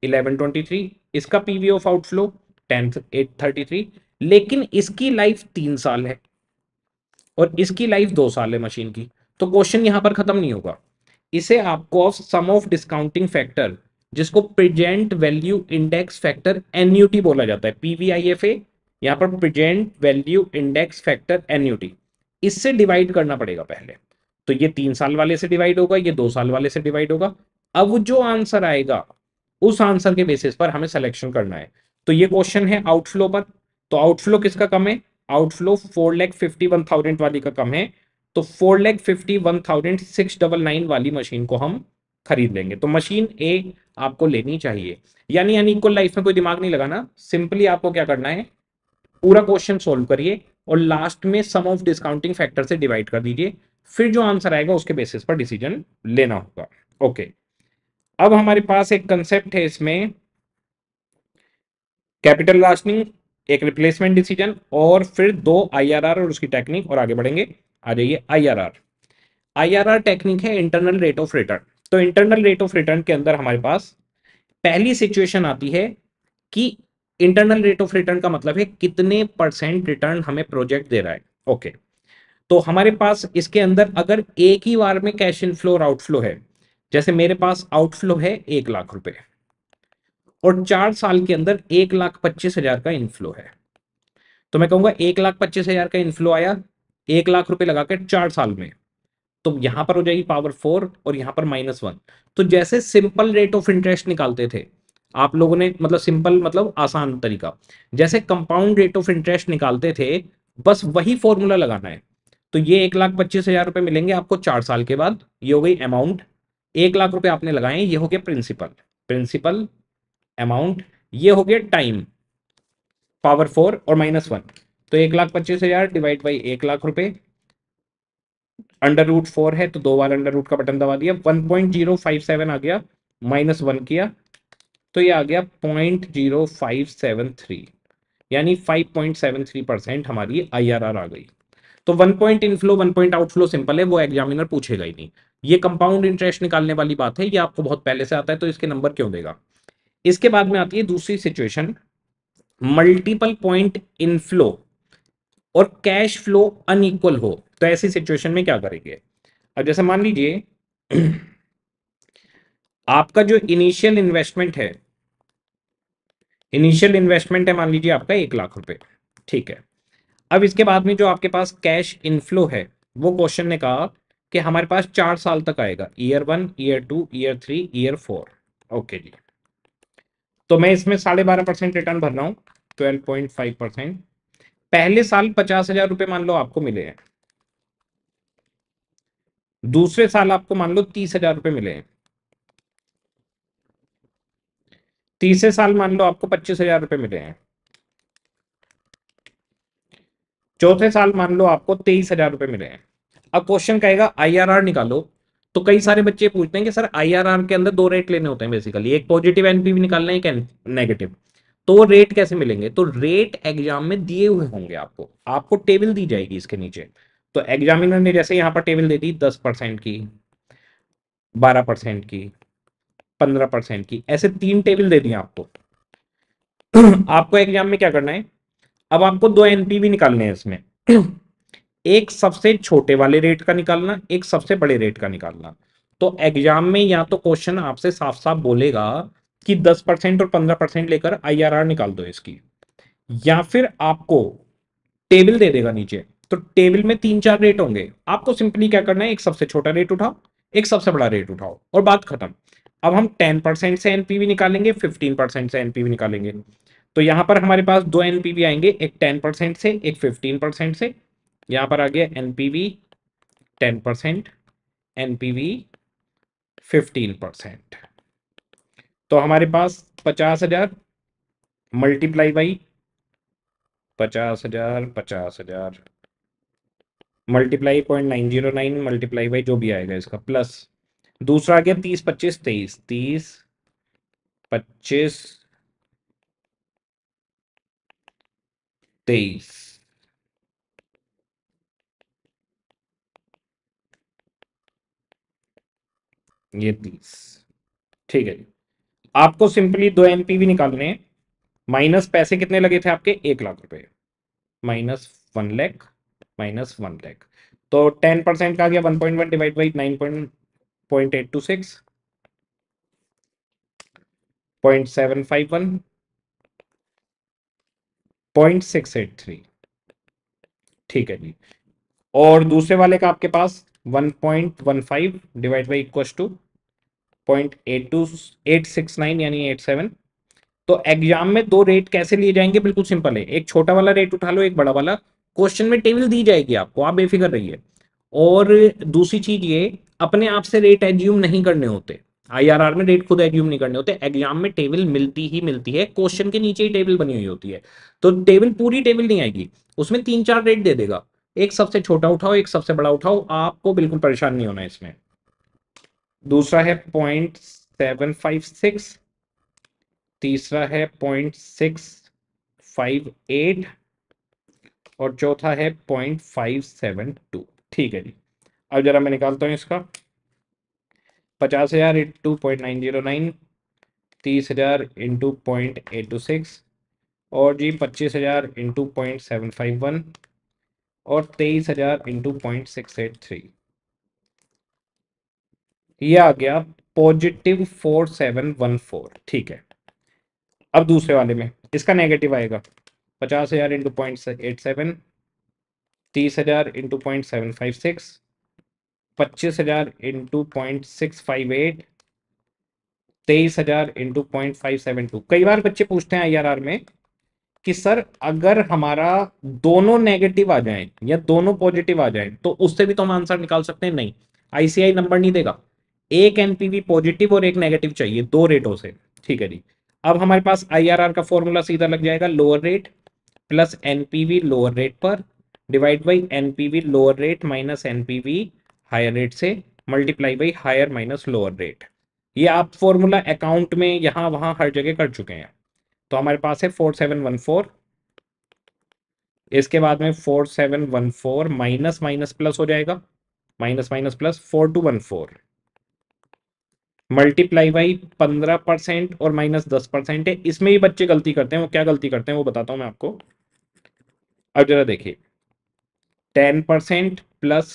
S1: इलेवन ट्वेंटी थ्री इसका PV of outflow ten eight thirty three लेकिन इसकी लाइफ तीन साल है और इसकी लाइफ दो साल है मशीन की तो क्वेश्चन यहां पर खत्म नहीं होगा इसे आपको सम ऑफ डिस्काउंटिंग फैक्टर जिसको present value index factor annuity बोला जाता है पीवीआईएफए यहां पर present value index factor annuity इससे डिवाइड करना पड़ेगा पहले तो ये तीन साल वाले से डिवाइड होगा ये दो साल वाले से डिवाइड होगा अब जो आंसर आएगा उस आंसर के बेसिस पर हमें सिलेक्शन करना है तो ये क्वेश्चन है आउटफ्लो पर तो आउटफ्लो किसका कम है outflow four lakh fifty one thousand वाली का कम है तो four lakh fifty one thousand six double nine वाली मशीन को हम खरीद लेंगे तो मशीन ए आपको लेनी चाहिए यानी यानी इक्वल लाइफ में कोई दिमाग नहीं लगाना सिंपली आपको क्या करना है पूरा क्वेश्चन सोल्व करिए और लास्ट में सम ऑफ डिस्काउंटिंग फैक्टर से डिवाइड कर दीजिए फिर जो आंसर आएगा उसके बेसिस पर डिसीजन लेना होगा ओके अब हमारे पास एक कंसेप्ट है इसमें कैपिटल लास्टिंग एक रिप्लेसमेंट डिसीजन और फिर दो आईआरआर और उसकी टेक्निक और आगे बढ़ेंगे आ जाइए आईआरआर आईआरआर टेक्निक है इंटरनल रेट ऑफ रिटर्न तो इंटरनल रेट ऑफ रिटर्न के अंदर हमारे पास पहली सिचुएशन आती है कि इंटरनल रेट ऑफ रिटर्न का मतलब है कितने परसेंट रिटर्न हमें प्रोजेक्ट दे रहा है ओके तो हमारे पास इसके अंदर अगर एक ही बार में कैश इनफ्लो और आउटफ्लो है जैसे मेरे पास आउटफ्लो है एक लाख रुपए और चार साल के अंदर एक लाख पच्चीस हजार का इनफ्लो है तो मैं कहूंगा एक लाख पच्चीस हजार का इनफ्लो आया एक लाख रुपए लगा के चार साल में तो यहां पर हो जाएगी पावर फोर और यहां पर माइनस वन तो जैसे सिंपल रेट ऑफ इंटरेस्ट निकालते थे आप लोगों ने मतलब सिंपल मतलब आसान तरीका जैसे कंपाउंड रेट ऑफ इंटरेस्ट निकालते थे बस वही फॉर्मूला लगाना है तो ये एक लाख पच्चीस हजार रुपए मिलेंगे आपको चार साल के बाद ये हो गई अमाउंट एक लाख रुपए आपने लगाए ये हो गया प्रिंसिपल प्रिंसिपल अमाउंट ये हो गया टाइम पावर फोर और माइनस वन तो एक लाख पच्चीस हजार डिवाइड बाई एक लाख रुपए अंडर रूट फोर है तो दो बार अंडर रूट का बटन दबा दिया one point zero five seven आ गया माइनस वन किया तो ये आ गया point zero five seven three यानी five point seven three percent हमारी आई आर आर आ गई तो one point inflow one point outflow simple है वो एग्जामिनर पूछेगा ही नहीं ये कंपाउंड इंटरेस्ट निकालने वाली बात है ये आपको बहुत पहले से आता है तो इसके नंबर क्यों देगा इसके बाद में आती है दूसरी सिचुएशन मल्टीपल पॉइंट इनफ्लो और कैश फ्लो अनइक्वल हो तो ऐसी सिचुएशन में क्या करेंगे अब जैसे मान लीजिए आपका जो इनिशियल इन्वेस्टमेंट है इनिशियल इन्वेस्टमेंट है मान लीजिए आपका एक लाख रुपए ठीक है अब इसके बाद में जो आपके पास कैश इनफ्लो है वो क्वेश्चन ने कहा कि हमारे पास चार साल तक आएगा year one year two year three year four okay जी तो मैं इसमें साढ़े बारह परसेंट रिटर्न भर रहा हूं ट्वेल्व पॉइंट फाइव परसेंट पहले साल पचास हजार रुपए मान लो आपको मिले हैं दूसरे साल आपको मान लो तीस हजार रुपए मिले हैं तीसरे साल मान लो आपको पच्चीस हजार रुपए मिले हैं चौथे साल मान लो आपको तेईस हजार रुपए मिले हैं अब क्वेश्चन कहेगा आईआरआर निकालो तो कई सारे बच्चे पूछते हैं कि सर आईआरआर के अंदर दो रेट लेने होते हैं बेसिकली एक पॉजिटिव एनपीवी निकालना है एक नेगेटिव तो रेट कैसे मिलेंगे तो रेट एग्जाम में दिए हुए होंगे आपको आपको टेबल दी जाएगी इसके नीचे तो एग्जामिनर ने जैसे यहां पर टेबल दे दी दस परसेंट की बारह परसेंट की पंद्रह परसेंट की ऐसे तीन टेबल दे दी आपको आपको एग्जाम में क्या करना है अब आपको दो एनपीवी निकालने हैं इसमें एक सबसे छोटे वाले रेट का निकालना एक सबसे बड़े रेट का निकालना तो एग्जाम में या तो क्वेश्चन आपसे साफ साफ बोलेगा कि 10 परसेंट और 15 परसेंट लेकर आईआरआर निकाल दो इसकी या फिर आपको टेबल दे देगा नीचे तो टेबल में तीन चार रेट होंगे आपको सिंपली क्या करना है एक सबसे छोटा रेट उठाओ एक सबसे बड़ा रेट उठाओ और बात खत्म अब हम 10 परसेंट से एनपीवी निकालेंगे 15 परसेंट से एनपीवी निकालेंगे तो यहां पर हमारे पास दो एनपीवी आएंगे एक 10 परसेंट से एक 15 परसेंट से यहां पर आ गया एनपीवी 10 परसेंट एनपीवी 15 परसेंट तो हमारे पास पचास हजार मल्टीप्लाई बाई पचास हजार पचास हजार multiply point nine zero nine multiply by जो भी आएगा इसका प्लस दूसरा आ गया तीस पच्चीस तेईस तीस पच्चीस तेईस ये तीस ठीक है जी आपको सिंपली दो एनपीवी निकालने माइनस पैसे कितने लगे थे आपके एक लाख रुपए minus one lakh minus one lakh तो टेन परसेंट का गया one point one divide by nine point point eight two six point seven five one point six eight three ठीक है जी और दूसरे वाले का आपके पास one point one five divide by इक्व two point eight two eight six nine यानी एट सेवन तो एग्जाम में दो रेट कैसे लिए जाएंगे बिल्कुल सिंपल है एक छोटा वाला रेट उठा लो एक बड़ा वाला क्वेश्चन में टेबल दी जाएगी आपको आप बेफिक्र रहिए और दूसरी चीज ये अपने आप से रेट एज्यूम नहीं करने होते आईआरआर में रेट खुद एज्यूम नहीं करने होते एग्जाम में टेबल मिलती ही मिलती है क्वेश्चन के नीचे ही टेबल बनी हुई होती है तो टेबल पूरी टेबल नहीं आएगी उसमें तीन चार रेट दे देगा एक सबसे छोटा उठाओ एक सबसे बड़ा उठाओ आपको बिल्कुल परेशान नहीं होना इसमें दूसरा है पॉइंट सेवन फाइव सिक्स तीसरा है पॉइंट सिक्स फाइव एट और चौथा है पॉइंट फाइव सेवन टू ठीक है जी अब जरा मैं निकालता हूँ इसका पचास हजार into point nine zero nine तीस हजार into point eight two six और जी पच्चीस हजार into point seven five one और तेईस हजार into point six eight three ये आ गया positive four seven one four ठीक है अब दूसरे वाले में इसका नेगेटिव आएगा पचास हजार इंटू पॉइंट एट सेवन तीस हजार into point seven five six पच्चीस हजार into point six five eight तेईस हजार into point five seven two कई बार बच्चे पूछते हैं आई में कि सर अगर हमारा दोनों नेगेटिव आ जाए या दोनों पॉजिटिव आ जाए तो उससे भी तो हम आंसर निकाल सकते हैं नहीं आईसीआई नंबर नहीं देगा एक एनपीवी पॉजिटिव और एक नेगेटिव चाहिए दो रेटों से ठीक है जी अब हमारे पास आईआरआर का फॉर्मूला सीधा लग जाएगा lower rate plus NPV lower rate पर divide by NPV lower rate minus NPV higher rate से multiply by higher minus lower rate ये आप फॉर्मूला अकाउंट में यहां वहां हर जगह कर चुके हैं तो हमारे पास है फोर सेवन वन फोर इसके बाद में four seven one four minus minus plus हो जाएगा minus minus plus four two one four multiply by पंद्रह परसेंट और माइनस दस परसेंट है इसमें भी बच्चे गलती करते हैं वो क्या गलती करते हैं वो बताता हूं मैं आपको अब जरा देखिए टेन परसेंट प्लस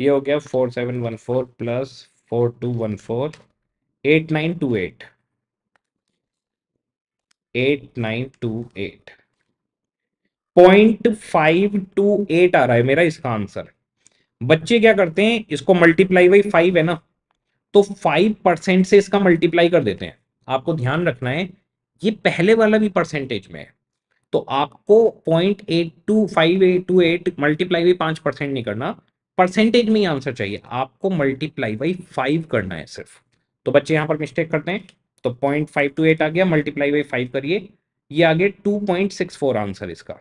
S1: ये हो गया four seven one four plus four two one four eight nine two eight eight nine two eight point five two eight आ रहा है मेरा इसका आंसर बच्चे क्या करते हैं इसको मल्टीप्लाई बाई फाइव है ना तो फाइव परसेंट से इसका मल्टीप्लाई कर देते हैं आपको ध्यान रखना है ये पहले वाला भी परसेंटेज में है तो आपको point eight two five eight two eight multiply भी पांच परसेंट नहीं करना परसेंटेज में ही आंसर चाहिए आपको मल्टीप्लाई बाई फाइव करना है सिर्फ तो बच्चे यहां पर मिस्टेक करते हैं तो पॉइंट फाइव टू एट आ गया मल्टीप्लाई बाई फाइव करिए ये आगे two point six four answer इसका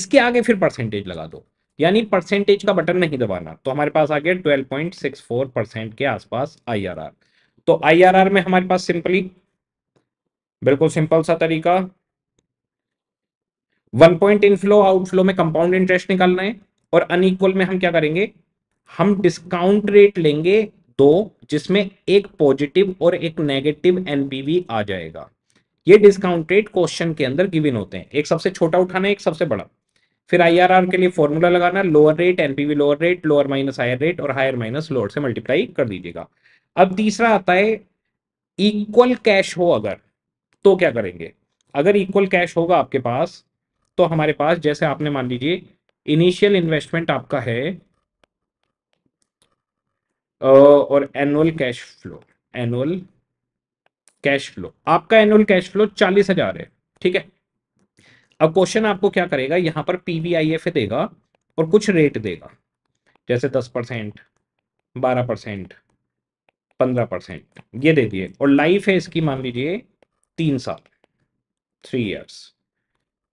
S1: इसके आगे फिर परसेंटेज लगा दो यानी परसेंटेज का बटन नहीं दबाना तो हमारे पास आ गया twelve point six four percent के आसपास आईआरआर तो आईआरआर में हमारे पास सिंपली बिल्कुल सिंपल सा तरीका वन पॉइंट इनफ्लो आउटफ्लो में कंपाउंड इंटरेस्ट निकालना है और अनइक्वल में हम क्या करेंगे हम डिस्काउंट रेट लेंगे दो जिसमें एक पॉजिटिव और एक नेगेटिव एनपीवी आ जाएगा ये डिस्काउंट रेट क्वेश्चन के अंदर गिवन होते हैं एक सबसे छोटा उठाना है एक सबसे बड़ा फिर आईआरआर के लिए फॉर्मूला लगाना lower rate NPV lower rate lower minus higher rate और हायर माइनस लोअर से मल्टीप्लाई कर दीजिएगा अब तीसरा आता है इक्वल कैश हो अगर तो क्या करेंगे अगर इक्वल कैश होगा आपके पास तो हमारे पास जैसे आपने मान लीजिए इनिशियल इन्वेस्टमेंट आपका है और annual cash flow annual cash flow आपका एनुअल कैश फ्लो चालीस हजार है ठीक है अब क्वेश्चन आपको क्या करेगा यहां पर पीवीआईएफ देगा और कुछ रेट देगा जैसे दस परसेंट बारह परसेंट पंद्रह परसेंट ये दे दिए और लाइफ है इसकी मान लीजिए तीन साल थ्री इयर्स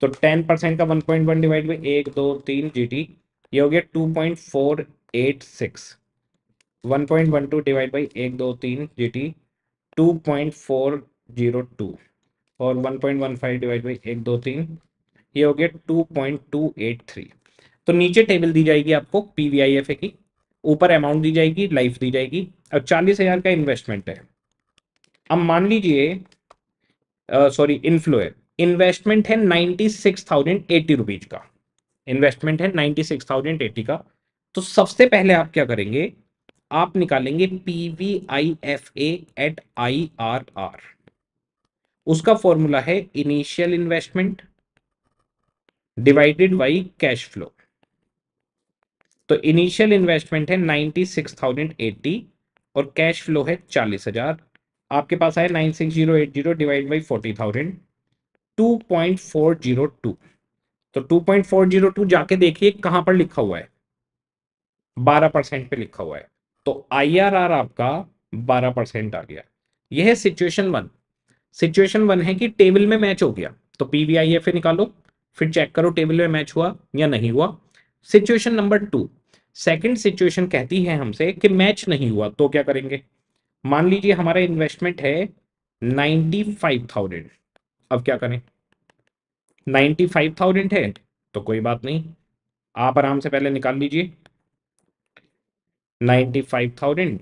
S1: तो टेन परसेंट का one point one divide by एक दो तीन जी ये हो गया two point four eight six one point one two divide by एक दो तीन जी टी two point four zero two और one point one five divide by एक दो तीन ये हो गया two point two eight three तो नीचे टेबल दी जाएगी आपको पीवीआईएफए की ऊपर अमाउंट दी जाएगी लाइफ दी जाएगी और चालीस हजार का इन्वेस्टमेंट है अब मान लीजिए सॉरी इनफ्लो है इन्वेस्टमेंट है ninety six thousand eighty rupees का इन्वेस्टमेंट है नाइन्टी सिक्स थाउजेंड एटी का तो सबसे पहले आप क्या करेंगे आप निकालेंगे P V I F A at I R R उसका फॉर्मूला है initial investment divided by cash flow तो इनिशियल इन्वेस्टमेंट है नाइनटी सिक्स थाउजेंड एटी और कैश फ्लो है चालीस हजार आपके पास आया nine six zero eight zero divide by forty thousand two point four zero two तो two point four zero two जाके देखिए कहां पर लिखा हुआ है बारह परसेंट पे लिखा हुआ है तो आईआरआर आपका बारह परसेंट आ गया यह है सिचुएशन वन सिचुएशन वन है कि टेबल में मैच हो गया तो पीवीआईएफ निकालो फिर चेक करो टेबल में मैच हुआ या नहीं हुआ situation number two second situation कहती है हमसे कि मैच नहीं हुआ तो क्या करेंगे मान लीजिए हमारा इन्वेस्टमेंट है नाइन्टी फाइव थाउजेंड अब क्या करें नाइन्टी फाइव थाउजेंड है तो कोई बात नहीं आप आराम से पहले निकाल लीजिए ninety five thousand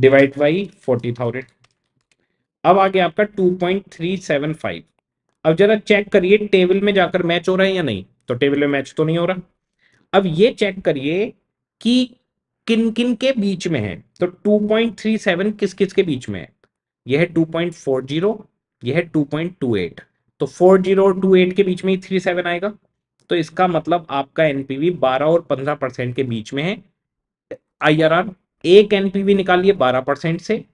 S1: divide by forty thousand अब आ गया आपका 2.375 अब जरा चेक करिए टेबल में जाकर मैच हो रहा है या नहीं तो टेबल में मैच तो नहीं हो रहा अब ये चेक करिए कि किन किन के बीच में है तो 2.37 किस किस के बीच में है यह है 2.40 यह है 2.28 तो 40 और 28 के बीच में ही 37 आएगा तो इसका मतलब आपका एनपीवी 12 और 15 परसेंट के बीच में है आईआरआर एक एनपीवी निकालिए 12 परसेंट से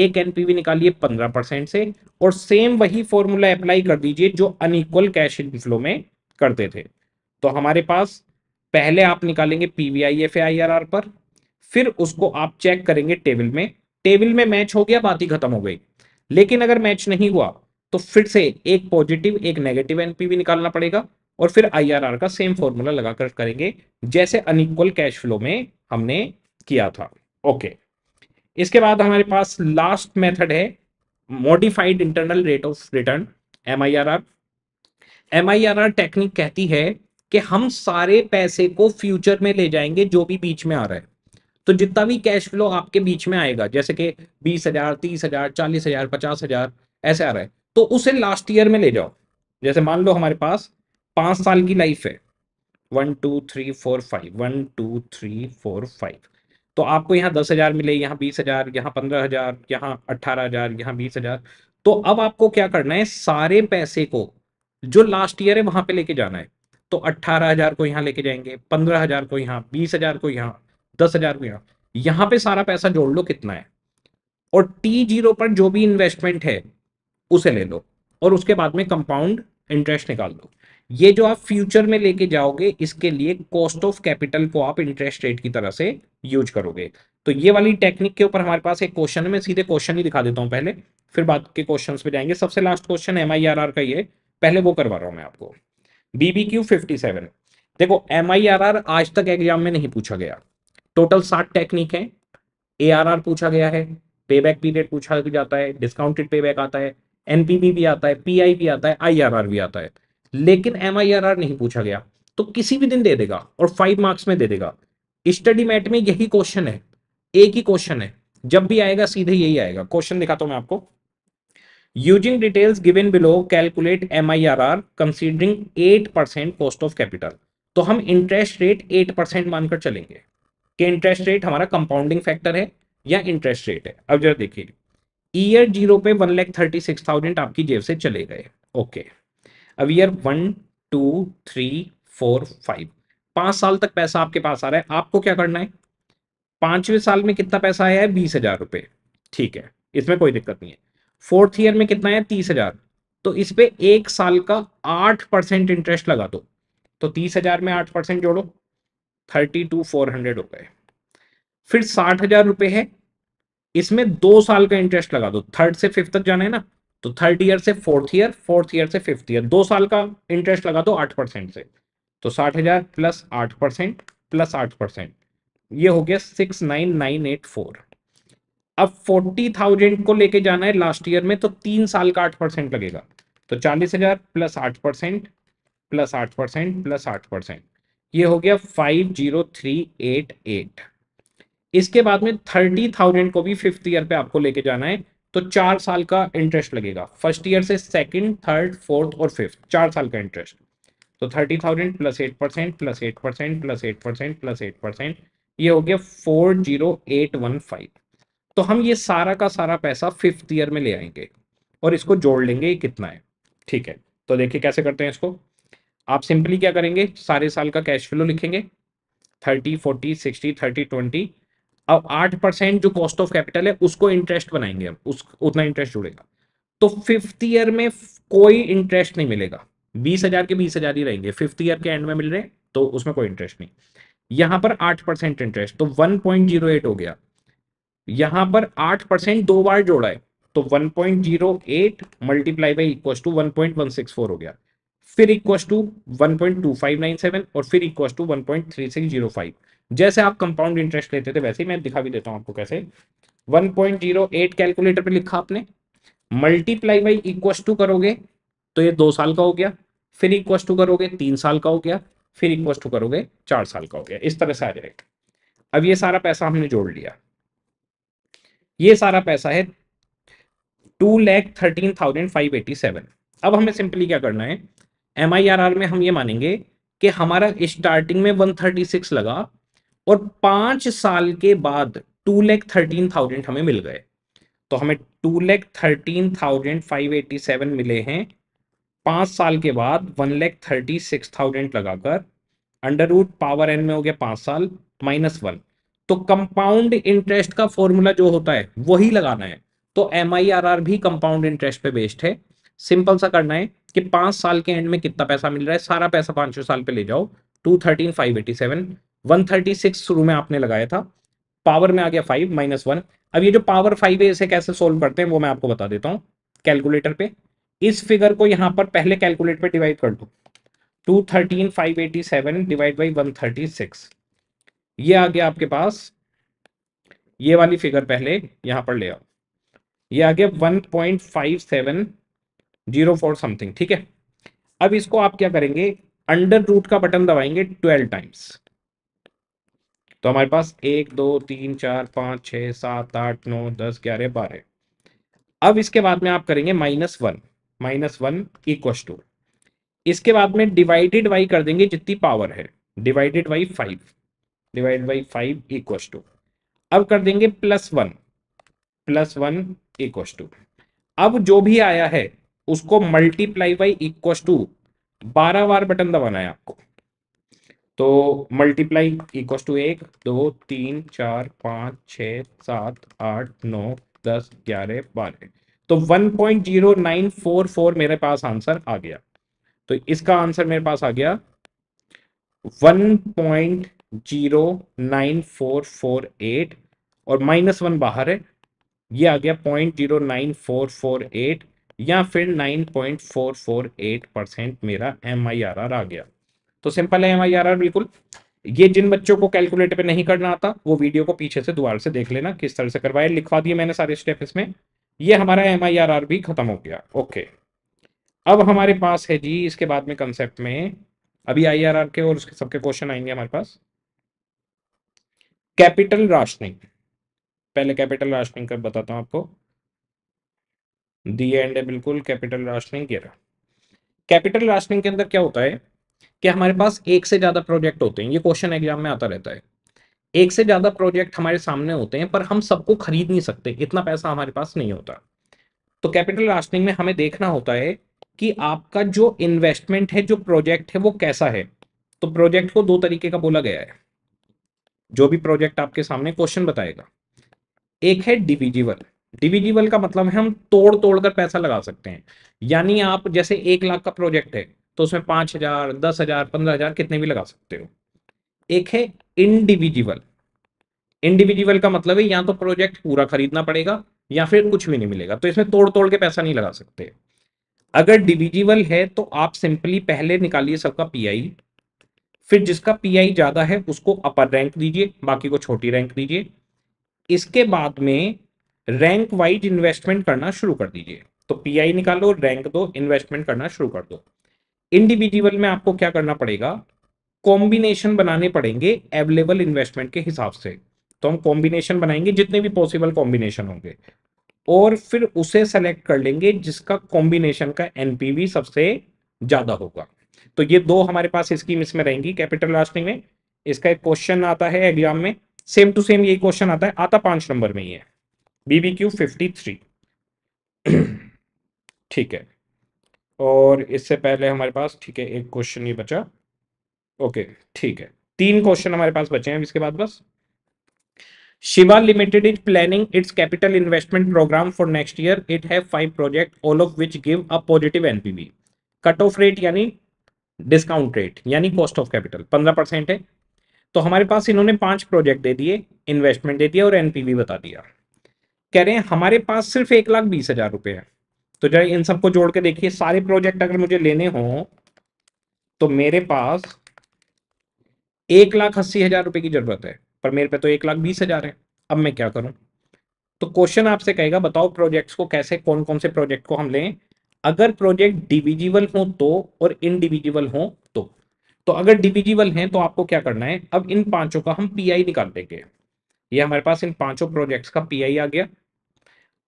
S1: एक एनपीवी निकालिए पंद्रह परसेंट से और सेम वही फॉर्मूला अप्लाई कर दीजिए जो अनइक्वल कैश इनफ्लो में करते थे तो हमारे पास पहले आप निकालेंगे पीवीआई एफ आर पर फिर उसको आप चेक करेंगे टेबल में टेबल में मैच हो गया बात ही खत्म हो गई लेकिन अगर मैच नहीं हुआ तो फिर से एक पॉजिटिव एक नेगेटिव एनपीवी निकालना पड़ेगा और फिर आईआरआर का सेम फॉर्मूला लगाकर करेंगे जैसे अनइक्वल कैश फ्लो में हमने किया था ओके इसके बाद हमारे पास लास्ट मेथड है modified internal rate of return M I R R M I R R technique कहती है कि हम सारे पैसे को फ्यूचर में ले जाएंगे जो भी बीच में आ रहा है तो जितना भी कैश फ्लो आपके बीच में आएगा जैसे कि बीस हजार तीस हजार चालीस हजार पचास हजार ऐसे आ रहा है तो उसे लास्ट ईयर में ले जाओ जैसे मान लो हमारे पास पांच साल की लाइफ है one two three four five one two three four five तो आपको यहाँ दस हजार मिले यहाँ बीस हजार यहाँ पंद्रह हजार यहाँ अट्ठारह हजार यहाँ बीस हजार तो अब आपको क्या करना है सारे पैसे को जो लास्ट ईयर है वहां पे लेके जाना है तो अट्ठारह हजार को यहाँ लेके जाएंगे पंद्रह हजार को यहाँ बीस हजार को यहाँ दस हजार को यहाँ यहाँ पे सारा पैसा जोड़ लो कितना है और टी जीरो पर जो भी इन्वेस्टमेंट है उसे ले लो और उसके बाद में कंपाउंड इंटरेस्ट निकाल दो ये जो आप फ्यूचर में लेके जाओगे इसके लिए कॉस्ट ऑफ कैपिटल को आप इंटरेस्ट रेट की तरह से यूज करोगे तो ये वाली टेक्निक के ऊपर हमारे पास एक क्वेश्चन है मैं सीधे क्वेश्चन ही दिखा देता हूं पहले फिर बाद के क्वेश्चन पे जाएंगे सबसे last question M I R R का ये पहले वो करवा रहा हूं मैं आपको बीबी क्यू फिफ्टी सेवन देखो एम आई आर आर आज तक एग्जाम में नहीं पूछा गया टोटल सात टेक्निक है ए आर आर पूछा गया है पे बैक पीरियड पूछा जाता है डिस्काउंटेड पे बैक आता है एनपीबी भी आता है पी भी आता है आई भी आता है लेकिन एम नहीं पूछा गया तो किसी भी दिन दे देगा और फाइव मार्क्स में दे देगा स्टडी मैट में यही क्वेश्चन है एक ही क्वेश्चन है जब भी आएगा सीधे यही आएगा क्वेश्चन दिखाता हूं मैं आपको using details given below calculate M I R R considering eight percent cost of capital तो हम इंटरेस्ट रेट एट परसेंट मानकर चलेंगे कि इंटरेस्ट रेट हमारा कंपाउंडिंग फैक्टर है या इंटरेस्ट रेट है अब जरा देखिए ईयर जीरो पे one lakh thirty six thousand आपकी जेब से चले गए ओके okay. अब year one two three four five पांच साल तक पैसा आपके पास आ रहा है आपको क्या करना है पांचवें साल में कितना पैसा आया है बीस हजार रुपए ठीक है इसमें कोई दिक्कत नहीं है फोर्थ ईयर में कितना है तीस हजार तो इस पर एक साल का आठ परसेंट इंटरेस्ट लगा दो तो तीस हजार में आठ परसेंट जोड़ो थर्टी टू फोर हंड्रेड हो गए फिर साठ हजार रुपए है इसमें दो साल का इंटरेस्ट लगा दो थर्ड से फिफ्थ तक जाना है ना तो थर्ड ईयर से फोर्थ ईयर फोर्थ ईयर से फिफ्थ ईयर दो साल का इंटरेस्ट लगा दो आठ परसेंट से तो साठ हजार प्लस आठ परसेंट प्लस आठ परसेंट ये हो गया six nine nine eight four अब फोर्टी थाउजेंड को लेके जाना है लास्ट ईयर में तो तीन साल का आठ परसेंट लगेगा तो चालीस हजार प्लस आठ परसेंट प्लस आठ परसेंट प्लस आठ परसेंट ये हो गया five zero three eight eight इसके बाद में थर्टी थाउजेंड को भी फिफ्थ ईयर पे आपको लेके जाना है तो चार साल का इंटरेस्ट लगेगा फर्स्ट ईयर से सेकंड थर्ड फोर्थ और फिफ्थ चार साल का इंटरेस्ट तो thirty thousand plus eight percent plus eight percent plus eight percent plus eight percent ये हो गया four zero eight one five तो हम ये सारा का सारा पैसा फिफ्थ ईयर में ले आएंगे और इसको जोड़ लेंगे कितना है ठीक है तो देखिए कैसे करते हैं इसको आप सिंपली क्या करेंगे सारे साल का कैश फ्लो लिखेंगे thirty forty sixty thirty twenty अब आठ परसेंट जो कॉस्ट ऑफ कैपिटल है उसको इंटरेस्ट बनाएंगे हम उस उतना इंटरेस्ट जुड़ेगा तो फिफ्थ ईयर में कोई इंटरेस्ट नहीं मिलेगा बीस हजार के बीस हजार ही रहेंगे फिफ्थ ईयर के एंड में मिल रहे हैं तो उसमें कोई इंटरेस्ट नहीं यहां पर आठ परसेंट इंटरेस्ट तो वन पॉइंट जीरो एट हो गया यहां पर आठ परसेंट दो बार जोड़ा है तो one point zero eight multiply by इक्व to one point one six four हो गया फिर equal to one point two five nine seven और फिर equal to one point three six zero five जैसे आप कंपाउंड इंटरेस्ट लेते थे वैसे ही मैं दिखा भी देता हूं आपको कैसे 1.08 कैलकुलेटर पे लिखा आपने मल्टीप्लाई बाई इक्वस टू करोगे तो ये दो साल का हो गया फिर इक्व टू करोगे तीन साल का हो गया फिर इक्व टू करोगे चार साल का हो गया इस तरह से आ जाएगा अब ये सारा पैसा हमने जोड़ लिया ये सारा पैसा है two lakh thirteen thousand five eighty seven अब हमें सिंपली क्या करना है एम आई आर आर में हम ये मानेंगे कि हमारा स्टार्टिंग में वन थर्टी सिक्स लगा और पांच साल के बाद टू लैख थर्टीन थाउजेंड हमें मिल गए तो हमें two lakh thirteen thousand five eighty seven मिले हैं पांच साल के बाद one lakh thirty six thousand लगाकर अंडर रूट पावर एन में हो गया पांच साल माइनस वन तो कंपाउंड इंटरेस्ट का फॉर्मूला जो होता है वही लगाना है तो एम भी कंपाउंड इंटरेस्ट पे बेस्ड है सिंपल सा करना है कि पांच साल के एंड में कितना पैसा मिल रहा है सारा पैसा पाँचों साल पे ले जाओ two thirteen five eighty seven one thirty six शुरू में आपने लगाया था पावर में आ गया फाइव माइनस वन अब ये जो पावर फाइव है इसे कैसे सोल्व करते हैं वो मैं आपको बता देता हूँ कैलकुलेटर पे इस फिगर को यहाँ पर पहले कैलकुलेटर पे डिवाइड कर दो two thirteen five eighty seven divide by one thirty six ये आ गया आपके पास ये वाली फिगर पहले यहाँ पर ले आओ ये आ गया one point five seven zero four something ठीक है अब इसको आप क्या करेंगे अंडर रूट का बटन दबाएंगे ट्वेल्व टाइम्स तो हमारे पास एक दो तीन चार पाँच छः सात आठ नौ दस ग्यारह बारह अब इसके बाद में आप करेंगे minus one minus one equal to इसके बाद में डिवाइडेड बाई कर देंगे जितनी पावर है divided by five divide by five equal to अब कर देंगे plus one plus one equal to अब जो भी आया है उसको मल्टीप्लाई बाई इक्व टू बारह बार बटन दबाना है आपको तो मल्टीप्लाई इक्व टू एक दो तीन चार पाँच छ सात आठ नौ दस ग्यारह बारह तो one point zero nine four four मेरे पास आंसर आ गया तो इसका आंसर मेरे पास आ गया one point zero nine four four eight और माइनस वन बाहर है ये आ गया point zero nine four four eight या फिर nine point four four eight percent मेरा एम आई आर आर आ गया तो सिंपल है एम आई बिल्कुल ये जिन बच्चों को कैलकुलेटर पे नहीं करना आता वो वीडियो को पीछे से दोबारा से देख लेना किस तरह से करवाए लिखवा दिए मैंने सारे स्टेप इसमें ये हमारा एम आर भी खत्म हो गया ओके अब हमारे पास है जी इसके बाद में कंसेप्ट में अभी आई आर आर के और उसके सबके क्वेश्चन आएंगे हमारे पास कैपिटल राशनिंग पहले कैपिटल राशनिंग का बताता हूं आपको दी एंड है बिल्कुल कैपिटल राशनिंग कैपिटल राशनिंग के अंदर क्या होता है कि हमारे पास एक से ज़्यादा प्रोजेक्ट होते हैं ये क्वेश्चन एग्जाम में आता रहता है एक से ज़्यादा प्रोजेक्ट हमारे सामने होते हैं पर हम सबको खरीद नहीं सकते इतना पैसा हमारे पास नहीं होता तो कैपिटल लास्टिंग में हमें देखना होता है कि आपका जो इन्वेस्टमेंट है जो प्रोजेक्ट है वो कैसा है तो प्रोजेक्ट को दो तरीके का बोला गया है जो भी प्रोजेक्ट आपके सामने क्वेश्चन बताएगा एक है डिविजिबल डिविजिबल का मतलब है हम तोड़ तोड़ कर पैसा लगा सकते हैं यानी आप जैसे एक लाख का प्रोजेक्ट है तो उसमें पांच हजार दस हजार पंद्रह हजार कितने भी लगा सकते हो एक है इंडिविजुअल इंडिविजुअल का मतलब है या तो प्रोजेक्ट पूरा खरीदना पड़ेगा या फिर कुछ भी नहीं मिलेगा तो इसमें तोड़ तोड़ के पैसा नहीं लगा सकते अगर डिविजिबल है तो आप सिंपली पहले निकालिए सबका पीआई फिर जिसका पीआई ज़्यादा है उसको अपर रैंक दीजिए बाकी को छोटी रैंक दीजिए इसके बाद में रैंक वाइज इन्वेस्टमेंट करना शुरू कर दीजिए तो पीआई निकालो रैंक दो इन्वेस्टमेंट करना शुरू कर दो इंडिविजुअल में आपको क्या करना पड़ेगा कॉम्बिनेशन बनाने पड़ेंगे अवेलेबल इन्वेस्टमेंट के हिसाब से तो हम कॉम्बिनेशन बनाएंगे जितने भी पॉसिबल कॉम्बिनेशन होंगे और फिर उसे सेलेक्ट कर लेंगे जिसका कॉम्बिनेशन का एनपीवी सबसे ज़्यादा होगा तो ये दो हमारे पास स्कीम इसमें रहेंगी कैपिटल लास्टिंग में इसका एक क्वेश्चन आता है एग्जाम में सेम टू सेम यही क्वेश्चन आता है आता पांच नंबर में ही है बीबी क्यू फिफ्टी थ्री ठीक है और इससे पहले हमारे पास ठीक है एक क्वेश्चन ही बचा ओके ठीक है तीन क्वेश्चन हमारे पास बचे हैं इसके बाद बस Shiva limited is planning its capital investment program for next year it है five project all of which give a positive NPV. Cut off rate यानी डिस्काउंट रेट यानी कॉस्ट ऑफ कैपिटल पंद्रह परसेंट है तो हमारे पास इन्होंने पांच प्रोजेक्ट दे दिए इन्वेस्टमेंट दे दिया और एनपीवी बता दिया कह रहे हैं हमारे पास सिर्फ एक लाख बीस हजार रुपए है तो जरा इन सबको जोड़ के देखिए सारे प्रोजेक्ट अगर मुझे लेने हो तो मेरे पास एक लाख अस्सी हजार रुपए की जरूरत है पर मेरे पे तो एक लाख बीस हजार है अब मैं क्या करूं तो क्वेश्चन आपसे कहेगा बताओ प्रोजेक्ट्स को कैसे कौन कौन से प्रोजेक्ट को हम लें अगर प्रोजेक्ट डिविजिबल हो तो और इनडिविजिबल हो तो तो अगर डिविजिबल हैं तो आपको क्या करना है अब इन पांचों का हम पीआई निकाल देंगे ये हमारे पास इन पांचों प्रोजेक्ट्स का पीआई आ गया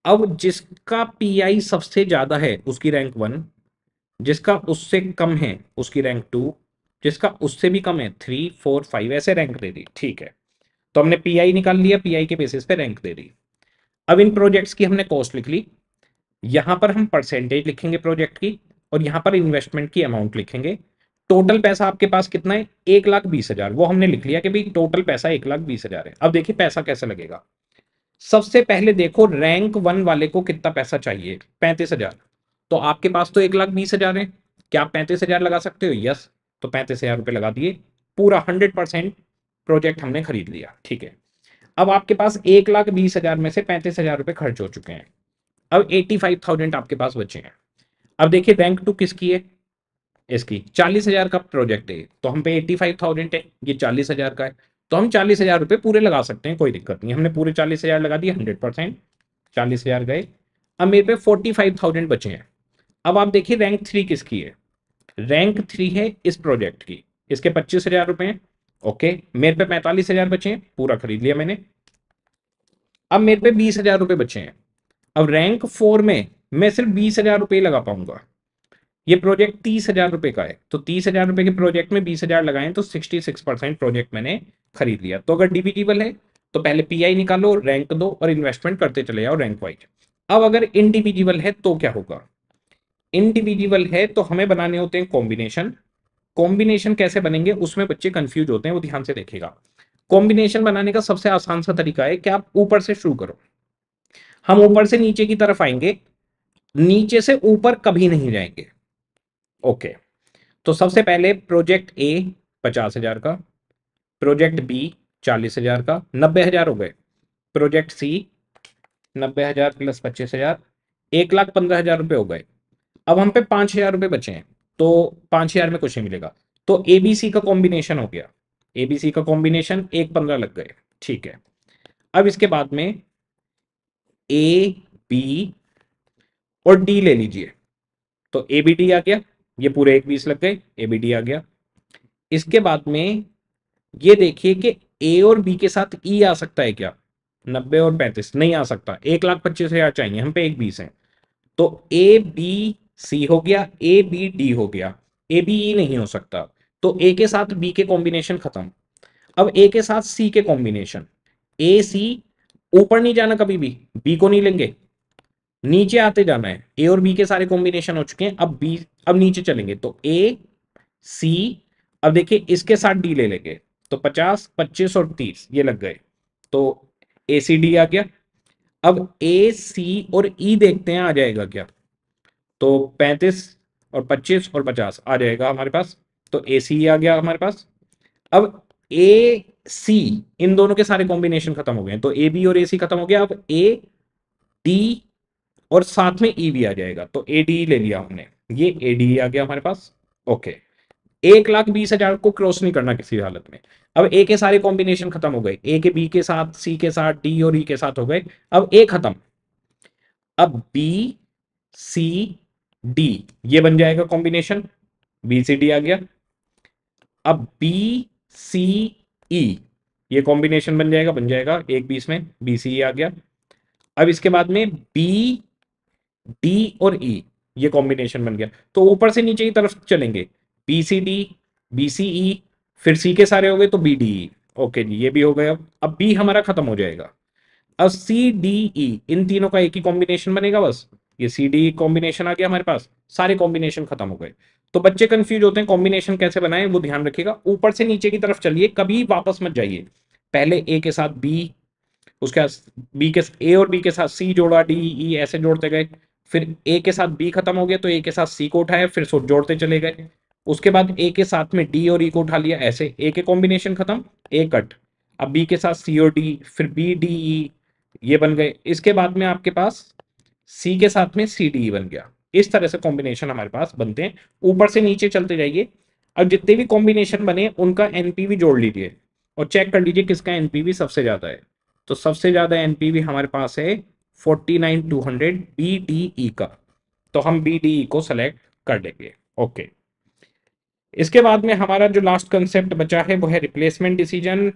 S1: अब जिसका पीआई सबसे ज्यादा है उसकी रैंक वन जिसका उससे कम है उसकी रैंक टू जिसका उससे भी कम है थ्री फोर फाइव ऐसे रैंक दे दी ठीक है तो हमने पीआई निकाल लिया पीआई के बेसिस पे रैंक दे दी अब इन प्रोजेक्ट्स की हमने कॉस्ट लिख ली यहां पर हम परसेंटेज लिखेंगे प्रोजेक्ट की और यहां पर इन्वेस्टमेंट की अमाउंट लिखेंगे टोटल पैसा आपके पास कितना है एक लाख बीस हजार वो हमने लिख लिया कि भाई टोटल पैसा एक लाख बीस हजार है अब देखिए पैसा कैसे लगेगा सबसे पहले देखो रैंक वन वाले को कितना पैसा चाहिए पैंतीस हजार तो आपके पास तो एक लाख बीस हजार है क्या आप पैंतीस हजार लगा सकते हो यस तो पैंतीस हजार रुपये लगा दिए पूरा हंड्रेड परसेंट प्रोजेक्ट हमने खरीद लिया ठीक है अब आपके पास एक लाख बीस हजार में से पैंतीस हजार रुपये खर्च हो चुके हैं अब एट्टी फाइव थाउजेंड आपके पास बचे हैं अब देखिए रैंक टू किसकी है इसकी चालीस हजार का प्रोजेक्ट है तो हम पे एट्टी फाइव थाउजेंड है ये चालीस हजार का है तो हम चालीस हजार रुपए पूरे लगा सकते हैं कोई दिक्कत नहीं हमने पूरे चालीस हजार लगा दिए हंड्रेड परसेंट चालीस हजार गए अब मेरे पे फोर्टी फाइव थाउजेंड बचे हैं अब आप देखिए रैंक थ्री किसकी है रैंक थ्री है इस प्रोजेक्ट की इसके पच्चीस हजार हैं ओके मेरे पे पैंतालीस हजार बचे हैं पूरा खरीद लिया मैंने अब मेरे पे बीस हजार रुपए बचे हैं अब रैंक फोर में मैं सिर्फ बीस हजार रुपए लगा पाऊंगा ये प्रोजेक्ट तीस हजार रुपए का है तो तीस हजार रुपए के प्रोजेक्ट में बीस हजार लगाए तो सिक्सटी सिक्स परसेंट प्रोजेक्ट मैंने खरीद लिया तो अगर डिविजिबल है तो पहले पीआई निकालो रैंक दो और इन्वेस्टमेंट करते चले जाओ रैंक वाइज अब अगर इंडिविजुअल है तो क्या होगा इंडिविजुअल है तो हमें बनाने होते हैं कॉम्बिनेशन कॉम्बिनेशन कैसे बनेंगे उसमें बच्चे कंफ्यूज होते हैं वो ध्यान से देखेगा कॉम्बिनेशन बनाने का सबसे आसान सा तरीका है कि आप ऊपर से शुरू करो हम ऊपर से नीचे की तरफ आएंगे नीचे से ऊपर कभी नहीं जाएंगे ओके तो सबसे पहले प्रोजेक्ट ए पचास का प्रोजेक्ट बी चालीस हजार का नब्बे हजार हो गए प्रोजेक्ट सी नब्बे हजार प्लस पच्चीस हजार एक लाख पंद्रह हजार रुपये हो गए अब हम पे पांच हजार रुपये बचे हैं तो पांच हजार में कुछ नहीं मिलेगा तो एबीसी का कॉम्बिनेशन हो गया एबीसी का कॉम्बिनेशन एक पंद्रह लग गए ठीक है अब इसके बाद में ए बी और डी ले लीजिए तो ए बी डी आ गया ये पूरे एक बीस लग गए ए बी डी आ गया इसके बाद में ये देखिए कि ए और बी के साथ ई e आ सकता है क्या नब्बे और पैंतीस नहीं आ सकता एक लाख पच्चीस हजार चाहिए हम पे एक बीस है तो ए बी सी हो गया ए बी डी हो गया ए बी ई नहीं हो सकता तो ए के साथ बी के कॉम्बिनेशन खत्म अब ए के साथ सी के कॉम्बिनेशन ए सी ऊपर नहीं जाना कभी भी बी को नहीं लेंगे नीचे आते जाना है ए और बी के सारे कॉम्बिनेशन हो चुके हैं अब बी अब नीचे चलेंगे तो ए सी अब देखिए इसके साथ डी ले लेंगे तो पचास पच्चीस और तीस ये लग गए तो ए सी डी आ गया अब ए सी और ई e देखते हैं आ जाएगा क्या तो पैंतीस और पच्चीस और पचास आ जाएगा हमारे पास तो ए सी e आ गया हमारे पास अब ए सी इन दोनों के सारे कॉम्बिनेशन खत्म हो गए तो ए बी और ए सी खत्म हो गया अब ए डी और साथ में ई e भी आ जाएगा तो ए डी ले लिया हमने ये ए डी आ गया हमारे पास ओके एक लाख बीस हजार को क्रॉस नहीं करना किसी हालत में अब ए के सारे कॉम्बिनेशन खत्म हो गए ए के बी के साथ सी के साथ डी और ई e के साथ हो गए अब ए खत्म अब बी सी डी ये बन जाएगा कॉम्बिनेशन बी सी डी आ गया अब बी सी ई ये कॉम्बिनेशन बन जाएगा बन जाएगा एक बीस में बी सी ई आ गया अब इसके बाद में बी डी और ई e, ये कॉम्बिनेशन बन गया तो ऊपर से नीचे की तरफ चलेंगे P C D B C E फिर सी के सारे हो गए तो बी डी ओके जी ये भी हो गए अब अब बी हमारा खत्म हो जाएगा अब सी डी ई इन तीनों का एक ही कॉम्बिनेशन बनेगा बस ये सी डी कॉम्बिनेशन आ गया हमारे पास सारे कॉम्बिनेशन खत्म हो गए तो बच्चे कंफ्यूज होते हैं कॉम्बिनेशन कैसे बनाए वो ध्यान रखिएगा ऊपर से नीचे की तरफ चलिए कभी वापस मत जाइए पहले ए के साथ बी उसके बाद बी के ए और बी के साथ सी जोड़ा डी ई e, ऐसे जोड़ते गए फिर ए के साथ बी खत्म हो गया तो ए के साथ सी को उठाया फिर जोड़ते चले गए उसके बाद ए के साथ में डी और ई e को उठा लिया ऐसे ए के कॉम्बिनेशन खत्म ए कट अब बी के साथ सी और डी फिर बी डी ई ये बन गए इसके बाद में आपके पास सी के साथ में सी डी ई बन गया इस तरह से कॉम्बिनेशन हमारे पास बनते हैं ऊपर से नीचे चलते जाइए अब जितने भी कॉम्बिनेशन बने उनका एनपीवी जोड़ लीजिए और चेक कर लीजिए किसका एनपीवी सबसे ज़्यादा है तो सबसे ज़्यादा एनपीवी हमारे पास है forty nine two hundred B D E का तो हम बी डी ई को सेलेक्ट कर लेंगे ओके इसके बाद में हमारा जो लास्ट कंसेप्ट बचा है वो है रिप्लेसमेंट डिसीजन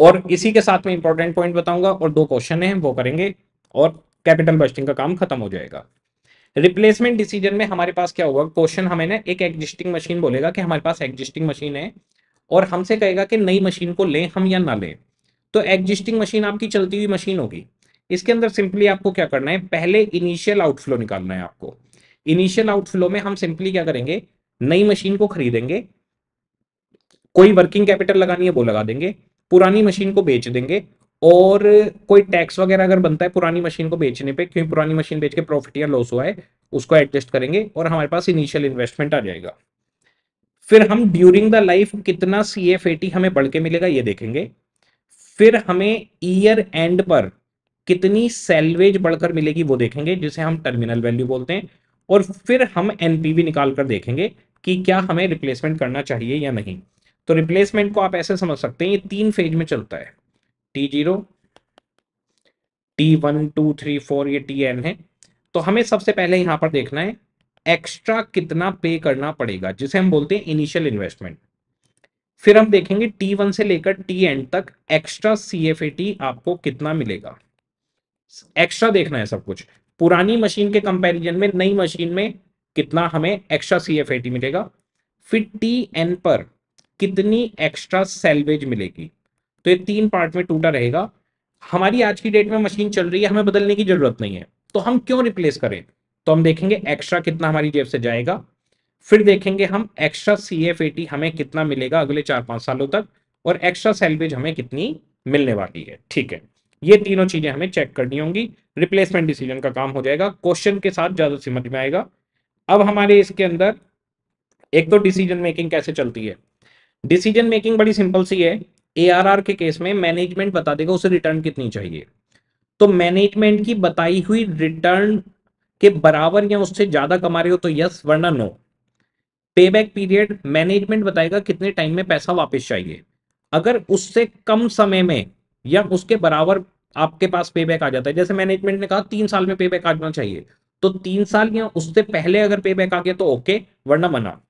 S1: और इसी के साथ में इंपॉर्टेंट पॉइंट बताऊंगा और दो क्वेश्चन हैं वो करेंगे और कैपिटल बस्टिंग का काम खत्म हो जाएगा रिप्लेसमेंट डिसीजन में हमारे पास क्या होगा क्वेश्चन हमें ना एक एग्जिस्टिंग मशीन बोलेगा कि हमारे पास एग्जिस्टिंग मशीन है और हमसे कहेगा कि नई मशीन को लें हम या ना लें तो एग्जिस्टिंग मशीन आपकी चलती हुई मशीन होगी इसके अंदर सिंपली आपको क्या करना है पहले इनिशियल आउटफ्लो निकालना है आपको इनिशियल आउटफ्लो में हम सिंपली क्या करेंगे नई मशीन को खरीदेंगे कोई वर्किंग कैपिटल लगानी है वो लगा देंगे पुरानी मशीन को बेच देंगे और कोई टैक्स वगैरह अगर बनता है पुरानी मशीन को बेचने पे क्योंकि पुरानी मशीन बेच के प्रॉफिट या लॉस हुआ है उसको एडजस्ट करेंगे और हमारे पास इनिशियल इन्वेस्टमेंट आ जाएगा फिर हम ड्यूरिंग द लाइफ कितना सी एफ एटी हमें बढ़ के मिलेगा ये देखेंगे फिर हमें ईयर एंड पर कितनी सैलवेज बढ़कर मिलेगी वो देखेंगे जिसे हम टर्मिनल वैल्यू बोलते हैं और फिर हम एनपीवी निकाल कर देखेंगे कि क्या हमें रिप्लेसमेंट करना चाहिए या नहीं तो रिप्लेसमेंट को आप ऐसे समझ सकते हैं ये तीन फेज में चलता है T zero T one two three four ये टी एन है तो हमें सबसे पहले यहां पर देखना है एक्स्ट्रा कितना पे करना पड़ेगा जिसे हम बोलते हैं इनिशियल इन्वेस्टमेंट फिर हम देखेंगे टी वन से लेकर टी एंड तक extra C F A T आपको कितना मिलेगा एक्स्ट्रा देखना है सब कुछ पुरानी मशीन के कंपैरिजन में नई मशीन में कितना हमें एक्स्ट्रा सी एफ एटी मिलेगा फिर टी एन पर कितनी एक्स्ट्रा सेल्वेज मिलेगी तो ये तीन पार्ट में टूटा रहेगा हमारी आज की डेट में मशीन चल रही है हमें बदलने की जरूरत नहीं है तो हम क्यों रिप्लेस करें तो हम देखेंगे एक्स्ट्रा कितना हमारी जेब से जाएगा फिर देखेंगे हम एक्स्ट्रा सी एफ एटी हमें कितना मिलेगा अगले चार पांच सालों तक और एक्स्ट्रा सेल्वेज हमें कितनी मिलने वाली है ठीक है ये तीनों चीज़ें हमें चेक करनी होंगी रिप्लेसमेंट डिसीजन का काम हो जाएगा क्वेश्चन के साथ ज़्यादा समझ में आएगा अब हमारे इसके अंदर एक तो डिसीजन मेकिंग कैसे चलती है डिसीजन मेकिंग बड़ी सिंपल सी है ए के केस में मैनेजमेंट बता देगा उसे रिटर्न कितनी चाहिए तो मैनेजमेंट की बताई हुई रिटर्न के बराबर या उससे ज़्यादा कमा रहे हो तो यस वरना नो पे पीरियड मैनेजमेंट बताएगा कितने टाइम में पैसा वापस चाहिए अगर उससे कम समय में या उसके बराबर आपके पास पे आ जाता है जैसे मैनेजमेंट ने कहा तीन साल में पे आ जाना चाहिए तो तीन साल या उससे पहले अगर पे आ गया तो ओके वरना मना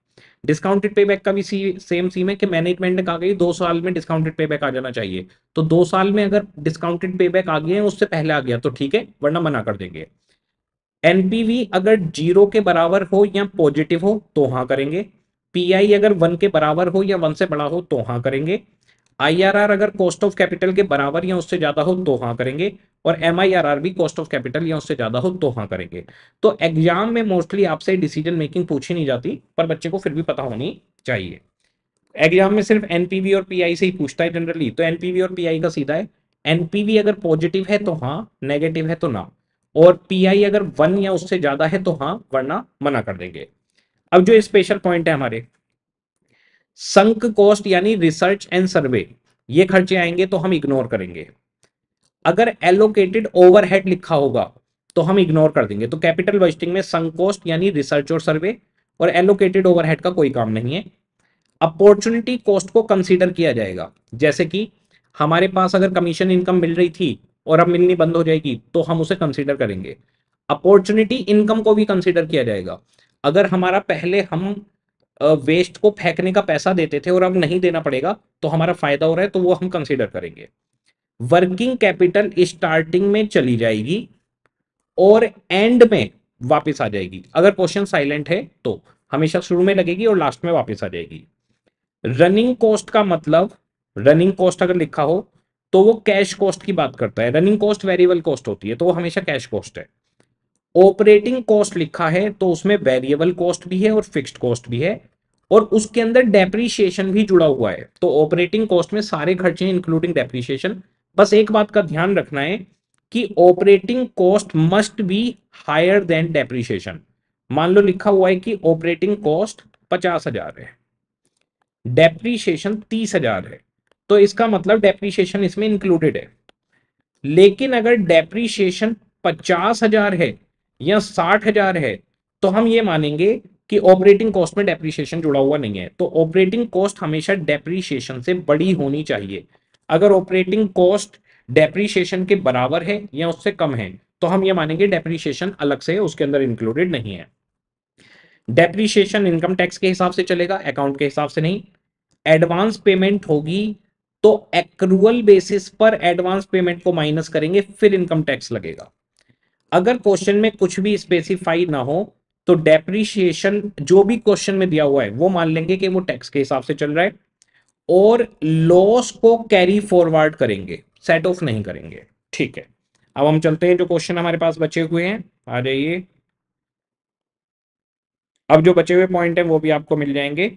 S1: डिस्काउंटेड पे का भी सी सेम सीम है कि मैनेजमेंट ने कहा कि दो साल में डिस्काउंटेड पे आ जाना चाहिए तो दो साल में अगर डिस्काउंटेड पे आ गया है उससे पहले आ गया तो ठीक है वरना मना कर देंगे एनपीवी अगर जीरो के बराबर हो या पॉजिटिव हो तो हाँ करेंगे पीआई अगर वन के बराबर हो या वन से बड़ा हो तो हाँ करेंगे आईआरआर अगर कॉस्ट ऑफ कैपिटल के बराबर या उससे ज्यादा हो तो हाँ करेंगे और एम भी कॉस्ट ऑफ कैपिटल या उससे ज्यादा हो तो हाँ करेंगे तो एग्जाम में मोस्टली आपसे डिसीजन मेकिंग पूछी नहीं जाती पर बच्चे को फिर भी पता होनी चाहिए एग्जाम में सिर्फ एनपीवी और पीआई से ही पूछता है जनरली तो एनपीवी और पीआई का सीधा है एनपीवी अगर पॉजिटिव है तो हाँ नेगेटिव है तो ना और पीआई अगर वन या उससे ज्यादा है तो हाँ वरना मना कर देंगे अब जो स्पेशल पॉइंट है हमारे संक कॉस्ट यानी रिसर्च एंड सर्वे ये खर्चे आएंगे तो हम इग्नोर करेंगे अगर एलोकेटेड ओवरहेड लिखा होगा तो हम इग्नोर कर देंगे तो कैपिटल वेस्टिंग में संक कॉस्ट यानी रिसर्च और सर्वे और एलोकेटेड ओवरहेड का कोई काम नहीं है अपॉर्चुनिटी कॉस्ट को कंसीडर किया जाएगा जैसे कि हमारे पास अगर कमीशन इनकम मिल रही थी और अब मिलनी बंद हो जाएगी तो हम उसे कंसीडर करेंगे अपॉर्चुनिटी इनकम को भी कंसीडर किया जाएगा अगर हमारा पहले हम वेस्ट को फेंकने का पैसा देते थे और अब नहीं देना पड़ेगा तो हमारा फायदा हो रहा है तो वो हम कंसिडर करेंगे वर्किंग कैपिटल स्टार्टिंग में चली जाएगी और एंड में वापस आ जाएगी अगर क्वेश्चन साइलेंट है तो हमेशा शुरू में लगेगी और लास्ट में वापस आ जाएगी रनिंग कॉस्ट का मतलब रनिंग कॉस्ट अगर लिखा हो तो वो कैश कॉस्ट की बात करता है रनिंग कॉस्ट वेरिएबल कॉस्ट होती है तो वो हमेशा कैश कॉस्ट है ऑपरेटिंग कॉस्ट लिखा है तो उसमें वेरिएबल कॉस्ट भी है और फिक्स्ड कॉस्ट भी है और उसके अंदर डेप्रीशिएशन भी जुड़ा हुआ है तो ऑपरेटिंग कॉस्ट में सारे खर्चे इंक्लूडिंग डेप्रीशिएशन बस एक बात का ध्यान रखना है कि operating cost must be higher than depreciation मान लो लिखा हुआ है कि ऑपरेटिंग कॉस्ट पचास हजार है डेप्रीशिएशन तीस हजार है तो इसका मतलब डेप्रीशिएशन इसमें इंक्लूडेड है लेकिन अगर डेप्रीशिएशन पचास हजार है या साठ हजार है तो हम ये मानेंगे कि ऑपरेटिंग कॉस्ट में डेप्रीशिएशन जुड़ा हुआ नहीं है तो ऑपरेटिंग कॉस्ट हमेशा डेप्रीशिएशन से बड़ी होनी चाहिए अगर ऑपरेटिंग कॉस्ट डेप्रीशिएशन के बराबर है या उससे कम है तो हम ये मानेंगे डेप्रीशिएशन अलग से है उसके अंदर इंक्लूडेड नहीं है डेप्रीशिएशन इनकम टैक्स के हिसाब से चलेगा अकाउंट के हिसाब से नहीं एडवांस पेमेंट होगी तो एक्रूअल बेसिस पर एडवांस पेमेंट को माइनस करेंगे फिर इनकम टैक्स लगेगा अगर क्वेश्चन में कुछ भी स्पेसिफाई ना हो तो डेप्रीशिएशन जो भी क्वेश्चन में दिया हुआ है वो मान लेंगे कि वो टैक्स के हिसाब से चल रहा है और लॉस को कैरी फॉरवर्ड करेंगे सेट ऑफ नहीं करेंगे ठीक है अब हम चलते हैं जो क्वेश्चन हमारे पास बचे हुए हैं आ जाइए अब जो बचे हुए पॉइंट है वो भी आपको मिल जाएंगे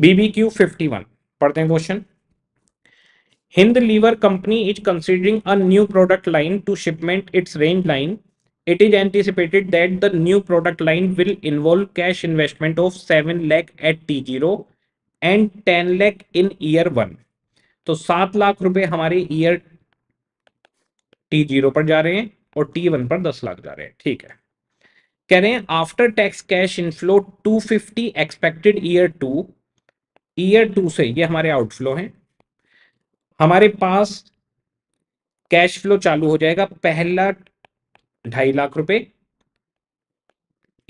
S1: बीबीक्यू फिफ्टी वन पढ़ते हैं question Hind lever company is considering a new product line to shipment its range line it is anticipated that the new product line will involve cash investment of 7 lakh at T0 and 10 lakh in year one तो सात लाख रुपए हमारे year T zero पर जा रहे हैं और T one पर दस लाख जा रहे हैं ठीक है कह रहे हैं after tax cash inflow 250 expected year two year two से ये हमारे आउटफ्लो हैं हमारे पास कैश फ्लो चालू हो जाएगा पहला ढाई लाख रुपए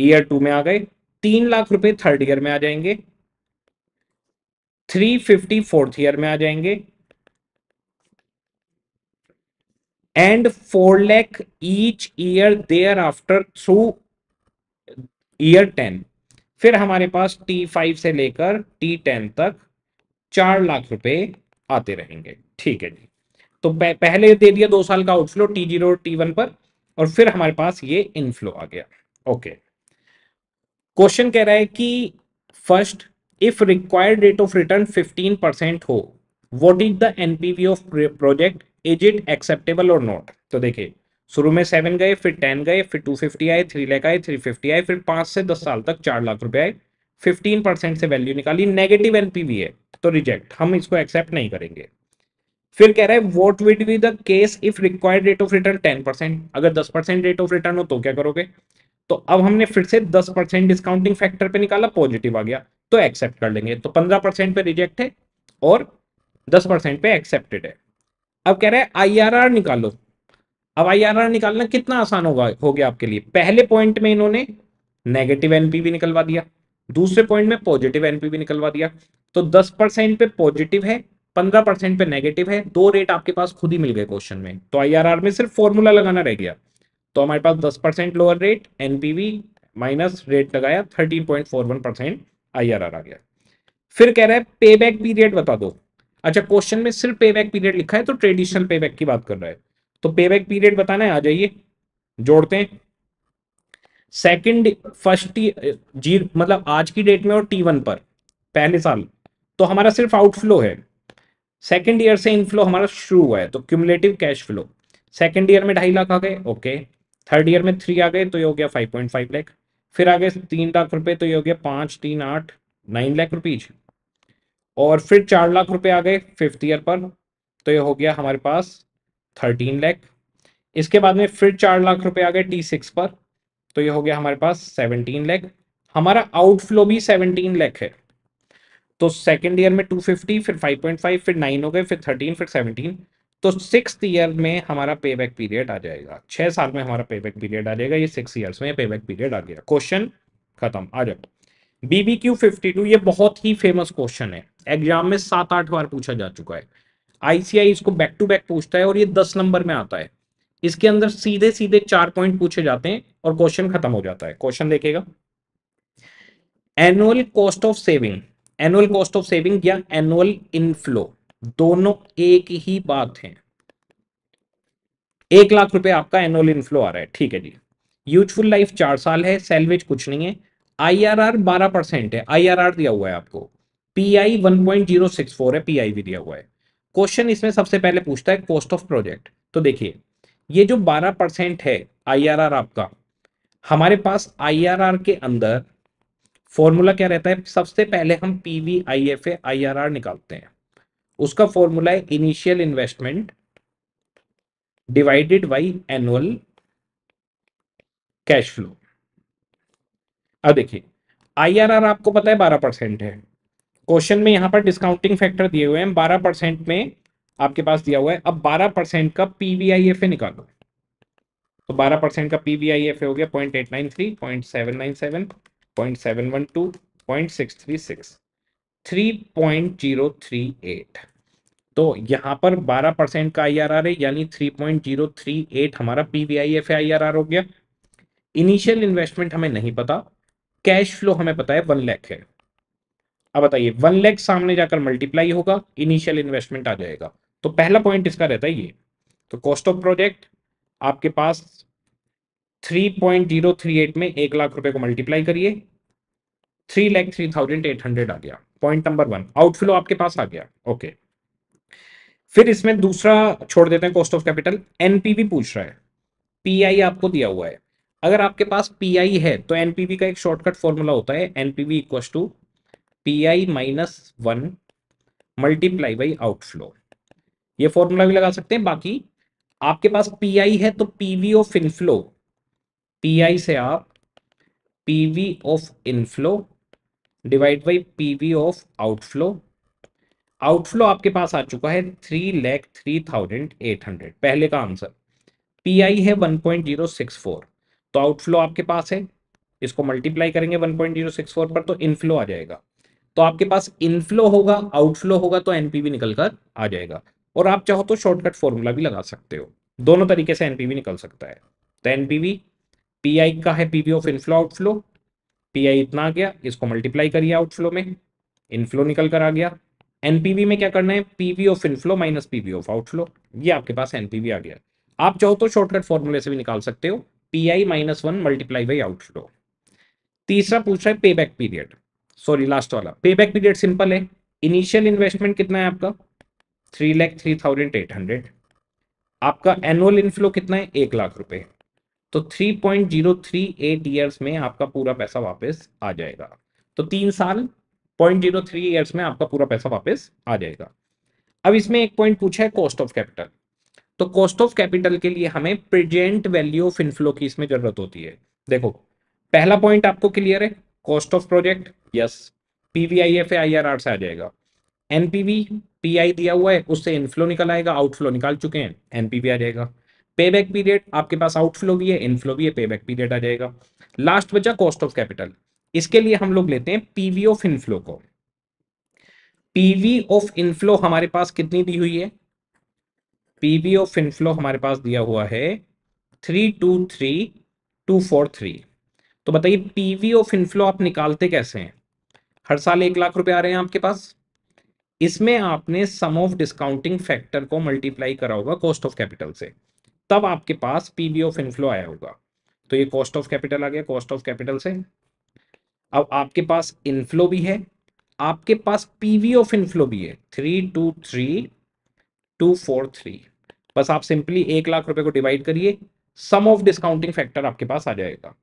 S1: ईयर टू में आ गए तीन लाख रुपए थर्ड ईयर में आ जाएंगे थ्री फिफ्टी फोर्थ ईयर में आ जाएंगे and four lakh each year thereafter through year ten फिर हमारे पास टी फाइव से लेकर टी टेन तक चार लाख रुपए आते रहेंगे ठीक है जी तो पहले दे दिया दो साल का outflow T zero T one पर और फिर हमारे पास ये इनफ्लो आ गया ओके क्वेश्चन कह रहा है कि first if required rate of return 15 percent हो what is the NPV of project is it acceptable और नॉट तो देखिए शुरू में सेवन गए फिर टेन गए फिर टू फिफ्टी आए थ्री लाख आए थ्री फिफ्टी आए फिर पांच से दस साल तक चार लाख रुपए आए फिफ्टीन परसेंट से वैल्यू निकाली नेगेटिव एनपीवी है तो रिजेक्ट हम इसको एक्सेप्ट नहीं करेंगे फिर कह रहा है what would be the case if required rate of return ten percent अगर दस परसेंट रेट ऑफ रिटर्न हो तो क्या करोगे तो अब हमने फिर से दस परसेंट डिस्काउंटिंग फैक्टर पे निकाला पॉजिटिव आ गया तो एक्सेप्ट कर लेंगे तो पंद्रह परसेंट पे रिजेक्ट है और दस परसेंट पे एक्सेप्टेड है अब कह आई आर आर निकालो अब आर निकालना कितना आसान होगा हो गया आपके लिए पहले पॉइंट में इन्होंने नेगेटिव एनपी भी निकलवा दिया दूसरे पॉइंट में पॉजिटिव एनपी भी निकलवा दिया तो दस परसेंट पे पॉजिटिव है पंद्रह परसेंट पे नेगेटिव है दो रेट आपके पास खुद ही मिल गए क्वेश्चन में तो आईआरआर में सिर्फ फॉर्मूला लगाना रह गया तो हमारे पास दस percent lower rate NPV minus rate लगाया thirteen point four one percent आई आ गया फिर कह रहा है पे बैक पीरियड बता दो अच्छा क्वेश्चन में सिर्फ पे बैक पीरियड लिखा है तो ट्रेडिशनल पे बैक की बात कर रहा है तो पे बैक पीरियड बताना है आ जाइए जोड़ते हैं सेकेंड फर्स्ट जी मतलब आज की डेट में और टी वन पर पहले साल तो हमारा सिर्फ आउटफ्लो है सेकेंड ईयर से इनफ्लो हमारा शुरू हुआ है तो cumulative cash flow second year में ढाई लाख आ गए ओके थर्ड ईयर में थ्री आ गए तो ये हो गया फाइव पॉइंट फाइव लैख फिर आ गए तीन लाख रुपए तो ये हो गया पाँच तीन आठ नाइन लाख रुपीज और फिर चार लाख रुपए आ गए फिफ्थ ईयर पर तो ये हो गया हमारे पास थर्टीन लैख इसके बाद में फिर चार लाख रुपए आ गए टी सिक्स पर तो ये हो गया हमारे पास सेवनटीन लैख हमारा आउटफ्लो भी सेवनटीन लैख है तो सेकेंड ईयर में टू फिफ्टी फिर फाइव पॉइंट फाइव फिर नाइन हो गए फिर थर्टीन फिर सेवनटीन तो सिक्स ईयर में हमारा पे बैक पीरियड आ जाएगा छः साल में हमारा पे बैक पीरियड आ जाएगा ये सिक्स ईयर्स में पे बैक पीरियड आ गया क्वेश्चन खत्म आ जाओ बीबी क्यू फिफ्टी टू ये बहुत ही फेमस क्वेश्चन है एग्जाम में सात आठ बार पूछा जा चुका है आईसीआई इसको बैक टू बैक पूछता है और ये दस नंबर में आता है इसके अंदर सीधे सीधे चार पॉइंट पूछे जाते हैं और क्वेश्चन खत्म हो जाता है क्वेश्चन देखेगा annual cost of saving annual cost of saving या एनुअल इनफ्लो दोनों एक ही बात है एक लाख रुपए आपका एनुअल इनफ्लो आ रहा है ठीक है जी यूजफुल लाइफ चार साल है सैलवेज कुछ नहीं है आईआरआर 12 परसेंट है आईआरआर दिया हुआ है आपको पीआई 1.064 है पीआई भी दिया हुआ है क्वेश्चन इसमें सबसे पहले पूछता है कॉस्ट ऑफ प्रोजेक्ट तो देखिए ये जो 12 परसेंट है आईआरआर आपका हमारे पास आईआरआर के अंदर फॉर्मूला क्या रहता है सबसे पहले हम P V I F A I R R निकालते हैं उसका फॉर्मूला है initial investment divided by annual cash flow अब देखिए आईआरआर आपको पता है बारह परसेंट है क्वेश्चन में यहां पर डिस्काउंटिंग फैक्टर दिए हुए हैं बारह परसेंट में आपके पास दिया हुआ है अब बारह परसेंट का पीवीआईएफ निकालो तो बारह परसेंट का पीवीआईएफए हो गया point eight nine three point seven nine seven तो यहाँ पर 12 परसेंट का आई आर आर है यानी 3.038 हमारा P V I F I R R हो गया इनिशियल इन्वेस्टमेंट हमें नहीं पता कैश फ्लो हमें पता है वन लैख है अब बताइए वन लैख सामने जाकर मल्टीप्लाई होगा इनिशियल इन्वेस्टमेंट आ जाएगा तो पहला पॉइंट इसका रहता है ये तो कॉस्ट ऑफ प्रोजेक्ट आपके पास 3.038 में एक लाख रुपए को मल्टीप्लाई करिए three lakh three thousand eight hundred आ गया पॉइंट नंबर वन आउटफ्लो आपके पास आ गया ओके फिर इसमें दूसरा छोड़ देते हैं कॉस्ट ऑफ कैपिटल एनपीवी पूछ रहा है पीआई आपको दिया हुआ है अगर आपके पास पीआई है तो एनपीवी का एक शॉर्टकट फॉर्मूला होता है NPV equal to P I minus one multiply by outflow ये फॉर्मूला भी लगा सकते हैं बाकी आपके पास पीआई है तो पीवी ऑफ इनफ्लो पीआई से आप PV of inflow divide by PV of outflow outflow आपके पास आ चुका है three lakh three thousand eight hundred पहले का आंसर पी आई है one point zero six four तो आउटफ्लो आपके पास है इसको मल्टीप्लाई करेंगे one point zero six four पर तो इनफ्लो आ जाएगा तो आपके पास इनफ्लो होगा आउटफ्लो होगा तो एनपीवी निकल कर आ जाएगा और आप चाहो तो शॉर्टकट फॉर्मूला भी लगा सकते हो दोनों तरीके से एनपीवी निकल सकता है तो एनपीवी पी का है PV of inflow outflow P I इतना आ गया इसको मल्टीप्लाई करिए आउटफ्लो में इनफ्लो निकल कर आ गया एनपीवी में क्या करना है PV of inflow minus PV of outflow ये आपके पास एनपीवी आ गया आप चाहो तो शॉर्टकट फॉर्मूले से भी निकाल सकते हो P I minus one multiply by outflow तीसरा पूछ रहा है पे बैक पीरियड सॉरी लास्ट वाला पे बैक पीरियड सिंपल है इनिशियल इन्वेस्टमेंट कितना है आपका three lakh three thousand eight hundred आपका एनुअल इनफ्लो कितना है एक लाख रुपए तो 3.038 इयर्स में आपका पूरा पैसा वापस आ जाएगा तो तीन साल पॉइंट जीरो थ्री ईयर्स में आपका पूरा पैसा वापस आ जाएगा अब इसमें एक पॉइंट पूछा है कॉस्ट ऑफ कैपिटल तो कॉस्ट ऑफ कैपिटल के लिए हमें प्रेजेंट वैल्यू ऑफ इनफ्लो की इसमें जरूरत होती है देखो पहला पॉइंट आपको क्लियर है cost of project yes PVIF IRR से आ जाएगा एनपीवी पीआई दिया हुआ है उससे इनफ्लो निकल आएगा आउटफ्लो निकाल चुके हैं एनपीवी आ जाएगा पे बैक पीरियड आपके पास आउटफ्लो भी है इनफ्लो भी है पे बैक पीरियड आ जाएगा लास्ट बचा कॉस्ट ऑफ कैपिटल इसके लिए हम लोग लेते हैं पीवी ऑफ इनफ्लो को पीवी ऑफ इनफ्लो हमारे पास कितनी दी हुई है पीवी ऑफ इनफ्लो हमारे पास दिया हुआ है three two three two four three तो बताइए पीवी ऑफ इनफ्लो आप निकालते कैसे हैं हर साल एक लाख रुपए आ रहे हैं आपके पास इसमें आपने सम ऑफ डिस्काउंटिंग फैक्टर को मल्टीप्लाई करा होगा कॉस्ट ऑफ कैपिटल से तब आपके पास पीबी ऑफ इनफ्लो आया होगा तो ये कॉस्ट ऑफ कैपिटल आ गया कॉस्ट ऑफ कैपिटल से अब आपके पास इनफ्लो भी है आपके पास पीवी ऑफ इनफ्लो भी है three two three two four three बस आप सिंपली एक लाख रुपए को डिवाइड करिए सम ऑफ डिस्काउंटिंग फैक्टर आपके पास आ जाएगा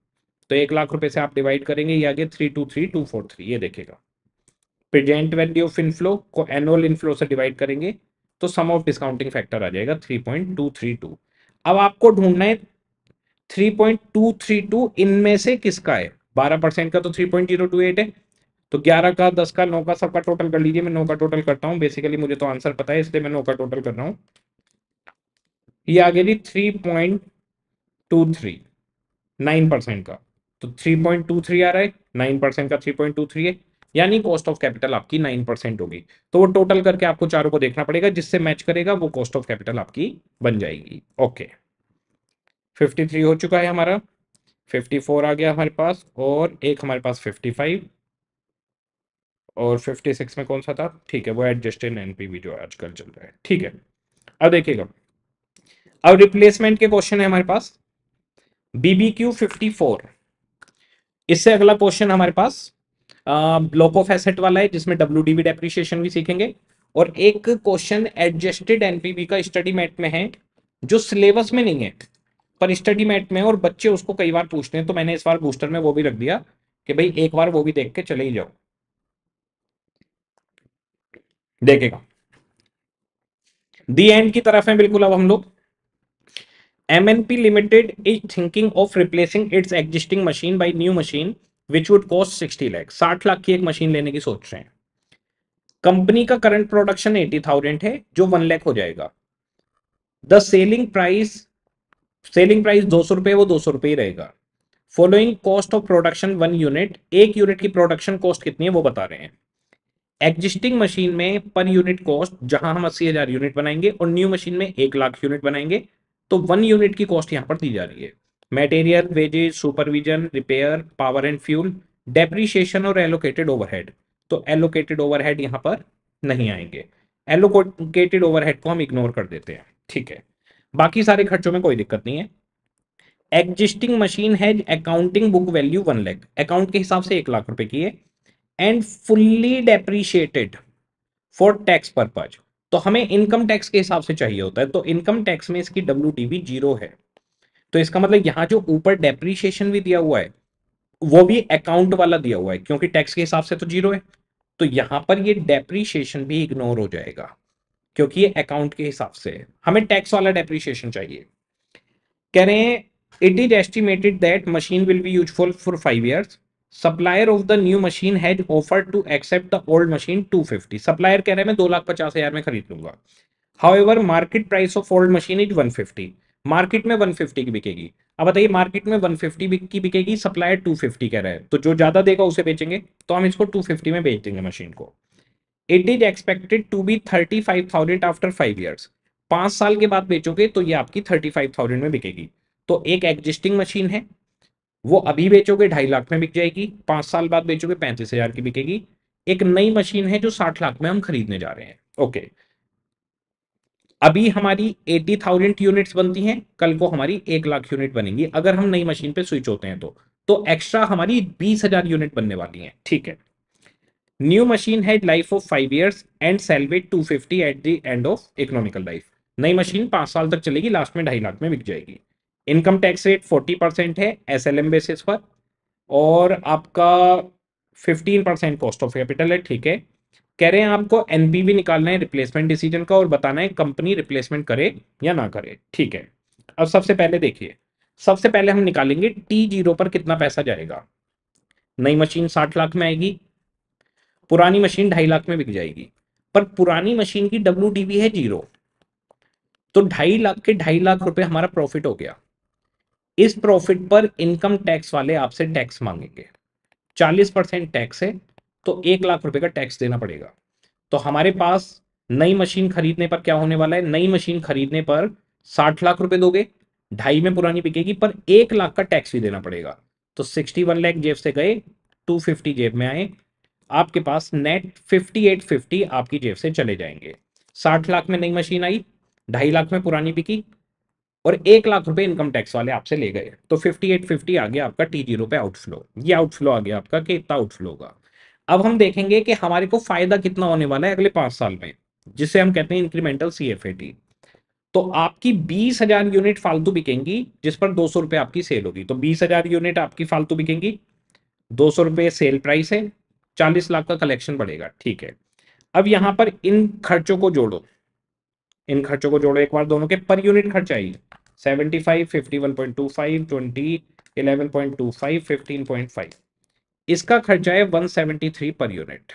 S1: तो एक लाख रुपए से आप डिवाइड करेंगे ये आगे three two three two four three ये देखेगा प्रेजेंट वैल्यू ऑफ इनफ्लो को एनुअल इनफ्लो से डिवाइड करेंगे तो सम ऑफ डिस्काउंटिंग फैक्टर आ जाएगा three point two three two अब आपको ढूंढना है 3.232 इनमें से किसका है 12 परसेंट का तो 3.028 है तो 11 का 10 का 9 का सबका टोटल कर लीजिए मैं 9 का टोटल करता हूँ बेसिकली मुझे तो आंसर पता है इसलिए मैं 9 का टोटल कर रहा हूँ ये आ गया जी 3.23 9 परसेंट का तो 3.23 आ रहा है 9 परसेंट का 3.23 है यानी कॉस्ट ऑफ कैपिटल आपकी नाइन परसेंट होगी तो वो टोटल करके आपको चारों को देखना पड़ेगा जिससे मैच करेगा वो कॉस्ट ऑफ कैपिटल आपकी बन जाएगी ओके फिफ्टी थ्री हो चुका है हमारा फिफ्टी फोर आ गया हमारे पास और एक हमारे पास फिफ्टी फाइव और फिफ्टी सिक्स में कौन सा था ठीक है वो एडजस्टेड एनपीवी जो आजकल चल रहा है ठीक है अब देखिएगा अब रिप्लेसमेंट के क्वेश्चन है हमारे पास बीबी क्यू फिफ्टी फोर इससे अगला क्वेश्चन हमारे पास ब्लॉक ऑफ एसेट वाला है जिसमें डब्ल्यू डी भी भी सीखेंगे और एक क्वेश्चन एडजस्टेड एनपीबी का स्टडी मैट में है जो सिलेबस में नहीं है पर स्टडी मैट में और बच्चे उसको कई बार पूछते हैं तो मैंने इस बार बूस्टर में वो भी रख दिया कि भाई एक बार वो भी देख के चले ही जाओ देखेगा दी एंड की तरफ है बिल्कुल अब हम लोग M N P limited is thinking of replacing its existing machine by new machine which would cost sixty lakh साठ लाख की एक मशीन लेने की सोच रहे हैं कंपनी का करंट प्रोडक्शन एटी थाउजेंड है जो वन लैख हो जाएगा the selling price selling price दो सौ रुपये वो दो सौ रुपये ही रहेगा following cost of production one unit एक यूनिट की प्रोडक्शन कॉस्ट कितनी है वो बता रहे हैं एग्जिस्टिंग मशीन में पर यूनिट कॉस्ट जहां हम अस्सी हजार यूनिट बनाएंगे और न्यू मशीन में एक लाख यूनिट बनाएंगे तो वन यूनिट की कॉस्ट यहां पर दी जा रही है material wages supervision repair power and fuel depreciation और एलोकेटेड ओवरहेड तो एलोकेटेड ओवरहेड यहाँ पर नहीं आएंगे एलोकेटेड ओवरहेड को हम इग्नोर कर देते हैं ठीक है बाकी सारे खर्चों में कोई दिक्कत नहीं है एग्जिस्टिंग मशीन है accounting book value one lakh account के हिसाब से एक लाख रुपए की है and fully depreciated for tax purpose तो हमें इनकम टैक्स के हिसाब से चाहिए होता है तो इनकम टैक्स में इसकी डब्ल्यू जीरो है तो इसका मतलब यहाँ जो ऊपर डेप्रीशिएशन भी दिया हुआ है वो भी अकाउंट वाला दिया हुआ है क्योंकि टैक्स के हिसाब से तो जीरो है तो यहां पर ये डेप्रीशिएशन भी इग्नोर हो जाएगा क्योंकि ये अकाउंट के हिसाब से हमें टैक्स वाला डेप्रीशिएशन चाहिए कह रहे हैं it is estimated that machine will be useful for five year supplier of the new machine has offer to accept the old machine two fifty supplier कह रहे हैं मैं दो लाख पचास हजार में खरीद लूंगा however market price of old machine is one fifty market में 150 की बिकेगी अब बताइए मार्केट में 150 की बिकेगी सप्लायर 250 कह रहा है तो जो ज़्यादा देगा उसे बेचेंगे तो हम इसको 250 में बेच देंगे मशीन को it is expected to be 35,000 five thousand after five years पांच साल के बाद बेचोगे तो ये आपकी 35,000 में बिकेगी तो एक एग्जिस्टिंग मशीन है वो अभी बेचोगे ढाई लाख में बिक जाएगी पांच साल बाद बेचोगे पैंतीस की बिकेगी एक नई मशीन है जो साठ लाख में हम खरीदने जा रहे हैं ओके okay. अभी हमारी एटी थाउजेंड यूनिट्स बनती हैं कल को हमारी एक लाख यूनिट बनेंगी अगर हम नई मशीन पे स्विच होते हैं तो तो एक्स्ट्रा हमारी बीस हजार यूनिट बनने वाली हैं ठीक है न्यू मशीन है life of five years and celebrate two fifty at the end of economical life नई मशीन पांच साल तक चलेगी लास्ट में ढाई लाख में बिक जाएगी income tax rate forty percent है एस एल एम बेसिस पर और आपका fifteen percent cost of capital है ठीक है कह रहे हैं आपको एनपीवी निकालना है रिप्लेसमेंट डिसीजन का और बताना है कंपनी रिप्लेसमेंट करे या ना करे ठीक है अब सबसे पहले देखिए सबसे पहले हम निकालेंगे टी जीरो पर कितना पैसा जाएगा नई मशीन साठ लाख में आएगी पुरानी मशीन ढाई लाख में बिक जाएगी पर पुरानी मशीन की डब्ल्यू है जीरो तो ढाई लाख के ढाई लाख रुपए हमारा प्रॉफिट हो गया इस प्रॉफिट पर इनकम टैक्स वाले आपसे टैक्स मांगेंगे चालीस परसेंट टैक्स है तो एक लाख रुपए का टैक्स देना पड़ेगा तो हमारे पास नई मशीन खरीदने पर क्या होने वाला है नई मशीन खरीदने पर साठ लाख रुपए दोगे ढाई में पुरानी बिकेगी पर एक लाख का टैक्स भी देना पड़ेगा तो सिक्सटी वन लैख जेब से गए टू फिफ्टी जेब में आए आपके पास नेट फिफ्टी एट फिफ्टी आपकी जेब से चले जाएंगे साठ लाख में नई मशीन आई ढाई लाख में पुरानी बिकी और एक लाख रुपए इनकम टैक्स वाले आपसे ले गए तो फिफ्टी एट फिफ्टी आ गया आपका टी जीरो पे आउटफ्लो ये आउटफ्लो आ गया आपका कि इतना आउटफ्लो होगा अब हम देखेंगे कि हमारे को फायदा कितना होने वाला है अगले पांच साल में जिसे हम कहते हैं इंक्रीमेंटल सी तो आपकी बीस हजार यूनिट फालतू बिकेंगी जिस पर दो सौ रुपए आपकी सेल होगी तो बीस हजार यूनिट आपकी फालतू बिकेंगी दो सौ रुपए सेल प्राइस है चालीस लाख का कलेक्शन बढ़ेगा ठीक है अब यहां पर इन खर्चों को जोड़ो इन खर्चों को जोड़ो एक बार दोनों के पर यूनिट खर्च आइए seventy five fifty one point two five twenty eleven point two five fifteen point five इसका खर्चा है 173 पर यूनिट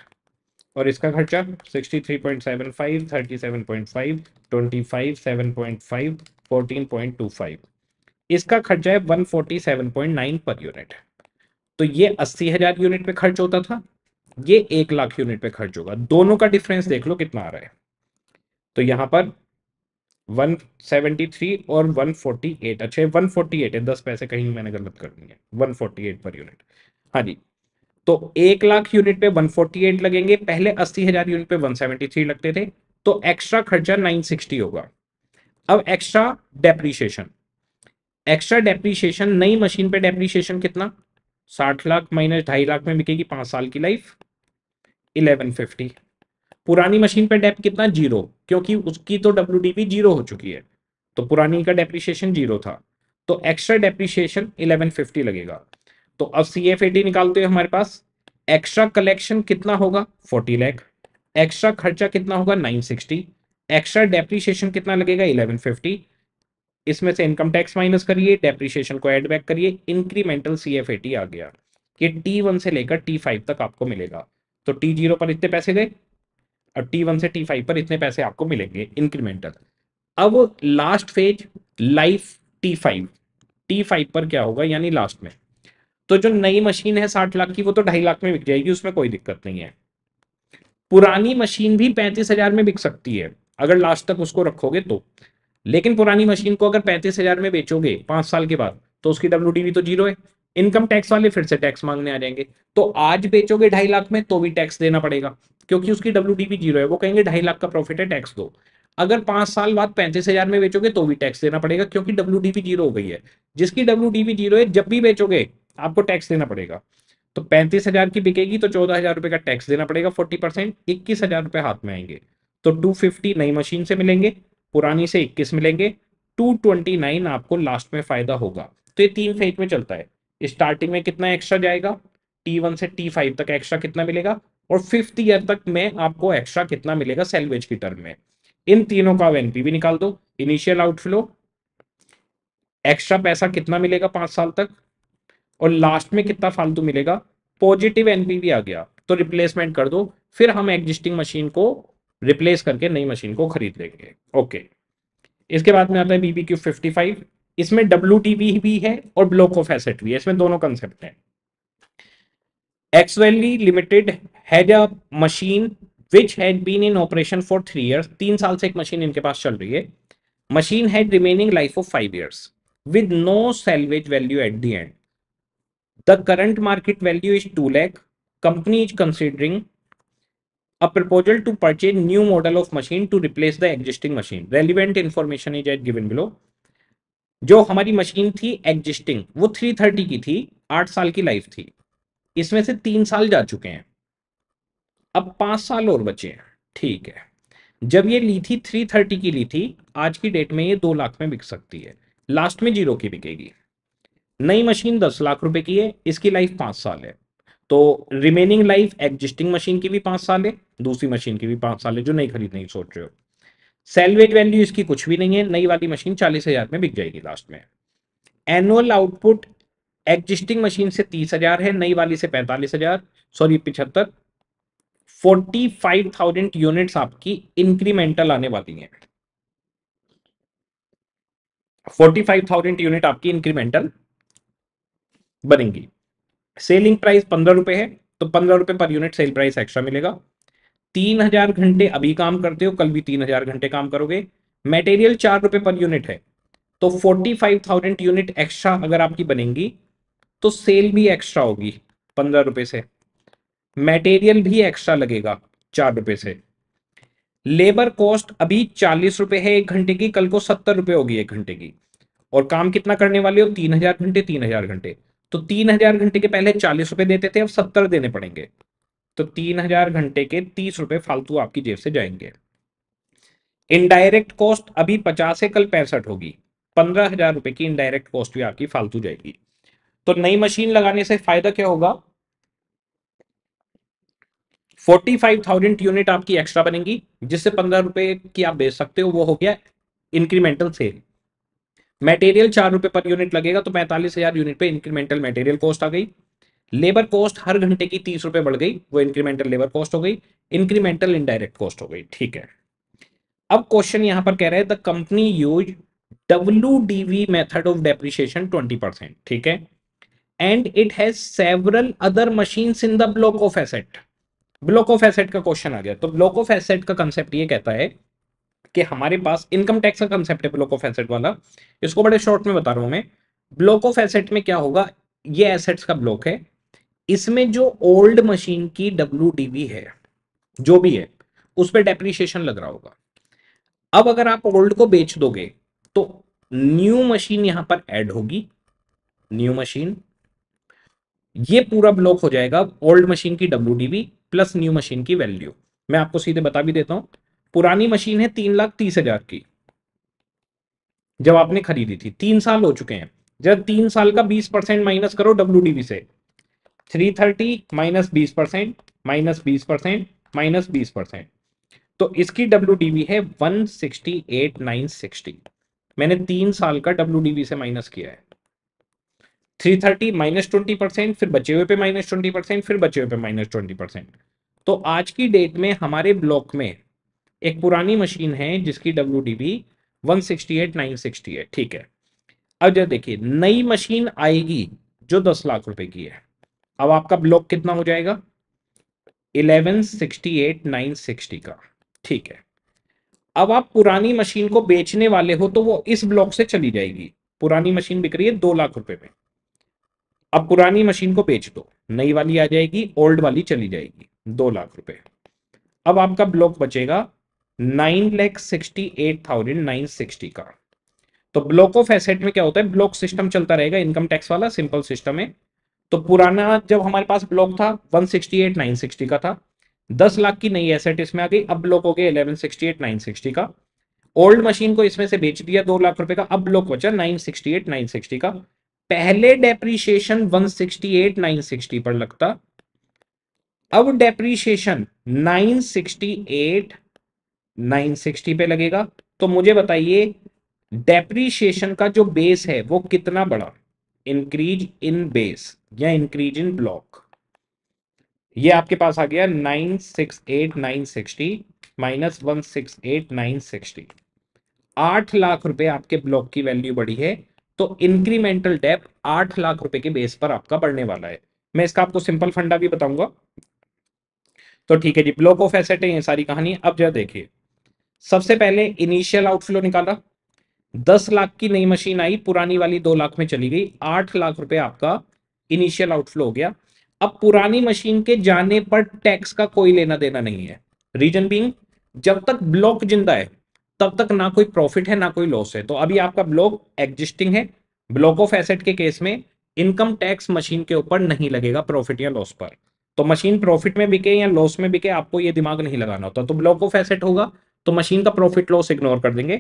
S1: और इसका खर्चा 63.75, 37.5, 25, 7.5, 14.25 इसका खर्चा है 147.9 पर यूनिट तो ये अस्सी हजार यूनिट पे खर्च होता था ये एक लाख यूनिट पे खर्च होगा दोनों का डिफरेंस देख लो कितना आ रहा है तो यहां पर 173 और 148 अच्छा 148 है दस पैसे कहीं मैंने गलत कर दी है 148 पर यूनिट हाँ जी तो एक लाख यूनिट पे 148 लगेंगे पहले अस्सी हजार यूनिट पे 173 लगते थे तो एक्स्ट्रा खर्चा 960 होगा अब एक्स्ट्रा डेप्रीशिएशन एक्स्ट्रा डेप्रीशिएशन नई मशीन पे डेप्रीशिएशन कितना 60 लाख माइनस ढाई लाख में बिकेगी पांच साल की लाइफ 1150 पुरानी मशीन पे डेप कितना जीरो क्योंकि उसकी तो डब्ल्यू जीरो हो चुकी है तो पुरानी का डेप्रीशिएशन जीरो था तो एक्स्ट्रा डेप्रीशिएशन इलेवन लगेगा तो अब सी एफ ए निकालते हुए हमारे पास एक्स्ट्रा कलेक्शन कितना होगा फोर्टी लैख एक्स्ट्रा खर्चा कितना होगा नाइन सिक्सटी एक्स्ट्रा डेप्रीशिएशन कितना लगेगा इलेवन फिफ्टी इसमें से इनकम टैक्स माइनस करिए डेप्रीशिएशन को एड बैक करिए इंक्रीमेंटल सी एफ ए आ गया ये टी वन से लेकर टी फाइव तक आपको मिलेगा तो टी जीरो पर इतने पैसे गए और टी वन से टी फाइव पर इतने पैसे आपको मिलेंगे इंक्रीमेंटल अब last phase life T five T five पर क्या होगा यानी लास्ट में तो जो नई मशीन है साठ लाख की वो तो ढाई लाख में बिक जाएगी उसमें कोई दिक्कत नहीं है पुरानी मशीन भी पैंतीस हजार में बिक सकती है अगर लास्ट तक उसको रखोगे तो लेकिन पुरानी मशीन को अगर पैंतीस हजार में बेचोगे पांच साल के बाद तो उसकी डब्ल्यू तो जीरो है इनकम टैक्स वाले फिर से टैक्स मांगने आ जाएंगे तो आज बेचोगे ढाई लाख में तो भी टैक्स देना पड़ेगा क्योंकि उसकी डब्ल्यू जीरो है वो कहेंगे ढाई लाख का प्रॉफिट है टैक्स दो अगर पांच साल बाद पैंतीस हजार में बेचोगे तो भी टैक्स देना पड़ेगा क्योंकि डब्ल्यू जीरो हो गई है जिसकी डब्ल्यू जीरो है जब भी बेचोगे आपको टैक्स देना पड़ेगा तो पैंतीस हजार की बिकेगी तो चौदह हजार रुपए का टैक्स देना पड़ेगा फोर्टी परसेंट इक्कीस हजार रुपए हाथ में आएंगे तो टू फिफ्टी नई मशीन से मिलेंगे पुरानी से इक्कीस मिलेंगे टू ट्वेंटी नाइन आपको लास्ट में फायदा होगा तो ये तीन फेज में चलता है स्टार्टिंग में कितना एक्स्ट्रा जाएगा टी वन से टी फाइव तक एक्स्ट्रा कितना मिलेगा और फिफ्थ ईयर तक में आपको एक्स्ट्रा कितना मिलेगा सेलवेज की टर्म में इन तीनों का आप एनपीवी निकाल दो इनिशियल आउटफ्लो एक्स्ट्रा पैसा कितना मिलेगा पांच साल तक और लास्ट में कितना फालतू मिलेगा पॉजिटिव एनपीवी आ गया तो रिप्लेसमेंट कर दो फिर हम एग्जिस्टिंग मशीन को रिप्लेस करके नई मशीन को खरीद लेंगे ओके इसके बाद में आता है बीबी क्यू फिफ्टी फाइव इसमें डब्ल्यू भी है और ब्लॉक ऑफ एसेट भी है इसमें दोनों कंसेप्ट है X valley limited has a machine which has been in operation for three year तीन साल से एक मशीन इनके पास चल रही है machine has remaining life of five years with no salvage value at the end The current market value is 2 lakh. Company is considering a proposal to purchase new model of machine to replace the existing machine. Relevant information is as given below. जो हमारी machine थी existing वो 330 की थी आठ साल की life थी इसमें से तीन साल जा चुके हैं अब पांच साल और बचे हैं ठीक है जब ये ली थी 330 की ली थी आज की डेट में ये दो लाख में बिक सकती है लास्ट में जीरो की बिकेगी नई मशीन दस लाख रुपए की है इसकी लाइफ पांच साल है तो रिमेनिंग लाइफ एग्जिस्टिंग मशीन की भी पांच साल है दूसरी मशीन की भी पांच साल है जो नई खरीदने की सोच रहे हो सेलवेज वैल्यू इसकी कुछ भी नहीं है नई वाली मशीन चालीस हजार में बिक जाएगी लास्ट में एनुअल आउटपुट एग्जिस्टिंग मशीन से तीस हजार है नई वाली से पैंतालीस हजार सॉरी पिछहत्तर फोर्टी फाइव थाउजेंड यूनिट आपकी इंक्रीमेंटल आने वाली है फोर्टी फाइव थाउजेंड यूनिट आपकी इंक्रीमेंटल बनेंगी सेलिंग प्राइस पंद्रह रुपए है तो पंद्रह रुपए per unit sale price extra मिलेगा तीन हजार घंटे अभी काम करते हो कल भी तीन हजार घंटे काम करोगे मटेरियल चार रुपए पर यूनिट है तो forty five thousand unit extra अगर आपकी बनेंगी तो सेल भी एक्स्ट्रा होगी पंद्रह रुपये से मटेरियल भी एक्स्ट्रा लगेगा चार रुपए से लेबर कॉस्ट अभी चालीस रुपए है एक घंटे की कल को सत्तर रुपए होगी एक घंटे की और काम कितना करने वाले हो तीन हजार घंटे तीन हजार घंटे तो तीन हजार घंटे के पहले चालीस रुपए देते थे अब सत्तर देने पड़ेंगे तो तीन हजार घंटे के तीस रुपए फालतू आपकी जेब से जाएंगे इनडायरेक्ट कॉस्ट अभी पचास से कल पैंसठ होगी पंद्रह हजार रुपए की इनडायरेक्ट कॉस्ट भी आपकी फालतू जाएगी तो नई मशीन लगाने से फायदा क्या होगा फोर्टी फाइव थाउजेंड यूनिट आपकी एक्स्ट्रा बनेगी जिससे पंद्रह रुपए की आप बेच सकते हो वो हो गया इंक्रीमेंटल सेल मटेरियल चार रुपए पर यूनिट लगेगा तो पैंतालीस हजार यूनिट पे इंक्रीमेंटल मटेरियल कॉस्ट आ गई लेबर कॉस्ट हर घंटे की तीस रुपए बढ़ गई वो इंक्रीमेंटल लेबर कॉस्ट हो गई इंक्रीमेंटल इनडायरेक्ट कॉस्ट हो गई ठीक है अब क्वेश्चन यहां पर कह रहे हैं the company use W D V method of depreciation twenty percent ठीक है and it has several other machine in the block of asset block of asset का क्वेश्चन आ गया तो ब्लॉक ऑफ एसेट का कंसेप्ट ये कहता है कि हमारे पास इनकम टैक्स का कंसेप्ट है ब्लॉक ऑफ एसेट वाला इसको बड़े शॉर्ट में बता रहा हूं मैं ब्लॉक ऑफ एसेट में क्या होगा ये एसेट्स का ब्लॉक है इसमें जो ओल्ड मशीन की डब्ल्यू है जो भी है उस पर डेप्रीशिएशन लग रहा होगा अब अगर आप ओल्ड को बेच दोगे तो न्यू मशीन यहां पर ऐड होगी न्यू मशीन ये पूरा ब्लॉक हो जाएगा ओल्ड मशीन की डब्ल्यू प्लस न्यू मशीन की वैल्यू मैं आपको सीधे बता भी देता हूं पुरानी मशीन है तीन लाख तीस हजार की जब आपने खरीदी थी तीन साल हो चुके हैं जब तीन साल का बीस परसेंट माइनस करो डब्ल्यू से थ्री थर्टी माइनस बीस परसेंट माइनस बीस परसेंट माइनस बीस परसेंट तो इसकी डब्ल्यू है one sixty eight nine sixty मैंने तीन साल का डब्ल्यू से माइनस किया है three thirty minus twenty percent फिर बचे हुए पे माइनस ट्वेंटी परसेंट फिर बचे हुए पे माइनस ट्वेंटी परसेंट तो आज की डेट में हमारे ब्लॉक में एक पुरानी मशीन है जिसकी W D B one sixty eight nine sixty है ठीक है अब जब देखिए नई मशीन आएगी जो दस लाख रुपए की है अब आपका ब्लॉक कितना हो जाएगा eleven sixty eight nine sixty का ठीक है अब आप पुरानी मशीन को बेचने वाले हो तो वो इस ब्लॉक से चली जाएगी पुरानी मशीन बिक रही है दो लाख रुपए में अब पुरानी मशीन को बेच दो नई वाली आ जाएगी ओल्ड वाली चली जाएगी दो लाख रुपए अब आपका ब्लॉक बचेगा nine lakh sixty eight thousand nine sixty का तो ब्लॉक ऑफ एसेट में क्या होता है ब्लॉक सिस्टम चलता रहेगा इनकम टैक्स वाला सिंपल सिस्टम है तो पुराना जब हमारे पास ब्लॉक था one sixty eight nine sixty का था दस लाख की नई एसेट इसमें आ गई अब ब्लॉक हो गए eleven sixty eight nine sixty का ओल्ड मशीन को इसमें से बेच दिया दो लाख रुपए का अब ब्लॉक बचा nine sixty eight nine sixty का पहले depreciation one sixty eight nine sixty पर लगता अब डेप्रीशिएशन नाइन सिक्सटी एट 960 पे लगेगा तो मुझे बताइए डेप्रीशिएशन का जो बेस है वो कितना बड़ा इंक्रीज इन बेस या इंक्रीज इन ब्लॉक ये आपके पास आ गया 968960 माइनस सिक्सटी आठ लाख रुपए आपके ब्लॉक की वैल्यू बढ़ी है तो इंक्रीमेंटल डेप आठ लाख रुपए के बेस पर आपका बढ़ने वाला है मैं इसका आपको सिंपल फंडा भी बताऊंगा तो ठीक है जी ब्लॉक ऑफ एसेट है ये सारी कहानी अब जरा देखिए सबसे पहले इनिशियल आउटफ्लो निकाला दस लाख की नई मशीन आई पुरानी वाली दो लाख में चली गई आठ लाख रुपए आपका इनिशियल आउटफ्लो हो गया अब पुरानी मशीन के जाने पर टैक्स का कोई लेना देना नहीं है रीजन बींग जब तक ब्लॉक जिंदा है तब तक ना कोई प्रॉफिट है ना कोई लॉस है तो अभी आपका ब्लॉक एग्जिस्टिंग है ब्लॉक ऑफ एसेट के केस में इनकम टैक्स मशीन के ऊपर नहीं लगेगा प्रॉफिट या लॉस पर तो मशीन प्रॉफिट में बिके या लॉस में बिके आपको ये दिमाग नहीं लगाना होता तो ब्लॉक ऑफ एसेट होगा तो मशीन का प्रॉफिट लॉस इग्नोर कर देंगे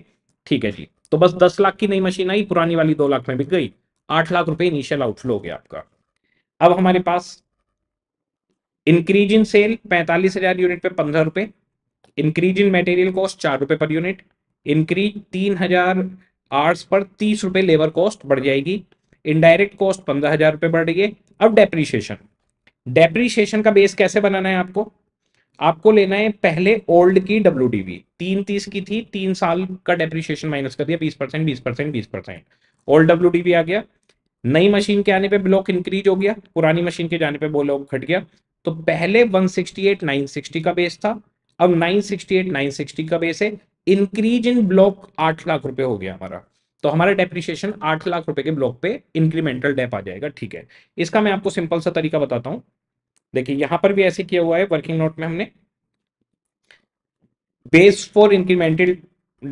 S1: ठीक है जी तो बस दस लाख की नई मशीन आई पुरानी वाली दो लाख में बिक गई आठ लाख रुपए इनिशियल आउटफ्लो हो गया आपका अब हमारे पास इंक्रीज इन सेल पैंतालीस हजार यूनिट पे पंद्रह रुपए इंक्रीज इन मेटेरियल कॉस्ट चार रुपए पर यूनिट इंक्रीज तीन हजार आर्ट्स पर तीस रुपए लेबर कॉस्ट बढ़ जाएगी इनडायरेक्ट कॉस्ट पंद्रह हजार रुपए बढ़ रही है अब डेप्रीशिएशन डेप्रीशिएशन का बेस कैसे बनाना है आपको आपको लेना है पहले ओल्ड की डब्ल्यू डी बी तीन तीस की थी तीन साल का डेप्रिशिएशन माइनस कर दिया बीस परसेंट बीस परसेंट बीस percent old W D B आ गया नई मशीन के आने पे ब्लॉक इंक्रीज हो गया पुरानी मशीन के जाने पे ब्लॉक घट गया तो पहले 168 960 का बेस था अब 968 960 का बेस है इंक्रीज इन ब्लॉक आठ लाख रुपए हो गया हमारा तो हमारा डेप्रिशिएशन आठ लाख रुपए के ब्लॉक पे इंक्रीमेंटल डेप आ जाएगा ठीक है इसका मैं आपको सिंपल सा तरीका बताता हूँ देखिए यहां पर भी ऐसे किया हुआ है वर्किंग नोट में हमने base for incremental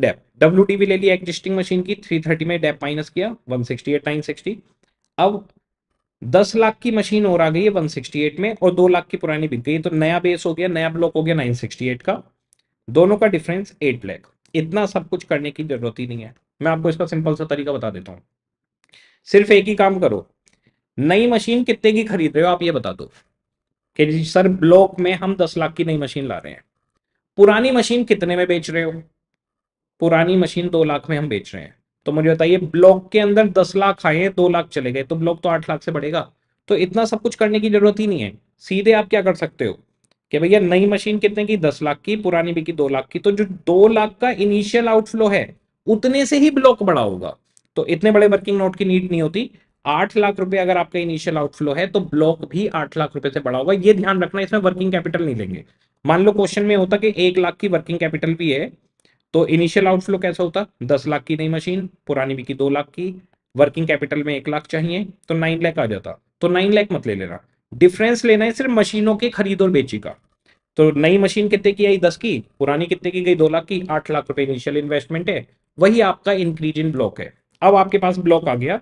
S1: dep W T भी ले लिया एग्जिस्टिंग मशीन की 330 में डेप माइनस किया 168 अब 10 लाख की मशीन और आ गई है 168 में और 2 लाख की पुरानी बिक गई तो नया बेस हो गया नया ब्लॉक हो गया 968 का दोनों का डिफरेंस 8 लाख इतना सब कुछ करने की जरूरत ही नहीं है मैं आपको इसका सिंपल सा तरीका बता देता हूँ सिर्फ एक ही काम करो नई मशीन कितने की खरीद रहे हो आप ये बता दो कि सर ब्लॉक में हम दस लाख की नई मशीन ला रहे हैं पुरानी मशीन कितने में बेच रहे हो पुरानी मशीन दो लाख में हम बेच रहे हैं तो मुझे बताइए ब्लॉक के अंदर दस लाख आए दो लाख चले गए तो ब्लॉक तो आठ लाख से बढ़ेगा तो इतना सब कुछ करने की जरूरत ही नहीं है सीधे आप क्या कर सकते हो कि भैया नई मशीन कितने की दस लाख की पुरानी भी की दो लाख की तो जो दो लाख का इनिशियल आउटफ्लो है उतने से ही ब्लॉक बड़ा होगा तो इतने बड़े वर्किंग नोट की नीड नहीं होती आठ लाख रुपए अगर आपका इनिशियल आउटफ्लो है तो ब्लॉक भी आठ लाख रुपए से बड़ा होगा ये ध्यान रखना इसमें वर्किंग कैपिटल नहीं लेंगे मान लो क्वेश्चन में होता कि एक लाख की वर्किंग कैपिटल भी है तो इनिशियल आउटफ्लो कैसा होता दस लाख की नई मशीन पुरानी की दो लाख की वर्किंग कैपिटल में एक लाख चाहिए तो नाइन लाख आ जाता तो नाइन लाख मत ले लेना डिफरेंस लेना है सिर्फ मशीनों के खरीद और बेची का तो नई मशीन कितने की आई दस की पुरानी कितने की गई दो लाख की आठ लाख रुपए इनिशियल इन्वेस्टमेंट है वही आपका इंक्रीज इन ब्लॉक है अब आपके पास ब्लॉक आ गया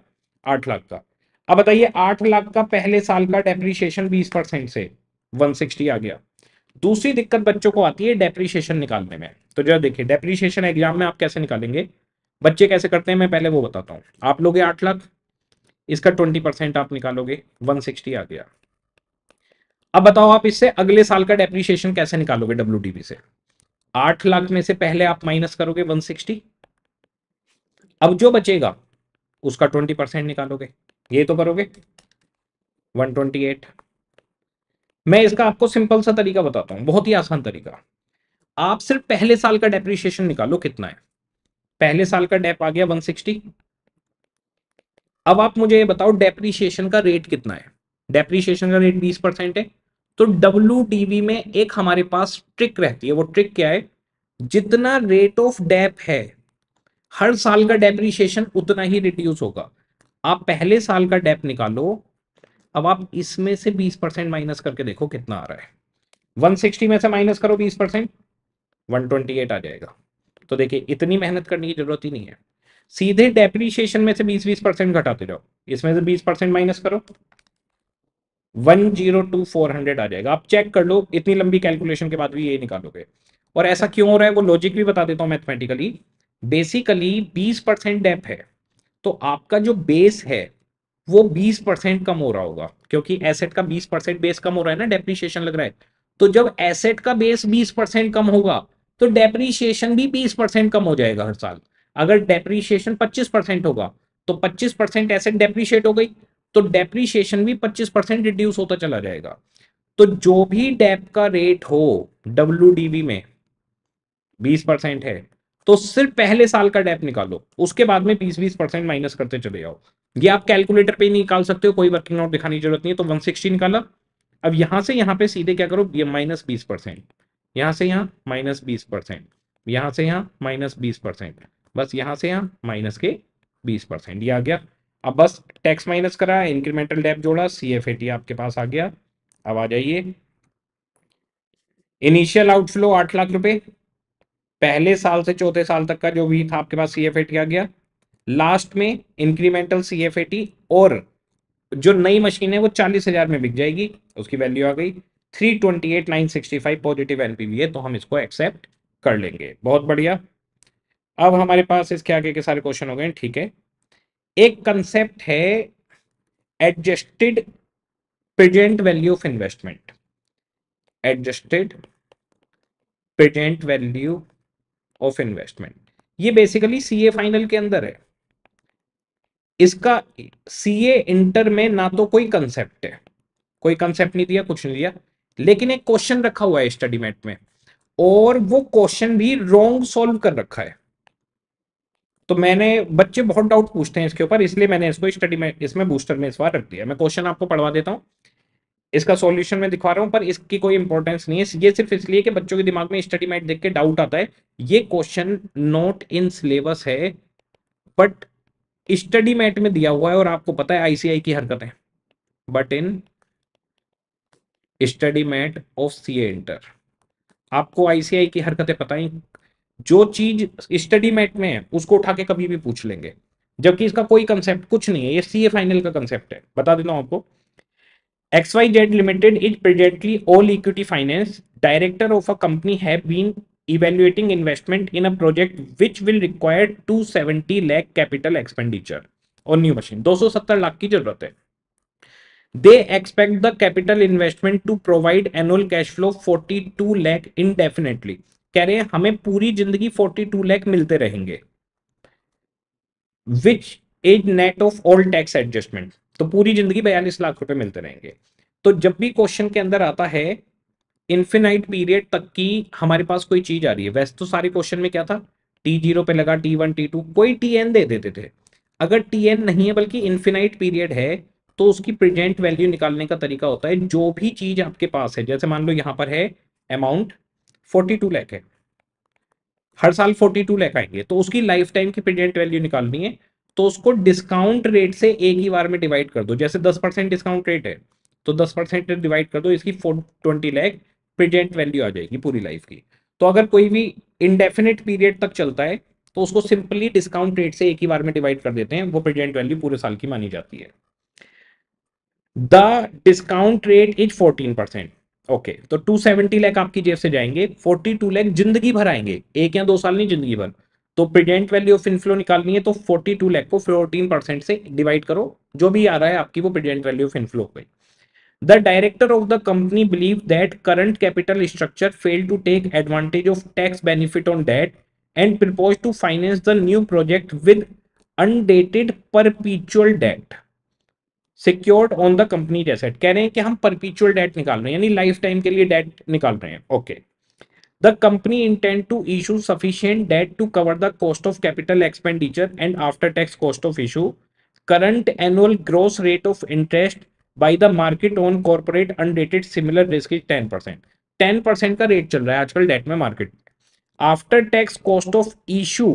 S1: आठ लाख का अब बताइए आठ लाख का पहले साल का डेप्रीशिएशन बीस परसेंट से वन सिक्सटी आ गया दूसरी दिक्कत बच्चों को आती है डेप्रीशिएशन निकालने में तो जरा देखिए डेप्रीशिएशन एग्जाम में आप कैसे निकालेंगे बच्चे कैसे करते हैं मैं पहले वो बताता हूँ आप लोगे आठ लाख इसका ट्वेंटी परसेंट आप निकालोगे वन सिक्सटी आ गया अब बताओ आप इससे अगले साल का डेप्रीशिएशन कैसे निकालोगे डब्ल्यू से आठ लाख में से पहले आप माइनस करोगे वन सिक्सटी अब जो बचेगा उसका ट्वेंटी परसेंट निकालोगे ये तो करोगे वन ट्वेंटी एट मैं इसका आपको सिंपल सा तरीका बताता हूं बहुत ही आसान तरीका आप सिर्फ पहले साल का डेप्रिशिएशन निकालो कितना है पहले साल का डेप आ गया वन सिक्सटी अब आप मुझे ये बताओ डेप्रिशिएशन का रेट कितना है डेप्रिशिएशन का रेट बीस परसेंट है तो डब्ल्यू में एक हमारे पास ट्रिक रहती है वो ट्रिक क्या है जितना रेट ऑफ डेप है हर साल का डेप्रीशिएशन उतना ही रिड्यूस होगा आप पहले साल का डेप निकालो अब आप इसमें से 20 परसेंट माइनस करके देखो कितना आ रहा है 160 में से माइनस करो 20 परसेंट वन आ जाएगा तो देखिए इतनी मेहनत करने की जरूरत ही नहीं है सीधे डेप्रीशिएशन में से 20 20 परसेंट घटाते जाओ इसमें से 20 परसेंट माइनस करो one zero two four hundred आ जाएगा आप चेक कर लो इतनी लंबी कैलकुलेशन के बाद भी ये निकालोगे और ऐसा क्यों हो रहा है वो लॉजिक भी बता देता हूँ मैथमेटिकली बेसिकली 20 परसेंट डेप है तो आपका जो बेस है वो 20 परसेंट कम हो रहा होगा क्योंकि एसेट का 20 परसेंट बेस कम हो रहा है ना डेप्रीशिएशन लग रहा है तो जब एसेट का बेस 20 परसेंट कम होगा तो डेप्रीशिएशन भी 20 परसेंट कम हो जाएगा हर साल अगर डेप्रीशिएशन 25 परसेंट होगा तो 25 परसेंट एसेट डेप्रीशिएट हो गई तो डेप्रीशिएशन भी 25 परसेंट रिड्यूस होता चला जाएगा तो जो भी डेप का रेट हो डब्ल्यू में बीस परसेंट है तो सिर्फ पहले साल का डेप निकालो उसके बाद में बीस बीस परसेंट माइनस करते चले जाओ ये आप कैलकुलेटर पे ही निकाल सकते हो कोई वर्किंग नोट दिखाने की जरूरत नहीं है तो वन सिक्सटी निकाला अब यहां से यहाँ पे सीधे क्या करो ये माइनस बीस परसेंट यहां से यहाँ माइनस बीस परसेंट यहां से यहाँ माइनस बीस परसेंट बस यहां से यहाँ माइनस के बीस परसेंट ये आ गया अब बस टैक्स माइनस करा इंक्रीमेंटल डेप जोड़ा सी एफ ए टी आपके पास आ गया अब आ जाइए इनिशियल आउटफ्लो आठ लाख रुपए पहले साल से चौथे साल तक का जो भी था आपके पास सी एफ आ गया लास्ट में इंक्रीमेंटल सी और जो नई मशीन है वो चालीस हजार में बिक जाएगी उसकी वैल्यू आ गई three twenty eight nine sixty five positive NPV है तो हम इसको एक्सेप्ट कर लेंगे बहुत बढ़िया अब हमारे पास इसके आगे के सारे क्वेश्चन हो गए ठीक है एक कंसेप्ट है adjusted present value of investment adjusted present value of investment ये बेसिकली सीए फाइनल के अंदर है इसका सीए इंटर में ना तो कोई कंसेप्ट है कोई कंसेप्ट नहीं दिया कुछ नहीं दिया लेकिन एक क्वेश्चन रखा हुआ है स्टडी मेट में और वो क्वेश्चन भी रॉन्ग सॉल्व कर रखा है तो मैंने बच्चे बहुत डाउट पूछते हैं इसके ऊपर इसलिए मैंने इसको स्टडी में इसमें बूस्टर में इस बार रख दिया मैं क्वेश्चन आपको पढ़वा देता हूं इसका सॉल्यूशन मैं दिखा रहा हूं पर इसकी कोई इंपॉर्टेंस नहीं है ये सिर्फ इसलिए कि बच्चों के दिमाग में स्टडी मैट देख के डाउट आता है ये क्वेश्चन नॉट इन सिलेबस है बट स्टडी मैट में दिया हुआ है और आपको पता है आईसीआई की हरकत है but in study mat of C enter आपको आईसीआई की हरकतें पता ही जो चीज स्टडी मैट में है उसको उठा के कभी भी पूछ लेंगे जबकि इसका कोई कंसेप्ट कुछ नहीं है ये सी फाइनल का कंसेप्ट है बता देता हूं आपको XYZ Limited is presently all equity finance. Director of a company have been evaluating investment in a project which will require 270 lakh capital expenditure और न्यू मशीन 270 लाख की जरूरत है they expect the capital investment to provide annual cash flow 42 lakh indefinitely कह रहे हैं हमें पूरी जिंदगी 42 लाख मिलते रहेंगे which is net of all tax adjustment तो पूरी जिंदगी बयालीस लाख रुपए मिलते रहेंगे तो जब भी क्वेश्चन के अंदर आता है इन्फिनाइट पीरियड तक की हमारे पास कोई चीज आ रही है वैसे तो सारे क्वेश्चन में क्या था टी जीरो पे लगा टी वन टी टू कोई टी एन दे देते थे अगर टी एन नहीं है बल्कि इन्फिनाइट पीरियड है तो उसकी प्रेजेंट वैल्यू निकालने का तरीका होता है जो भी चीज आपके पास है जैसे मान लो यहां पर है अमाउंट फोर्टी टू लैख है हर साल फोर्टी टू लैख आएंगे तो उसकी लाइफ टाइम की प्रेजेंट वैल्यू निकालनी है तो उसको डिस्काउंट रेट से एक ही बार में डिवाइड कर दो जैसे दस परसेंट डिस्काउंट रेट है तो दस परसेंट डिवाइड कर दो इसकी four twenty lakh present value आ जाएगी पूरी लाइफ की तो अगर कोई भी इनडेफिनेट पीरियड तक चलता है तो उसको सिंपली डिस्काउंट रेट से एक ही बार में डिवाइड कर देते हैं वो प्रेजेंट वैल्यू पूरे साल की मानी जाती है the discount rate is fourteen percent okay तो टू सेवेंटी लैख आपकी जेब से जाएंगे फोर्टी टू लैख जिंदगी भर आएंगे एक या दो साल नहीं जिंदगी भर तो प्रेजेंट वैल्यू ऑफ इनफ्लो निकालनी है तो फोर्टी टू लैख को फोर्टीन परसेंट से डिवाइड करो जो भी आ रहा है आपकी वो प्रेजेंट वैल्यू ऑफ इनफ्लो हो the director of the company believe that current capital structure fail to take advantage of tax benefit on debt and propose to finance the new project with undated perpetual debt secured on the company asset कह रहे हैं कि हम परपीचुअल date निकाल रहे हैं यानी life time के लिए डेट निकाल रहे हैं okay okay. the company intend to issue sufficient debt to cover the cost of capital expenditure and after tax cost of issue current annual gross rate of interest by the market on corporate undated similar risk is 10 percent ten percent का rate चल रहा है आजकल debt में market after tax cost of issue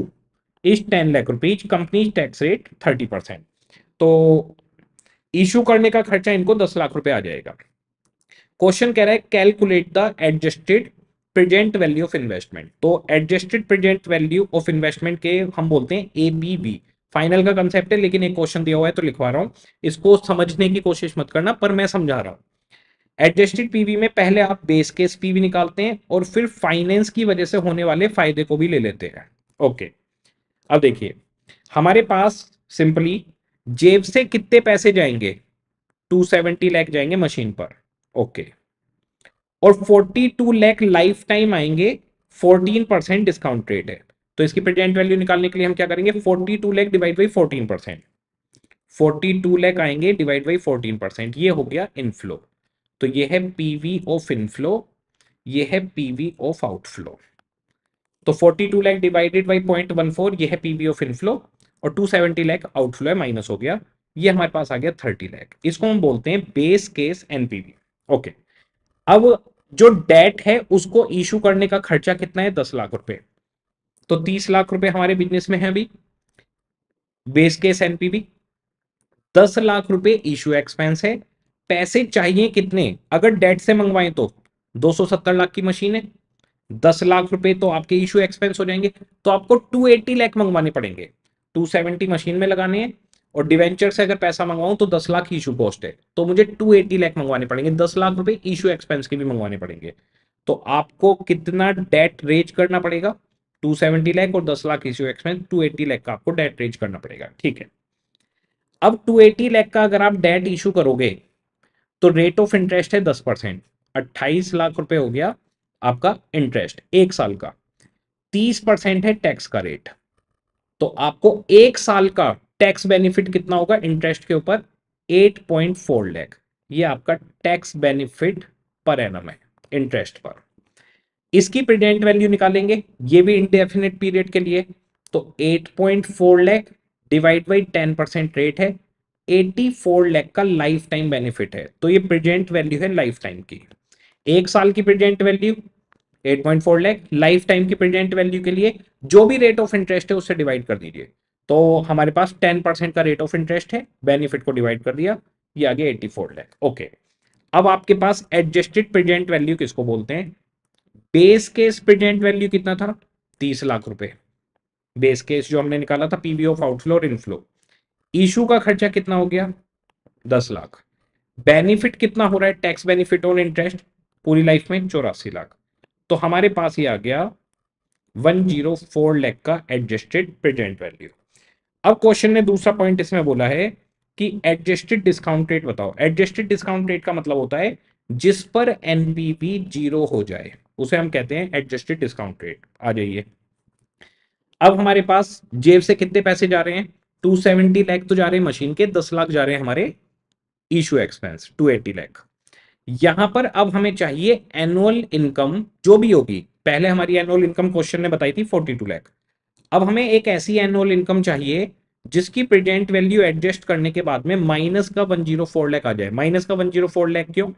S1: is ten lakh rupees company tax rate thirty percent तो issue करने का खर्चा इनको दस लाख रुपए आ जाएगा क्वेश्चन कह रहा है calculate the adjusted present value of investment तो adjusted present value of investment के हम बोलते हैं ए बी बी फाइनल का कंसेप्ट है लेकिन एक क्वेश्चन दिया हुआ है तो लिखवा रहा हूँ इसको समझने की कोशिश मत करना पर मैं समझा रहा हूँ एडजस्टेड पीवी में पहले आप बेस केस पीवी निकालते हैं और फिर फाइनेंस की वजह से होने वाले फायदे को भी ले लेते हैं ओके अब देखिए हमारे पास सिंपली जेब से कितने पैसे जाएंगे 270 लाख जाएंगे मशीन पर ओके और 42 लाख लाइफ टाइम आएंगे 14 परसेंट डिस्काउंट रेट है तो इसकी प्रेजेंट वैल्यू निकालने के लिए हम क्या करेंगे 42 lakh divide by 14 percent forty two आएंगे डिवाइड बाई फोर्टीन परसेंट ये हो गया इनफ्लो तो ये है पीवी ऑफ इनफ्लो ये है पीवी ऑफ आउटफ्लो तो forty two lakh divided by point one four ये है पीवी ऑफ इनफ्लो और टू सेवेंटी लैख आउटफ्लो है माइनस हो गया ये हमारे पास आ गया थर्टी लैख इसको हम बोलते हैं बेस केस एनपीवी ओके अब जो डेट है उसको इशू करने का खर्चा कितना है दस लाख रुपए तो तीस लाख रुपए हमारे बिजनेस में है अभी बेस केस एनपीबी दस लाख रुपए इशू एक्सपेंस है पैसे चाहिए कितने अगर डेट से मंगवाएं तो दो सौ सत्तर लाख की मशीन है दस लाख रुपए तो आपके इशू एक्सपेंस हो जाएंगे तो आपको टू एट्टी लाख मंगवाने पड़ेंगे टू सेवेंटी मशीन में लगाने हैं और डिवेंचर से अगर पैसा मंगवाऊं तो दस लाख इशू कॉस्ट है तो मुझे टू एटी लैख मंगवाने पड़ेंगे दस लाख रुपए इशू एक्सपेंस के भी मंगवाने पड़ेंगे तो आपको कितना डेट रेज करना पड़ेगा टू सेवेंटी लैख और दस lakh issue expense two eighty lakh का आपको डेट रेज करना पड़ेगा ठीक है अब टू एटी लैख का अगर आप डेट इशू करोगे तो रेट ऑफ इंटरेस्ट है दस परसेंट अट्ठाईस लाख रुपए हो गया आपका इंटरेस्ट एक साल का तीस परसेंट है टैक्स का रेट तो आपको एक साल का टैक्स बेनिफिट कितना होगा इंटरेस्ट के ऊपर 8.4 लैख ये आपका टैक्स बेनिफिट पर एनम है इंटरेस्ट पर इसकी प्रेजेंट वैल्यू निकालेंगे ये भी इंडेफिनेट पीरियड के लिए तो 8.4 lakh divide by 10 percent rate है 84 लैख का लाइफ टाइम बेनिफिट है तो ये प्रेजेंट वैल्यू है लाइफ टाइम की एक साल की present value 8.4 lakh lifetime की प्रेजेंट वैल्यू के लिए जो भी रेट ऑफ इंटरेस्ट है उससे डिवाइड कर दीजिए तो हमारे पास टेन परसेंट का रेट ऑफ इंटरेस्ट है बेनिफिट को डिवाइड कर दिया ये आगे एट्टी फोर लैख ओके अब आपके पास एडजस्टेड प्रेजेंट वैल्यू किसको बोलते हैं बेस केस प्रेजेंट वैल्यू कितना था तीस लाख रुपए बेस केस जो हमने निकाला था पीवी ऑफ आउटफ्लो और इनफ्लो इशू का खर्चा कितना हो गया दस लाख बेनिफिट कितना हो रहा है टैक्स बेनिफिट ऑन इंटरेस्ट पूरी लाइफ में चौरासी लाख तो हमारे पास ये आ गया वन जीरो फोर लैख का एडजस्टेड प्रेजेंट वैल्यू अब क्वेश्चन ने दूसरा पॉइंट इसमें बोला है कि एडजस्टेड डिस्काउंट रेट बताओ एडजस्टेड डिस्काउंट रेट का मतलब होता है जिस पर एनपीपी जीरो हो जाए उसे हम कहते हैं एडजस्टेड डिस्काउंट रेट आ जाइए अब हमारे पास जेब से कितने पैसे जा रहे हैं टू सेवेंटी लैख तो जा रहे हैं मशीन के दस लाख जा रहे हैं हमारे issue expense two eighty lakh यहां पर अब हमें चाहिए एनुअल इनकम जो भी होगी पहले हमारी एनुअल इनकम क्वेश्चन ने बताई थी फोर्टी टू लैख अब हमें एक ऐसी एनुअल इनकम चाहिए जिसकी प्रेजेंट वैल्यू एडजस्ट करने के बाद में माइनस का वन जीरो फोर लैख आ जाए माइनस का वन जीरो फोर लैख क्यों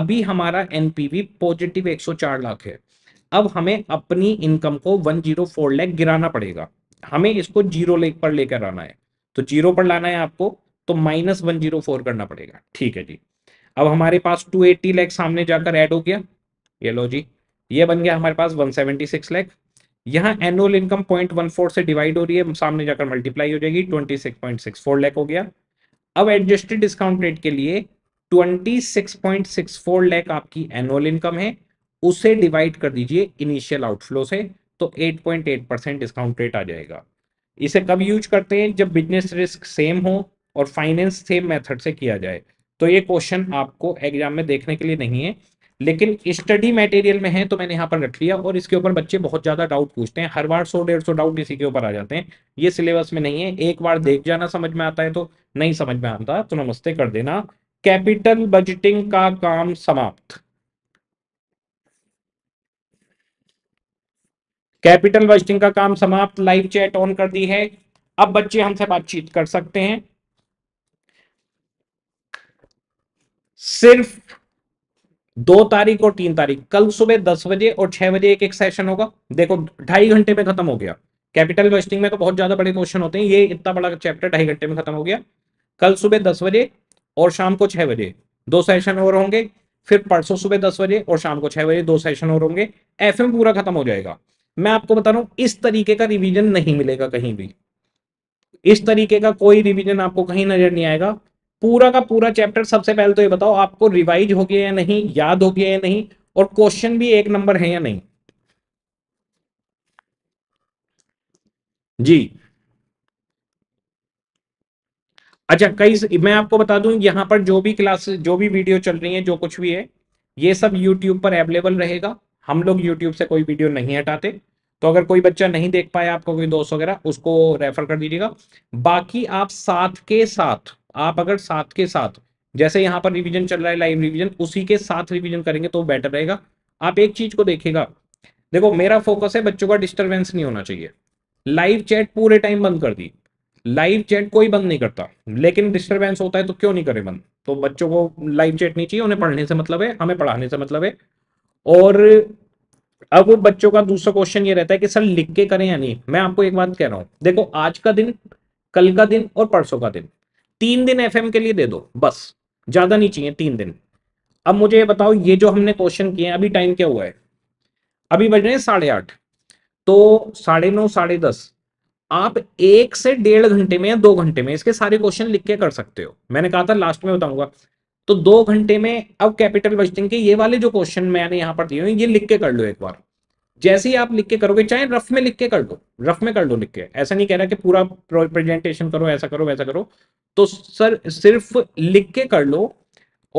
S1: अभी हमारा एनपीवी पॉजिटिव एक सौ चार लाख है अब हमें अपनी इनकम को वन जीरो फोर लैख गिराना पड़ेगा हमें इसको जीरो लेख पर लेकर आना है तो जीरो पर लाना है आपको तो माइनस वन जीरो फोर करना पड़ेगा ठीक है जी अब हमारे पास टू एट्टी लैख सामने जाकर एड हो गया ये लो जी ये बन गया हमारे पास वन सेवेंटी सिक्स लैख यहाँ annual income point one four से डिवाइड हो रही है सामने जाकर मल्टीप्लाई हो जाएगी twenty six point six four lakh हो गया अब एडजस्टेड डिस्काउंट रेट के लिए twenty six point six four lakh आपकी एनुअल इनकम है उसे डिवाइड कर दीजिए इनिशियल आउटफ्लो से तो eight point eight percent discount rate आ जाएगा इसे कब यूज करते हैं जब बिजनेस रिस्क सेम हो और फाइनेंस सेम मेथड से किया जाए तो ये क्वेश्चन आपको एग्जाम में देखने के लिए नहीं है लेकिन स्टडी मटेरियल में है तो मैंने यहाँ पर रख लिया और इसके ऊपर बच्चे बहुत ज़्यादा डाउट पूछते हैं हर बार सौ डेढ़ सौ डाउट इसी के ऊपर आ जाते हैं ये सिलेबस में नहीं है एक बार देख जाना समझ में आता है तो नहीं समझ में आता तो नमस्ते कर देना कैपिटल बजटिंग का काम समाप्त कैपिटल बजटिंग का काम समाप्त लाइव चैट ऑन कर दी है अब बच्चे हमसे बातचीत कर सकते हैं सिर्फ दो तारीख और तीन तारीख कल सुबह दस बजे और छह बजे एक एक सेशन होगा देखो ढाई घंटे में खत्म हो गया कैपिटल इन्वेस्टिंग में तो बहुत ज्यादा बड़े क्वेश्चन होते हैं ये इतना बड़ा चैप्टर ढाई घंटे में खत्म हो गया कल सुबह दस बजे और शाम को छह बजे दो सेशन और होंगे फिर परसों सुबह दस बजे और शाम को छह बजे दो सेशन और होंगे एफ पूरा खत्म हो जाएगा मैं आपको बता रहा हूं इस तरीके का रिविजन नहीं मिलेगा कहीं भी इस तरीके का कोई रिविजन आपको कहीं नजर नहीं आएगा पूरा का पूरा चैप्टर सबसे पहले तो ये बताओ आपको रिवाइज हो गया या नहीं याद हो गया या नहीं और क्वेश्चन भी एक नंबर है या नहीं जी अच्छा कई मैं आपको बता दूं यहां पर जो भी क्लास जो भी वीडियो चल रही है जो कुछ भी है ये सब यूट्यूब पर अवेलेबल रहेगा हम लोग यूट्यूब से कोई वीडियो नहीं हटाते तो अगर कोई बच्चा नहीं देख पाया आपको कोई दोस्त वगैरह उसको रेफर कर दीजिएगा बाकी आप साथ के साथ आप अगर साथ के साथ जैसे यहाँ पर रिवीजन चल रहा है लाइव रिवीजन उसी के साथ रिवीजन करेंगे तो बेटर रहेगा आप एक चीज को देखेगा देखो मेरा फोकस है बच्चों का डिस्टर्बेंस नहीं होना चाहिए लाइव चैट पूरे टाइम बंद कर दी लाइव चैट कोई बंद नहीं करता लेकिन डिस्टर्बेंस होता है तो क्यों नहीं करे बंद तो बच्चों को लाइव चैट नहीं चाहिए उन्हें पढ़ने से मतलब है हमें पढ़ाने से मतलब है और अब बच्चों का दूसरा क्वेश्चन ये रहता है कि सर लिख के करें या नहीं मैं आपको एक बात कह रहा हूं देखो आज का दिन कल का दिन और परसों का दिन तीन दिन एफ के लिए दे दो बस ज्यादा नहीं चाहिए तीन दिन अब मुझे ये बताओ ये जो हमने क्वेश्चन किए हैं अभी टाइम क्या हुआ है अभी बज रहे हैं साढ़े आठ तो साढ़े नौ साढ़े दस आप एक से डेढ़ घंटे में या दो घंटे में इसके सारे क्वेश्चन लिख के कर सकते हो मैंने कहा था लास्ट में बताऊंगा तो दो घंटे में अब कैपिटल बजटिंग के ये वाले जो क्वेश्चन मैंने यहाँ पर दिए हुए ये लिख के कर लो एक बार जैसे ही आप लिख के करोगे चाहे रफ में लिख के कर दो रफ में कर दो लिख के ऐसा नहीं कह रहा कि पूरा प्रेजेंटेशन करो ऐसा करो वैसा करो तो सर सिर्फ लिख के कर लो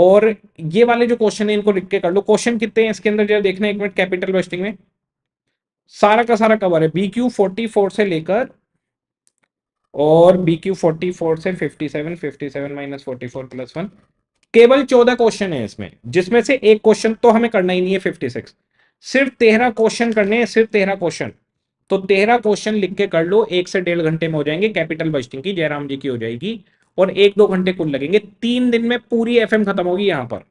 S1: और ये वाले जो क्वेश्चन है इनको लिख के कर लो क्वेश्चन कितने हैं इसके अंदर जो देखना एक मिनट कैपिटल वेस्टिंग में सारा का सारा कवर है बी क्यू फोर्टी फोर से लेकर और बी क्यू फोर्टी फोर से fifty seven fifty seven minus forty four plus one केवल चौदह क्वेश्चन है इसमें जिसमें से एक क्वेश्चन तो हमें करना ही नहीं है फिफ्टी सिक्स सिर्फ तेरह क्वेश्चन करने हैं सिर्फ तेरह क्वेश्चन तो तेरह क्वेश्चन लिख के कर लो एक से डेढ़ घंटे में हो जाएंगे कैपिटल बजटिंग की जयराम जी की हो जाएगी और एक दो घंटे कुल लगेंगे तीन दिन में पूरी एफ खत्म होगी यहां पर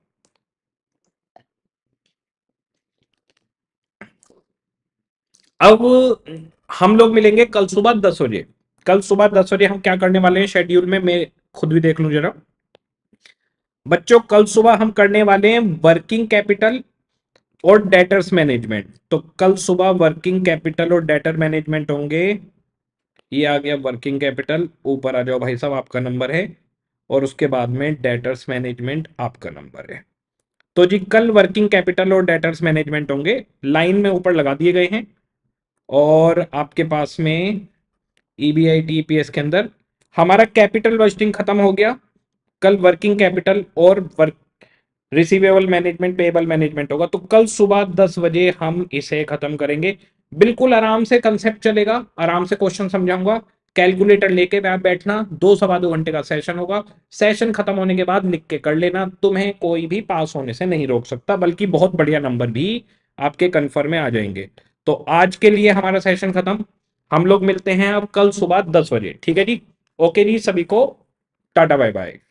S1: अब हम लोग मिलेंगे कल सुबह दस बजे कल सुबह दस बजे हम क्या करने वाले हैं शेड्यूल में मैं खुद भी देख लू जरा बच्चों कल सुबह हम करने वाले हैं वर्किंग कैपिटल और डेटर्स मैनेजमेंट तो कल सुबह वर्किंग कैपिटल और डेटर मैनेजमेंट होंगे ये आ गया वर्किंग कैपिटल ऊपर आ जाओ भाई साहब आपका नंबर है और उसके बाद में डेटर्स मैनेजमेंट आपका नंबर है तो जी कल वर्किंग कैपिटल और डेटर्स मैनेजमेंट होंगे लाइन में ऊपर लगा दिए गए हैं और आपके पास में ई बी आई के अंदर हमारा कैपिटल वेस्टिंग खत्म हो गया कल वर्किंग कैपिटल और work receivable management payable management होगा तो कल सुबह दस बजे हम इसे खत्म करेंगे बिल्कुल आराम से कंसेप्ट चलेगा आराम से क्वेश्चन समझाऊंगा कैलकुलेटर लेके आप बैठना दो सवा दो घंटे का सेशन होगा सेशन खत्म होने के बाद लिख के कर लेना तुम्हें कोई भी पास होने से नहीं रोक सकता बल्कि बहुत बढ़िया नंबर भी आपके कन्फर्म में आ जाएंगे तो आज के लिए हमारा सेशन खत्म हम लोग मिलते हैं अब कल सुबह दस बजे ठीक है जी ओके जी सभी को टाटा बाय बाय